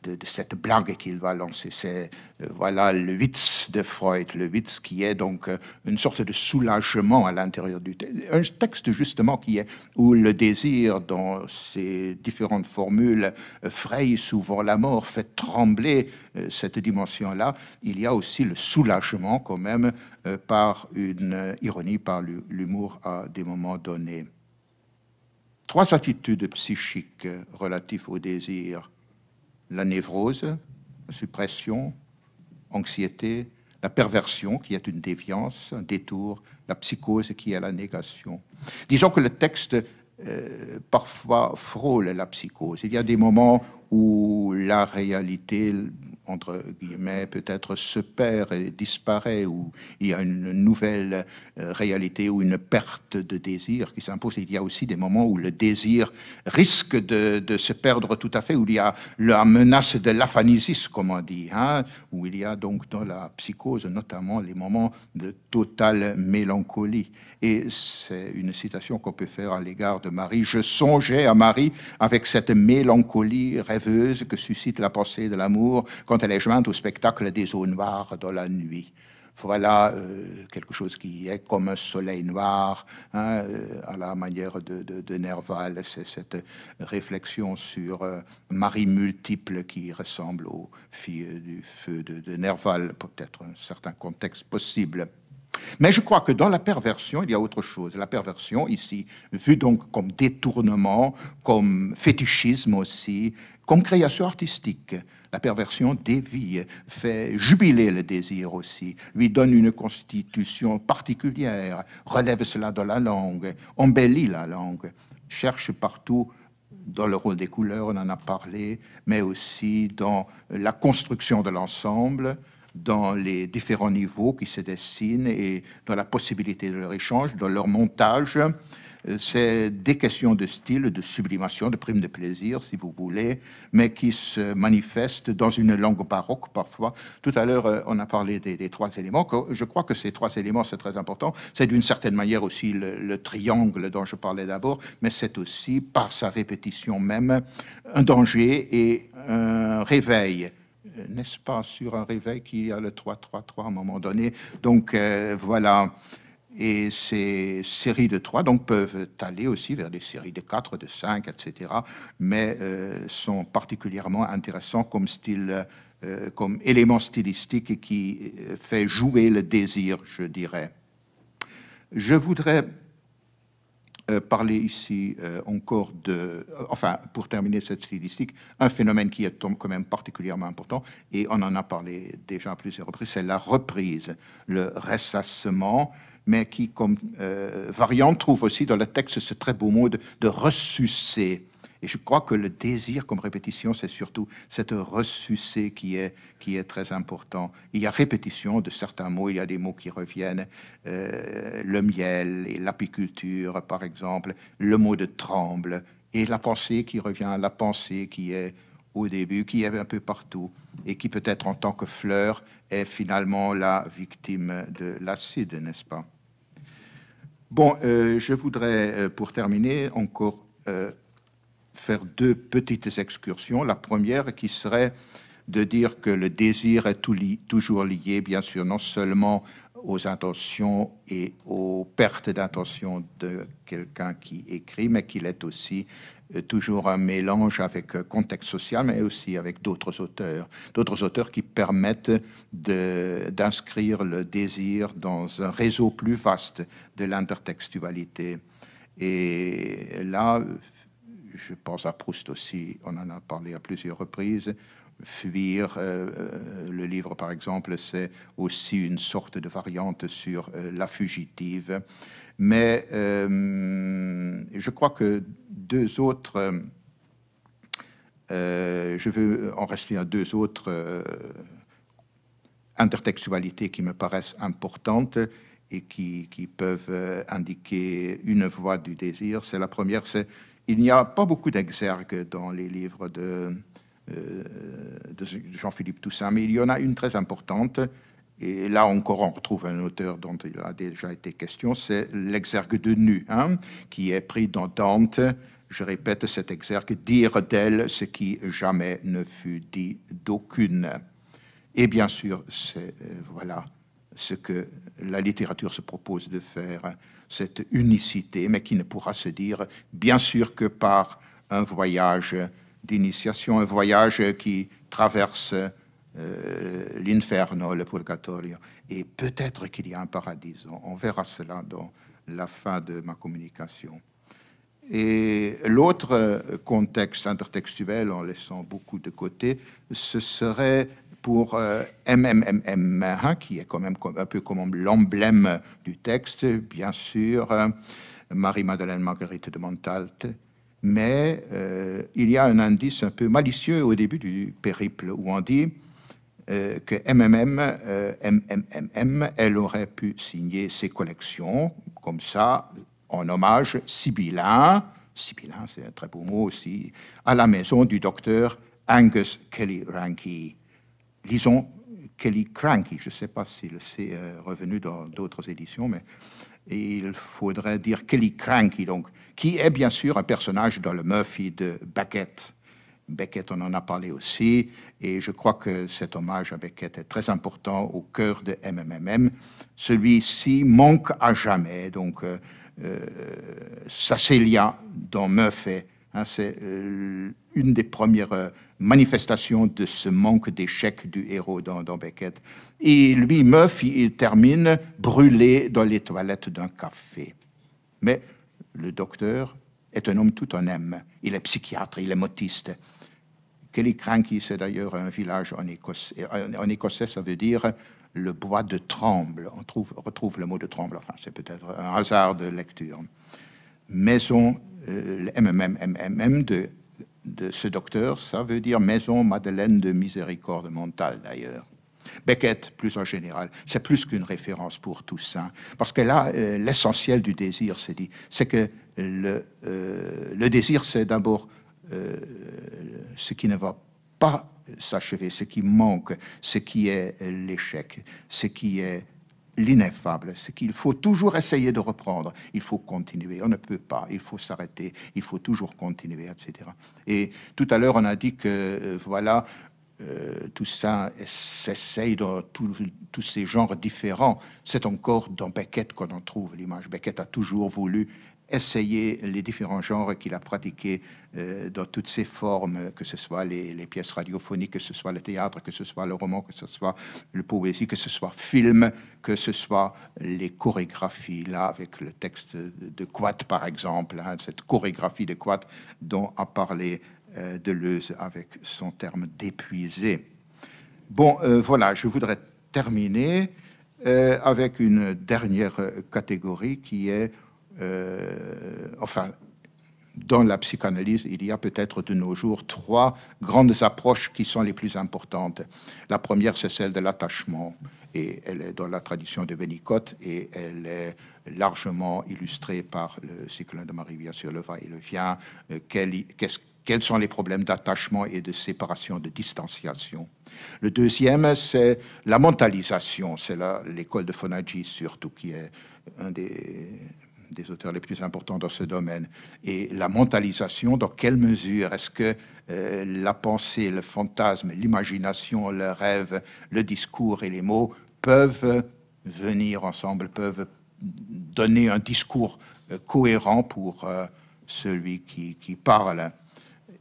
de, cette blague qu'il va lancer. C'est euh, voilà le Witz de Freud, le Witz qui est donc euh, une sorte de soulagement à l'intérieur du texte. Un texte justement qui est où le désir dans ses différentes formules euh, fraye souvent la mort, fait trembler cette dimension-là. Il y a aussi le soulagement quand même par une ironie, par l'humour à des moments donnés trois attitudes psychiques relatives au désir. La névrose, suppression, anxiété, la perversion qui est une déviance, un détour, la psychose qui est la négation. Disons que le texte euh, parfois frôle la psychose. Il y a des moments où la réalité entre guillemets, peut-être se perd et disparaît, ou il y a une nouvelle euh, réalité ou une perte de désir qui s'impose. Il y a aussi des moments où le désir risque de, se perdre tout à fait, où il y a la menace de l'aphanisis, comme on dit, hein, où il y a donc dans la psychose notamment les moments de totale mélancolie. Et c'est une citation qu'on peut faire à l'égard de Marie. Je songeais à Marie avec cette mélancolie rêveuse que suscite la pensée de l'amour quand jointe au spectacle des eaux noires dans la nuit. Voilà euh, quelque chose qui est comme un soleil noir, hein, euh, à la manière de, de, Nerval. C'est cette réflexion sur euh, Marie multiple qui ressemble aux filles du feu de, de Nerval, peut-être un certain contexte possible. Mais je crois que dans la perversion, il y a autre chose. La perversion, ici, vue donc comme détournement, comme fétichisme aussi, comme création artistique. La perversion dévie, fait jubiler le désir aussi, lui donne une constitution particulière, relève cela de la langue, embellit la langue, cherche partout dans le rôle des couleurs, on en a parlé, mais aussi dans la construction de l'ensemble, dans les différents niveaux qui se dessinent et dans la possibilité de leur échange, dans leur montage. Euh, c'est des questions de style, de sublimation, de prime de plaisir, si vous voulez, mais qui se manifestent dans une langue baroque parfois. Tout à l'heure, euh, on a parlé des, trois éléments. Je crois que ces trois éléments, c'est très important. C'est d'une certaine manière aussi le, triangle dont je parlais d'abord, mais c'est aussi, par sa répétition même, un danger et un réveil euh, n'est-ce pas, sur un réveil y a le 3-3-3 à un moment donné. Donc voilà, et ces séries de 3 donc, peuvent aller aussi vers des séries de 4, de 5, etc. Mais euh, sont particulièrement intéressants comme style. Euh, comme élément stylistique qui euh, fait jouer le désir, je dirais. Je voudrais parler ici encore de, enfin, pour terminer cette stylistique, un phénomène qui est quand même particulièrement important, et on en a parlé déjà à plusieurs reprises, c'est la reprise, le ressassement mais qui, comme euh, variante, trouve aussi dans le texte ce très beau mot de, de Et je crois que le désir comme répétition, c'est surtout cette ressuscé qui est, qui est très important. Il y a répétition de certains mots, il y a des mots qui reviennent, euh, le miel et l'apiculture, par exemple, le mot de tremble, et la pensée qui revient, la pensée qui est au début, qui est un peu partout, et qui peut-être en tant que fleur est finalement la victime de l'acide, n'est-ce pas Bon, euh, je voudrais, euh, pour terminer, encore euh, faire deux petites excursions. La première qui serait de dire que le désir est tout toujours lié, bien sûr, non seulement aux intentions et aux pertes d'intention de quelqu'un qui écrit, mais qu'il est aussi euh, toujours un mélange avec euh, contexte social, mais aussi avec d'autres auteurs, d'autres auteurs qui permettent d'inscrire le désir dans un réseau plus vaste de l'intertextualité. Et là, je pense à Proust aussi, on en a parlé à plusieurs reprises. Fuir, euh, le livre par exemple, c'est aussi une sorte de variante sur la fugitive. Mais euh, je crois que deux autres, euh, je veux en rester à deux autres euh, intertextualités qui me paraissent importantes et qui, peuvent indiquer une voie du désir. C'est la première, c'est il n'y a pas beaucoup d'exergues dans les livres de Jean-Philippe Toussaint, mais il y en a une très importante et là encore, on retrouve un auteur dont il a déjà été question, c'est l'exergue de nu, hein, qui est pris dans Dante. Je répète cet exergue, dire d'elle ce qui jamais ne fut dit d'aucune. Et bien sûr, c'est euh, voilà ce que la littérature se propose de faire, cette unicité, mais qui ne pourra se dire, bien sûr, que par un voyage d'initiation, un voyage qui traverse euh, l'inferno, le purgatorio, et peut-être qu'il y a un paradis. On, verra cela dans la fin de ma communication. Et l'autre euh, contexte intertextuel, en laissant beaucoup de côté, ce serait pour MMMM, euh, qui est quand même un peu comme l'emblème du texte, bien sûr, Marie-Madeleine Marguerite de Montalte, mais il y a un indice un peu malicieux au début du périple où on dit euh, que MMM, elle aurait pu signer ses collections, comme ça, en hommage sibyllin, sibyllin c'est un très beau mot aussi, à la maison du docteur Angus Kelly Ranky. Lisons Kelly Cranky, je ne sais pas s'il s'est euh, revenu dans d'autres éditions, mais il faudrait dire Kelly Cranky, donc, qui est bien sûr un personnage dans le Murphy de Baguette. Beckett, on en a parlé aussi, et je crois que cet hommage à Beckett est très important au cœur de MMMM. Celui-ci manque à jamais, donc ça, euh, euh dans Meuf hein, », c'est euh, une des premières euh, manifestations de ce manque d'échec du héros dans, Beckett. Et lui, Meuf, il termine brûlé dans les toilettes d'un café. Mais le docteur est un homme tout en aime. Il est psychiatre, il est motiste. Cranky, c'est d'ailleurs un village en, Écosse, en, écossais, ça veut dire le bois de tremble. On trouve, retrouve le mot de tremble, enfin, c'est peut-être un hasard de lecture. Maison, euh, MMM, de, de ce docteur, ça veut dire maison Madeleine de miséricorde mentale, d'ailleurs. Beckett, plus en général, c'est plus qu'une référence pour Toussaint, parce que là, euh, l'essentiel du désir, c'est dit, c'est que le, euh, le désir, c'est d'abord euh, ce qui ne va pas s'achever, ce qui manque, ce qui est l'échec, ce qui est l'ineffable, ce qu'il faut toujours essayer de reprendre. Il faut continuer, on ne peut pas, il faut s'arrêter, il faut toujours continuer, etc. Et tout à l'heure, on a dit que, euh, voilà, euh, tout ça s'essaye dans tous ces genres différents. C'est encore dans Beckett qu'on en trouve l'image. Beckett a toujours voulu essayer les différents genres qu'il a pratiqués euh, dans toutes ses formes, que ce soit les, pièces radiophoniques, que ce soit le théâtre, que ce soit le roman, que ce soit le poésie, que ce soit film, que ce soit les chorégraphies, là avec le texte de Quat par exemple, hein, cette chorégraphie de Quat dont a parlé euh, Deleuze avec son terme d'épuisé. Bon, euh, voilà, je voudrais terminer avec une dernière catégorie qui est euh, enfin, dans la psychanalyse, il y a peut-être de nos jours trois grandes approches qui sont les plus importantes. La première, c'est celle de l'attachement, et elle est dans la tradition de Benicotte, et elle est largement illustrée par le cycle de marie sur le va et le vient. Euh, quels sont les problèmes d'attachement et de séparation, de distanciation Le deuxième, c'est la mentalisation, c'est l'école de Fonagy surtout, qui est un des des auteurs les plus importants dans ce domaine. Et la mentalisation, dans quelle mesure est-ce que euh, la pensée, le fantasme, l'imagination, le rêve, le discours et les mots peuvent venir ensemble, peuvent donner un discours euh, cohérent pour euh, celui qui, parle.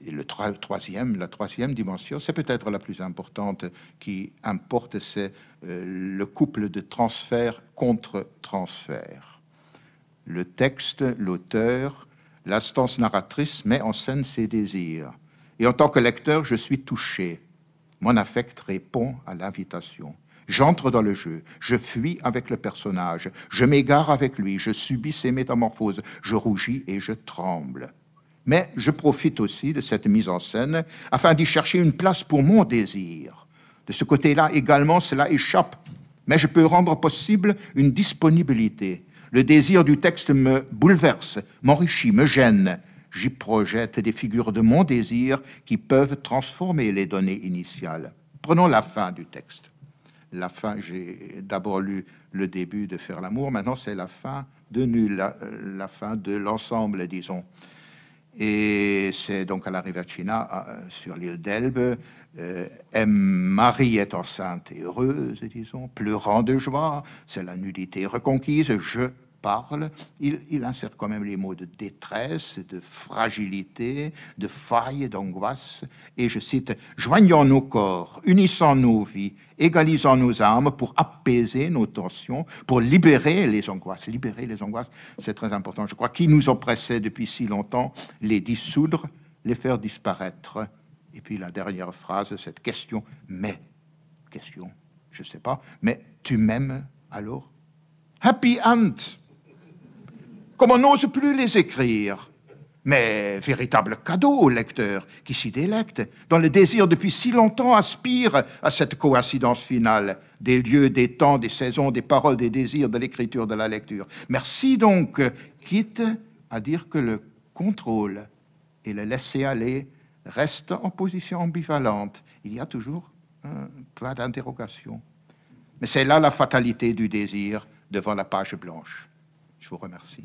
Et le troisième, la troisième dimension, c'est peut-être la plus importante qui importe, c'est le couple de transfert contre transfert le texte, l'auteur, l'instance narratrice met en scène ses désirs. Et en tant que lecteur, je suis touché. Mon affect répond à l'invitation. J'entre dans le jeu, je fuis avec le personnage, je m'égare avec lui, je subis ses métamorphoses, je rougis et je tremble. Mais je profite aussi de cette mise en scène afin d'y chercher une place pour mon désir. De ce côté-là également, cela échappe, mais je peux rendre possible une disponibilité, le désir du texte me bouleverse, m'enrichit, me gêne. J'y projette des figures de mon désir qui peuvent transformer les données initiales. Prenons la fin du texte. La fin, j'ai d'abord lu le début de Faire l'amour, maintenant c'est la fin de Nul, la, fin de l'ensemble, disons. Et c'est donc à la China, euh, sur l'île d'Elbe, euh, M. Marie est enceinte et heureuse, disons, pleurant de joie, c'est la nudité reconquise, je parle, il, insère quand même les mots de détresse, de fragilité, de faille, d'angoisse, et je cite, Joignons nos corps, unissons nos vies, égalisons nos âmes pour apaiser nos tensions, pour libérer les angoisses. Libérer les angoisses, c'est très important, je crois, qui nous oppressait depuis si longtemps, les dissoudre, les faire disparaître. Et puis la dernière phrase, cette question, mais, question, je ne sais pas, mais tu m'aimes alors Happy Ant Comme on n'ose plus les écrire mais véritable cadeau au lecteur qui s'y délecte, dont le désir depuis si longtemps aspire à cette coïncidence finale des lieux, des temps, des saisons, des paroles, des désirs, de l'écriture, de la lecture. Merci donc, quitte à dire que le contrôle et le laisser aller reste en position ambivalente. Il y a toujours un point d'interrogation. Mais c'est là la fatalité du désir devant la page blanche. Je vous remercie.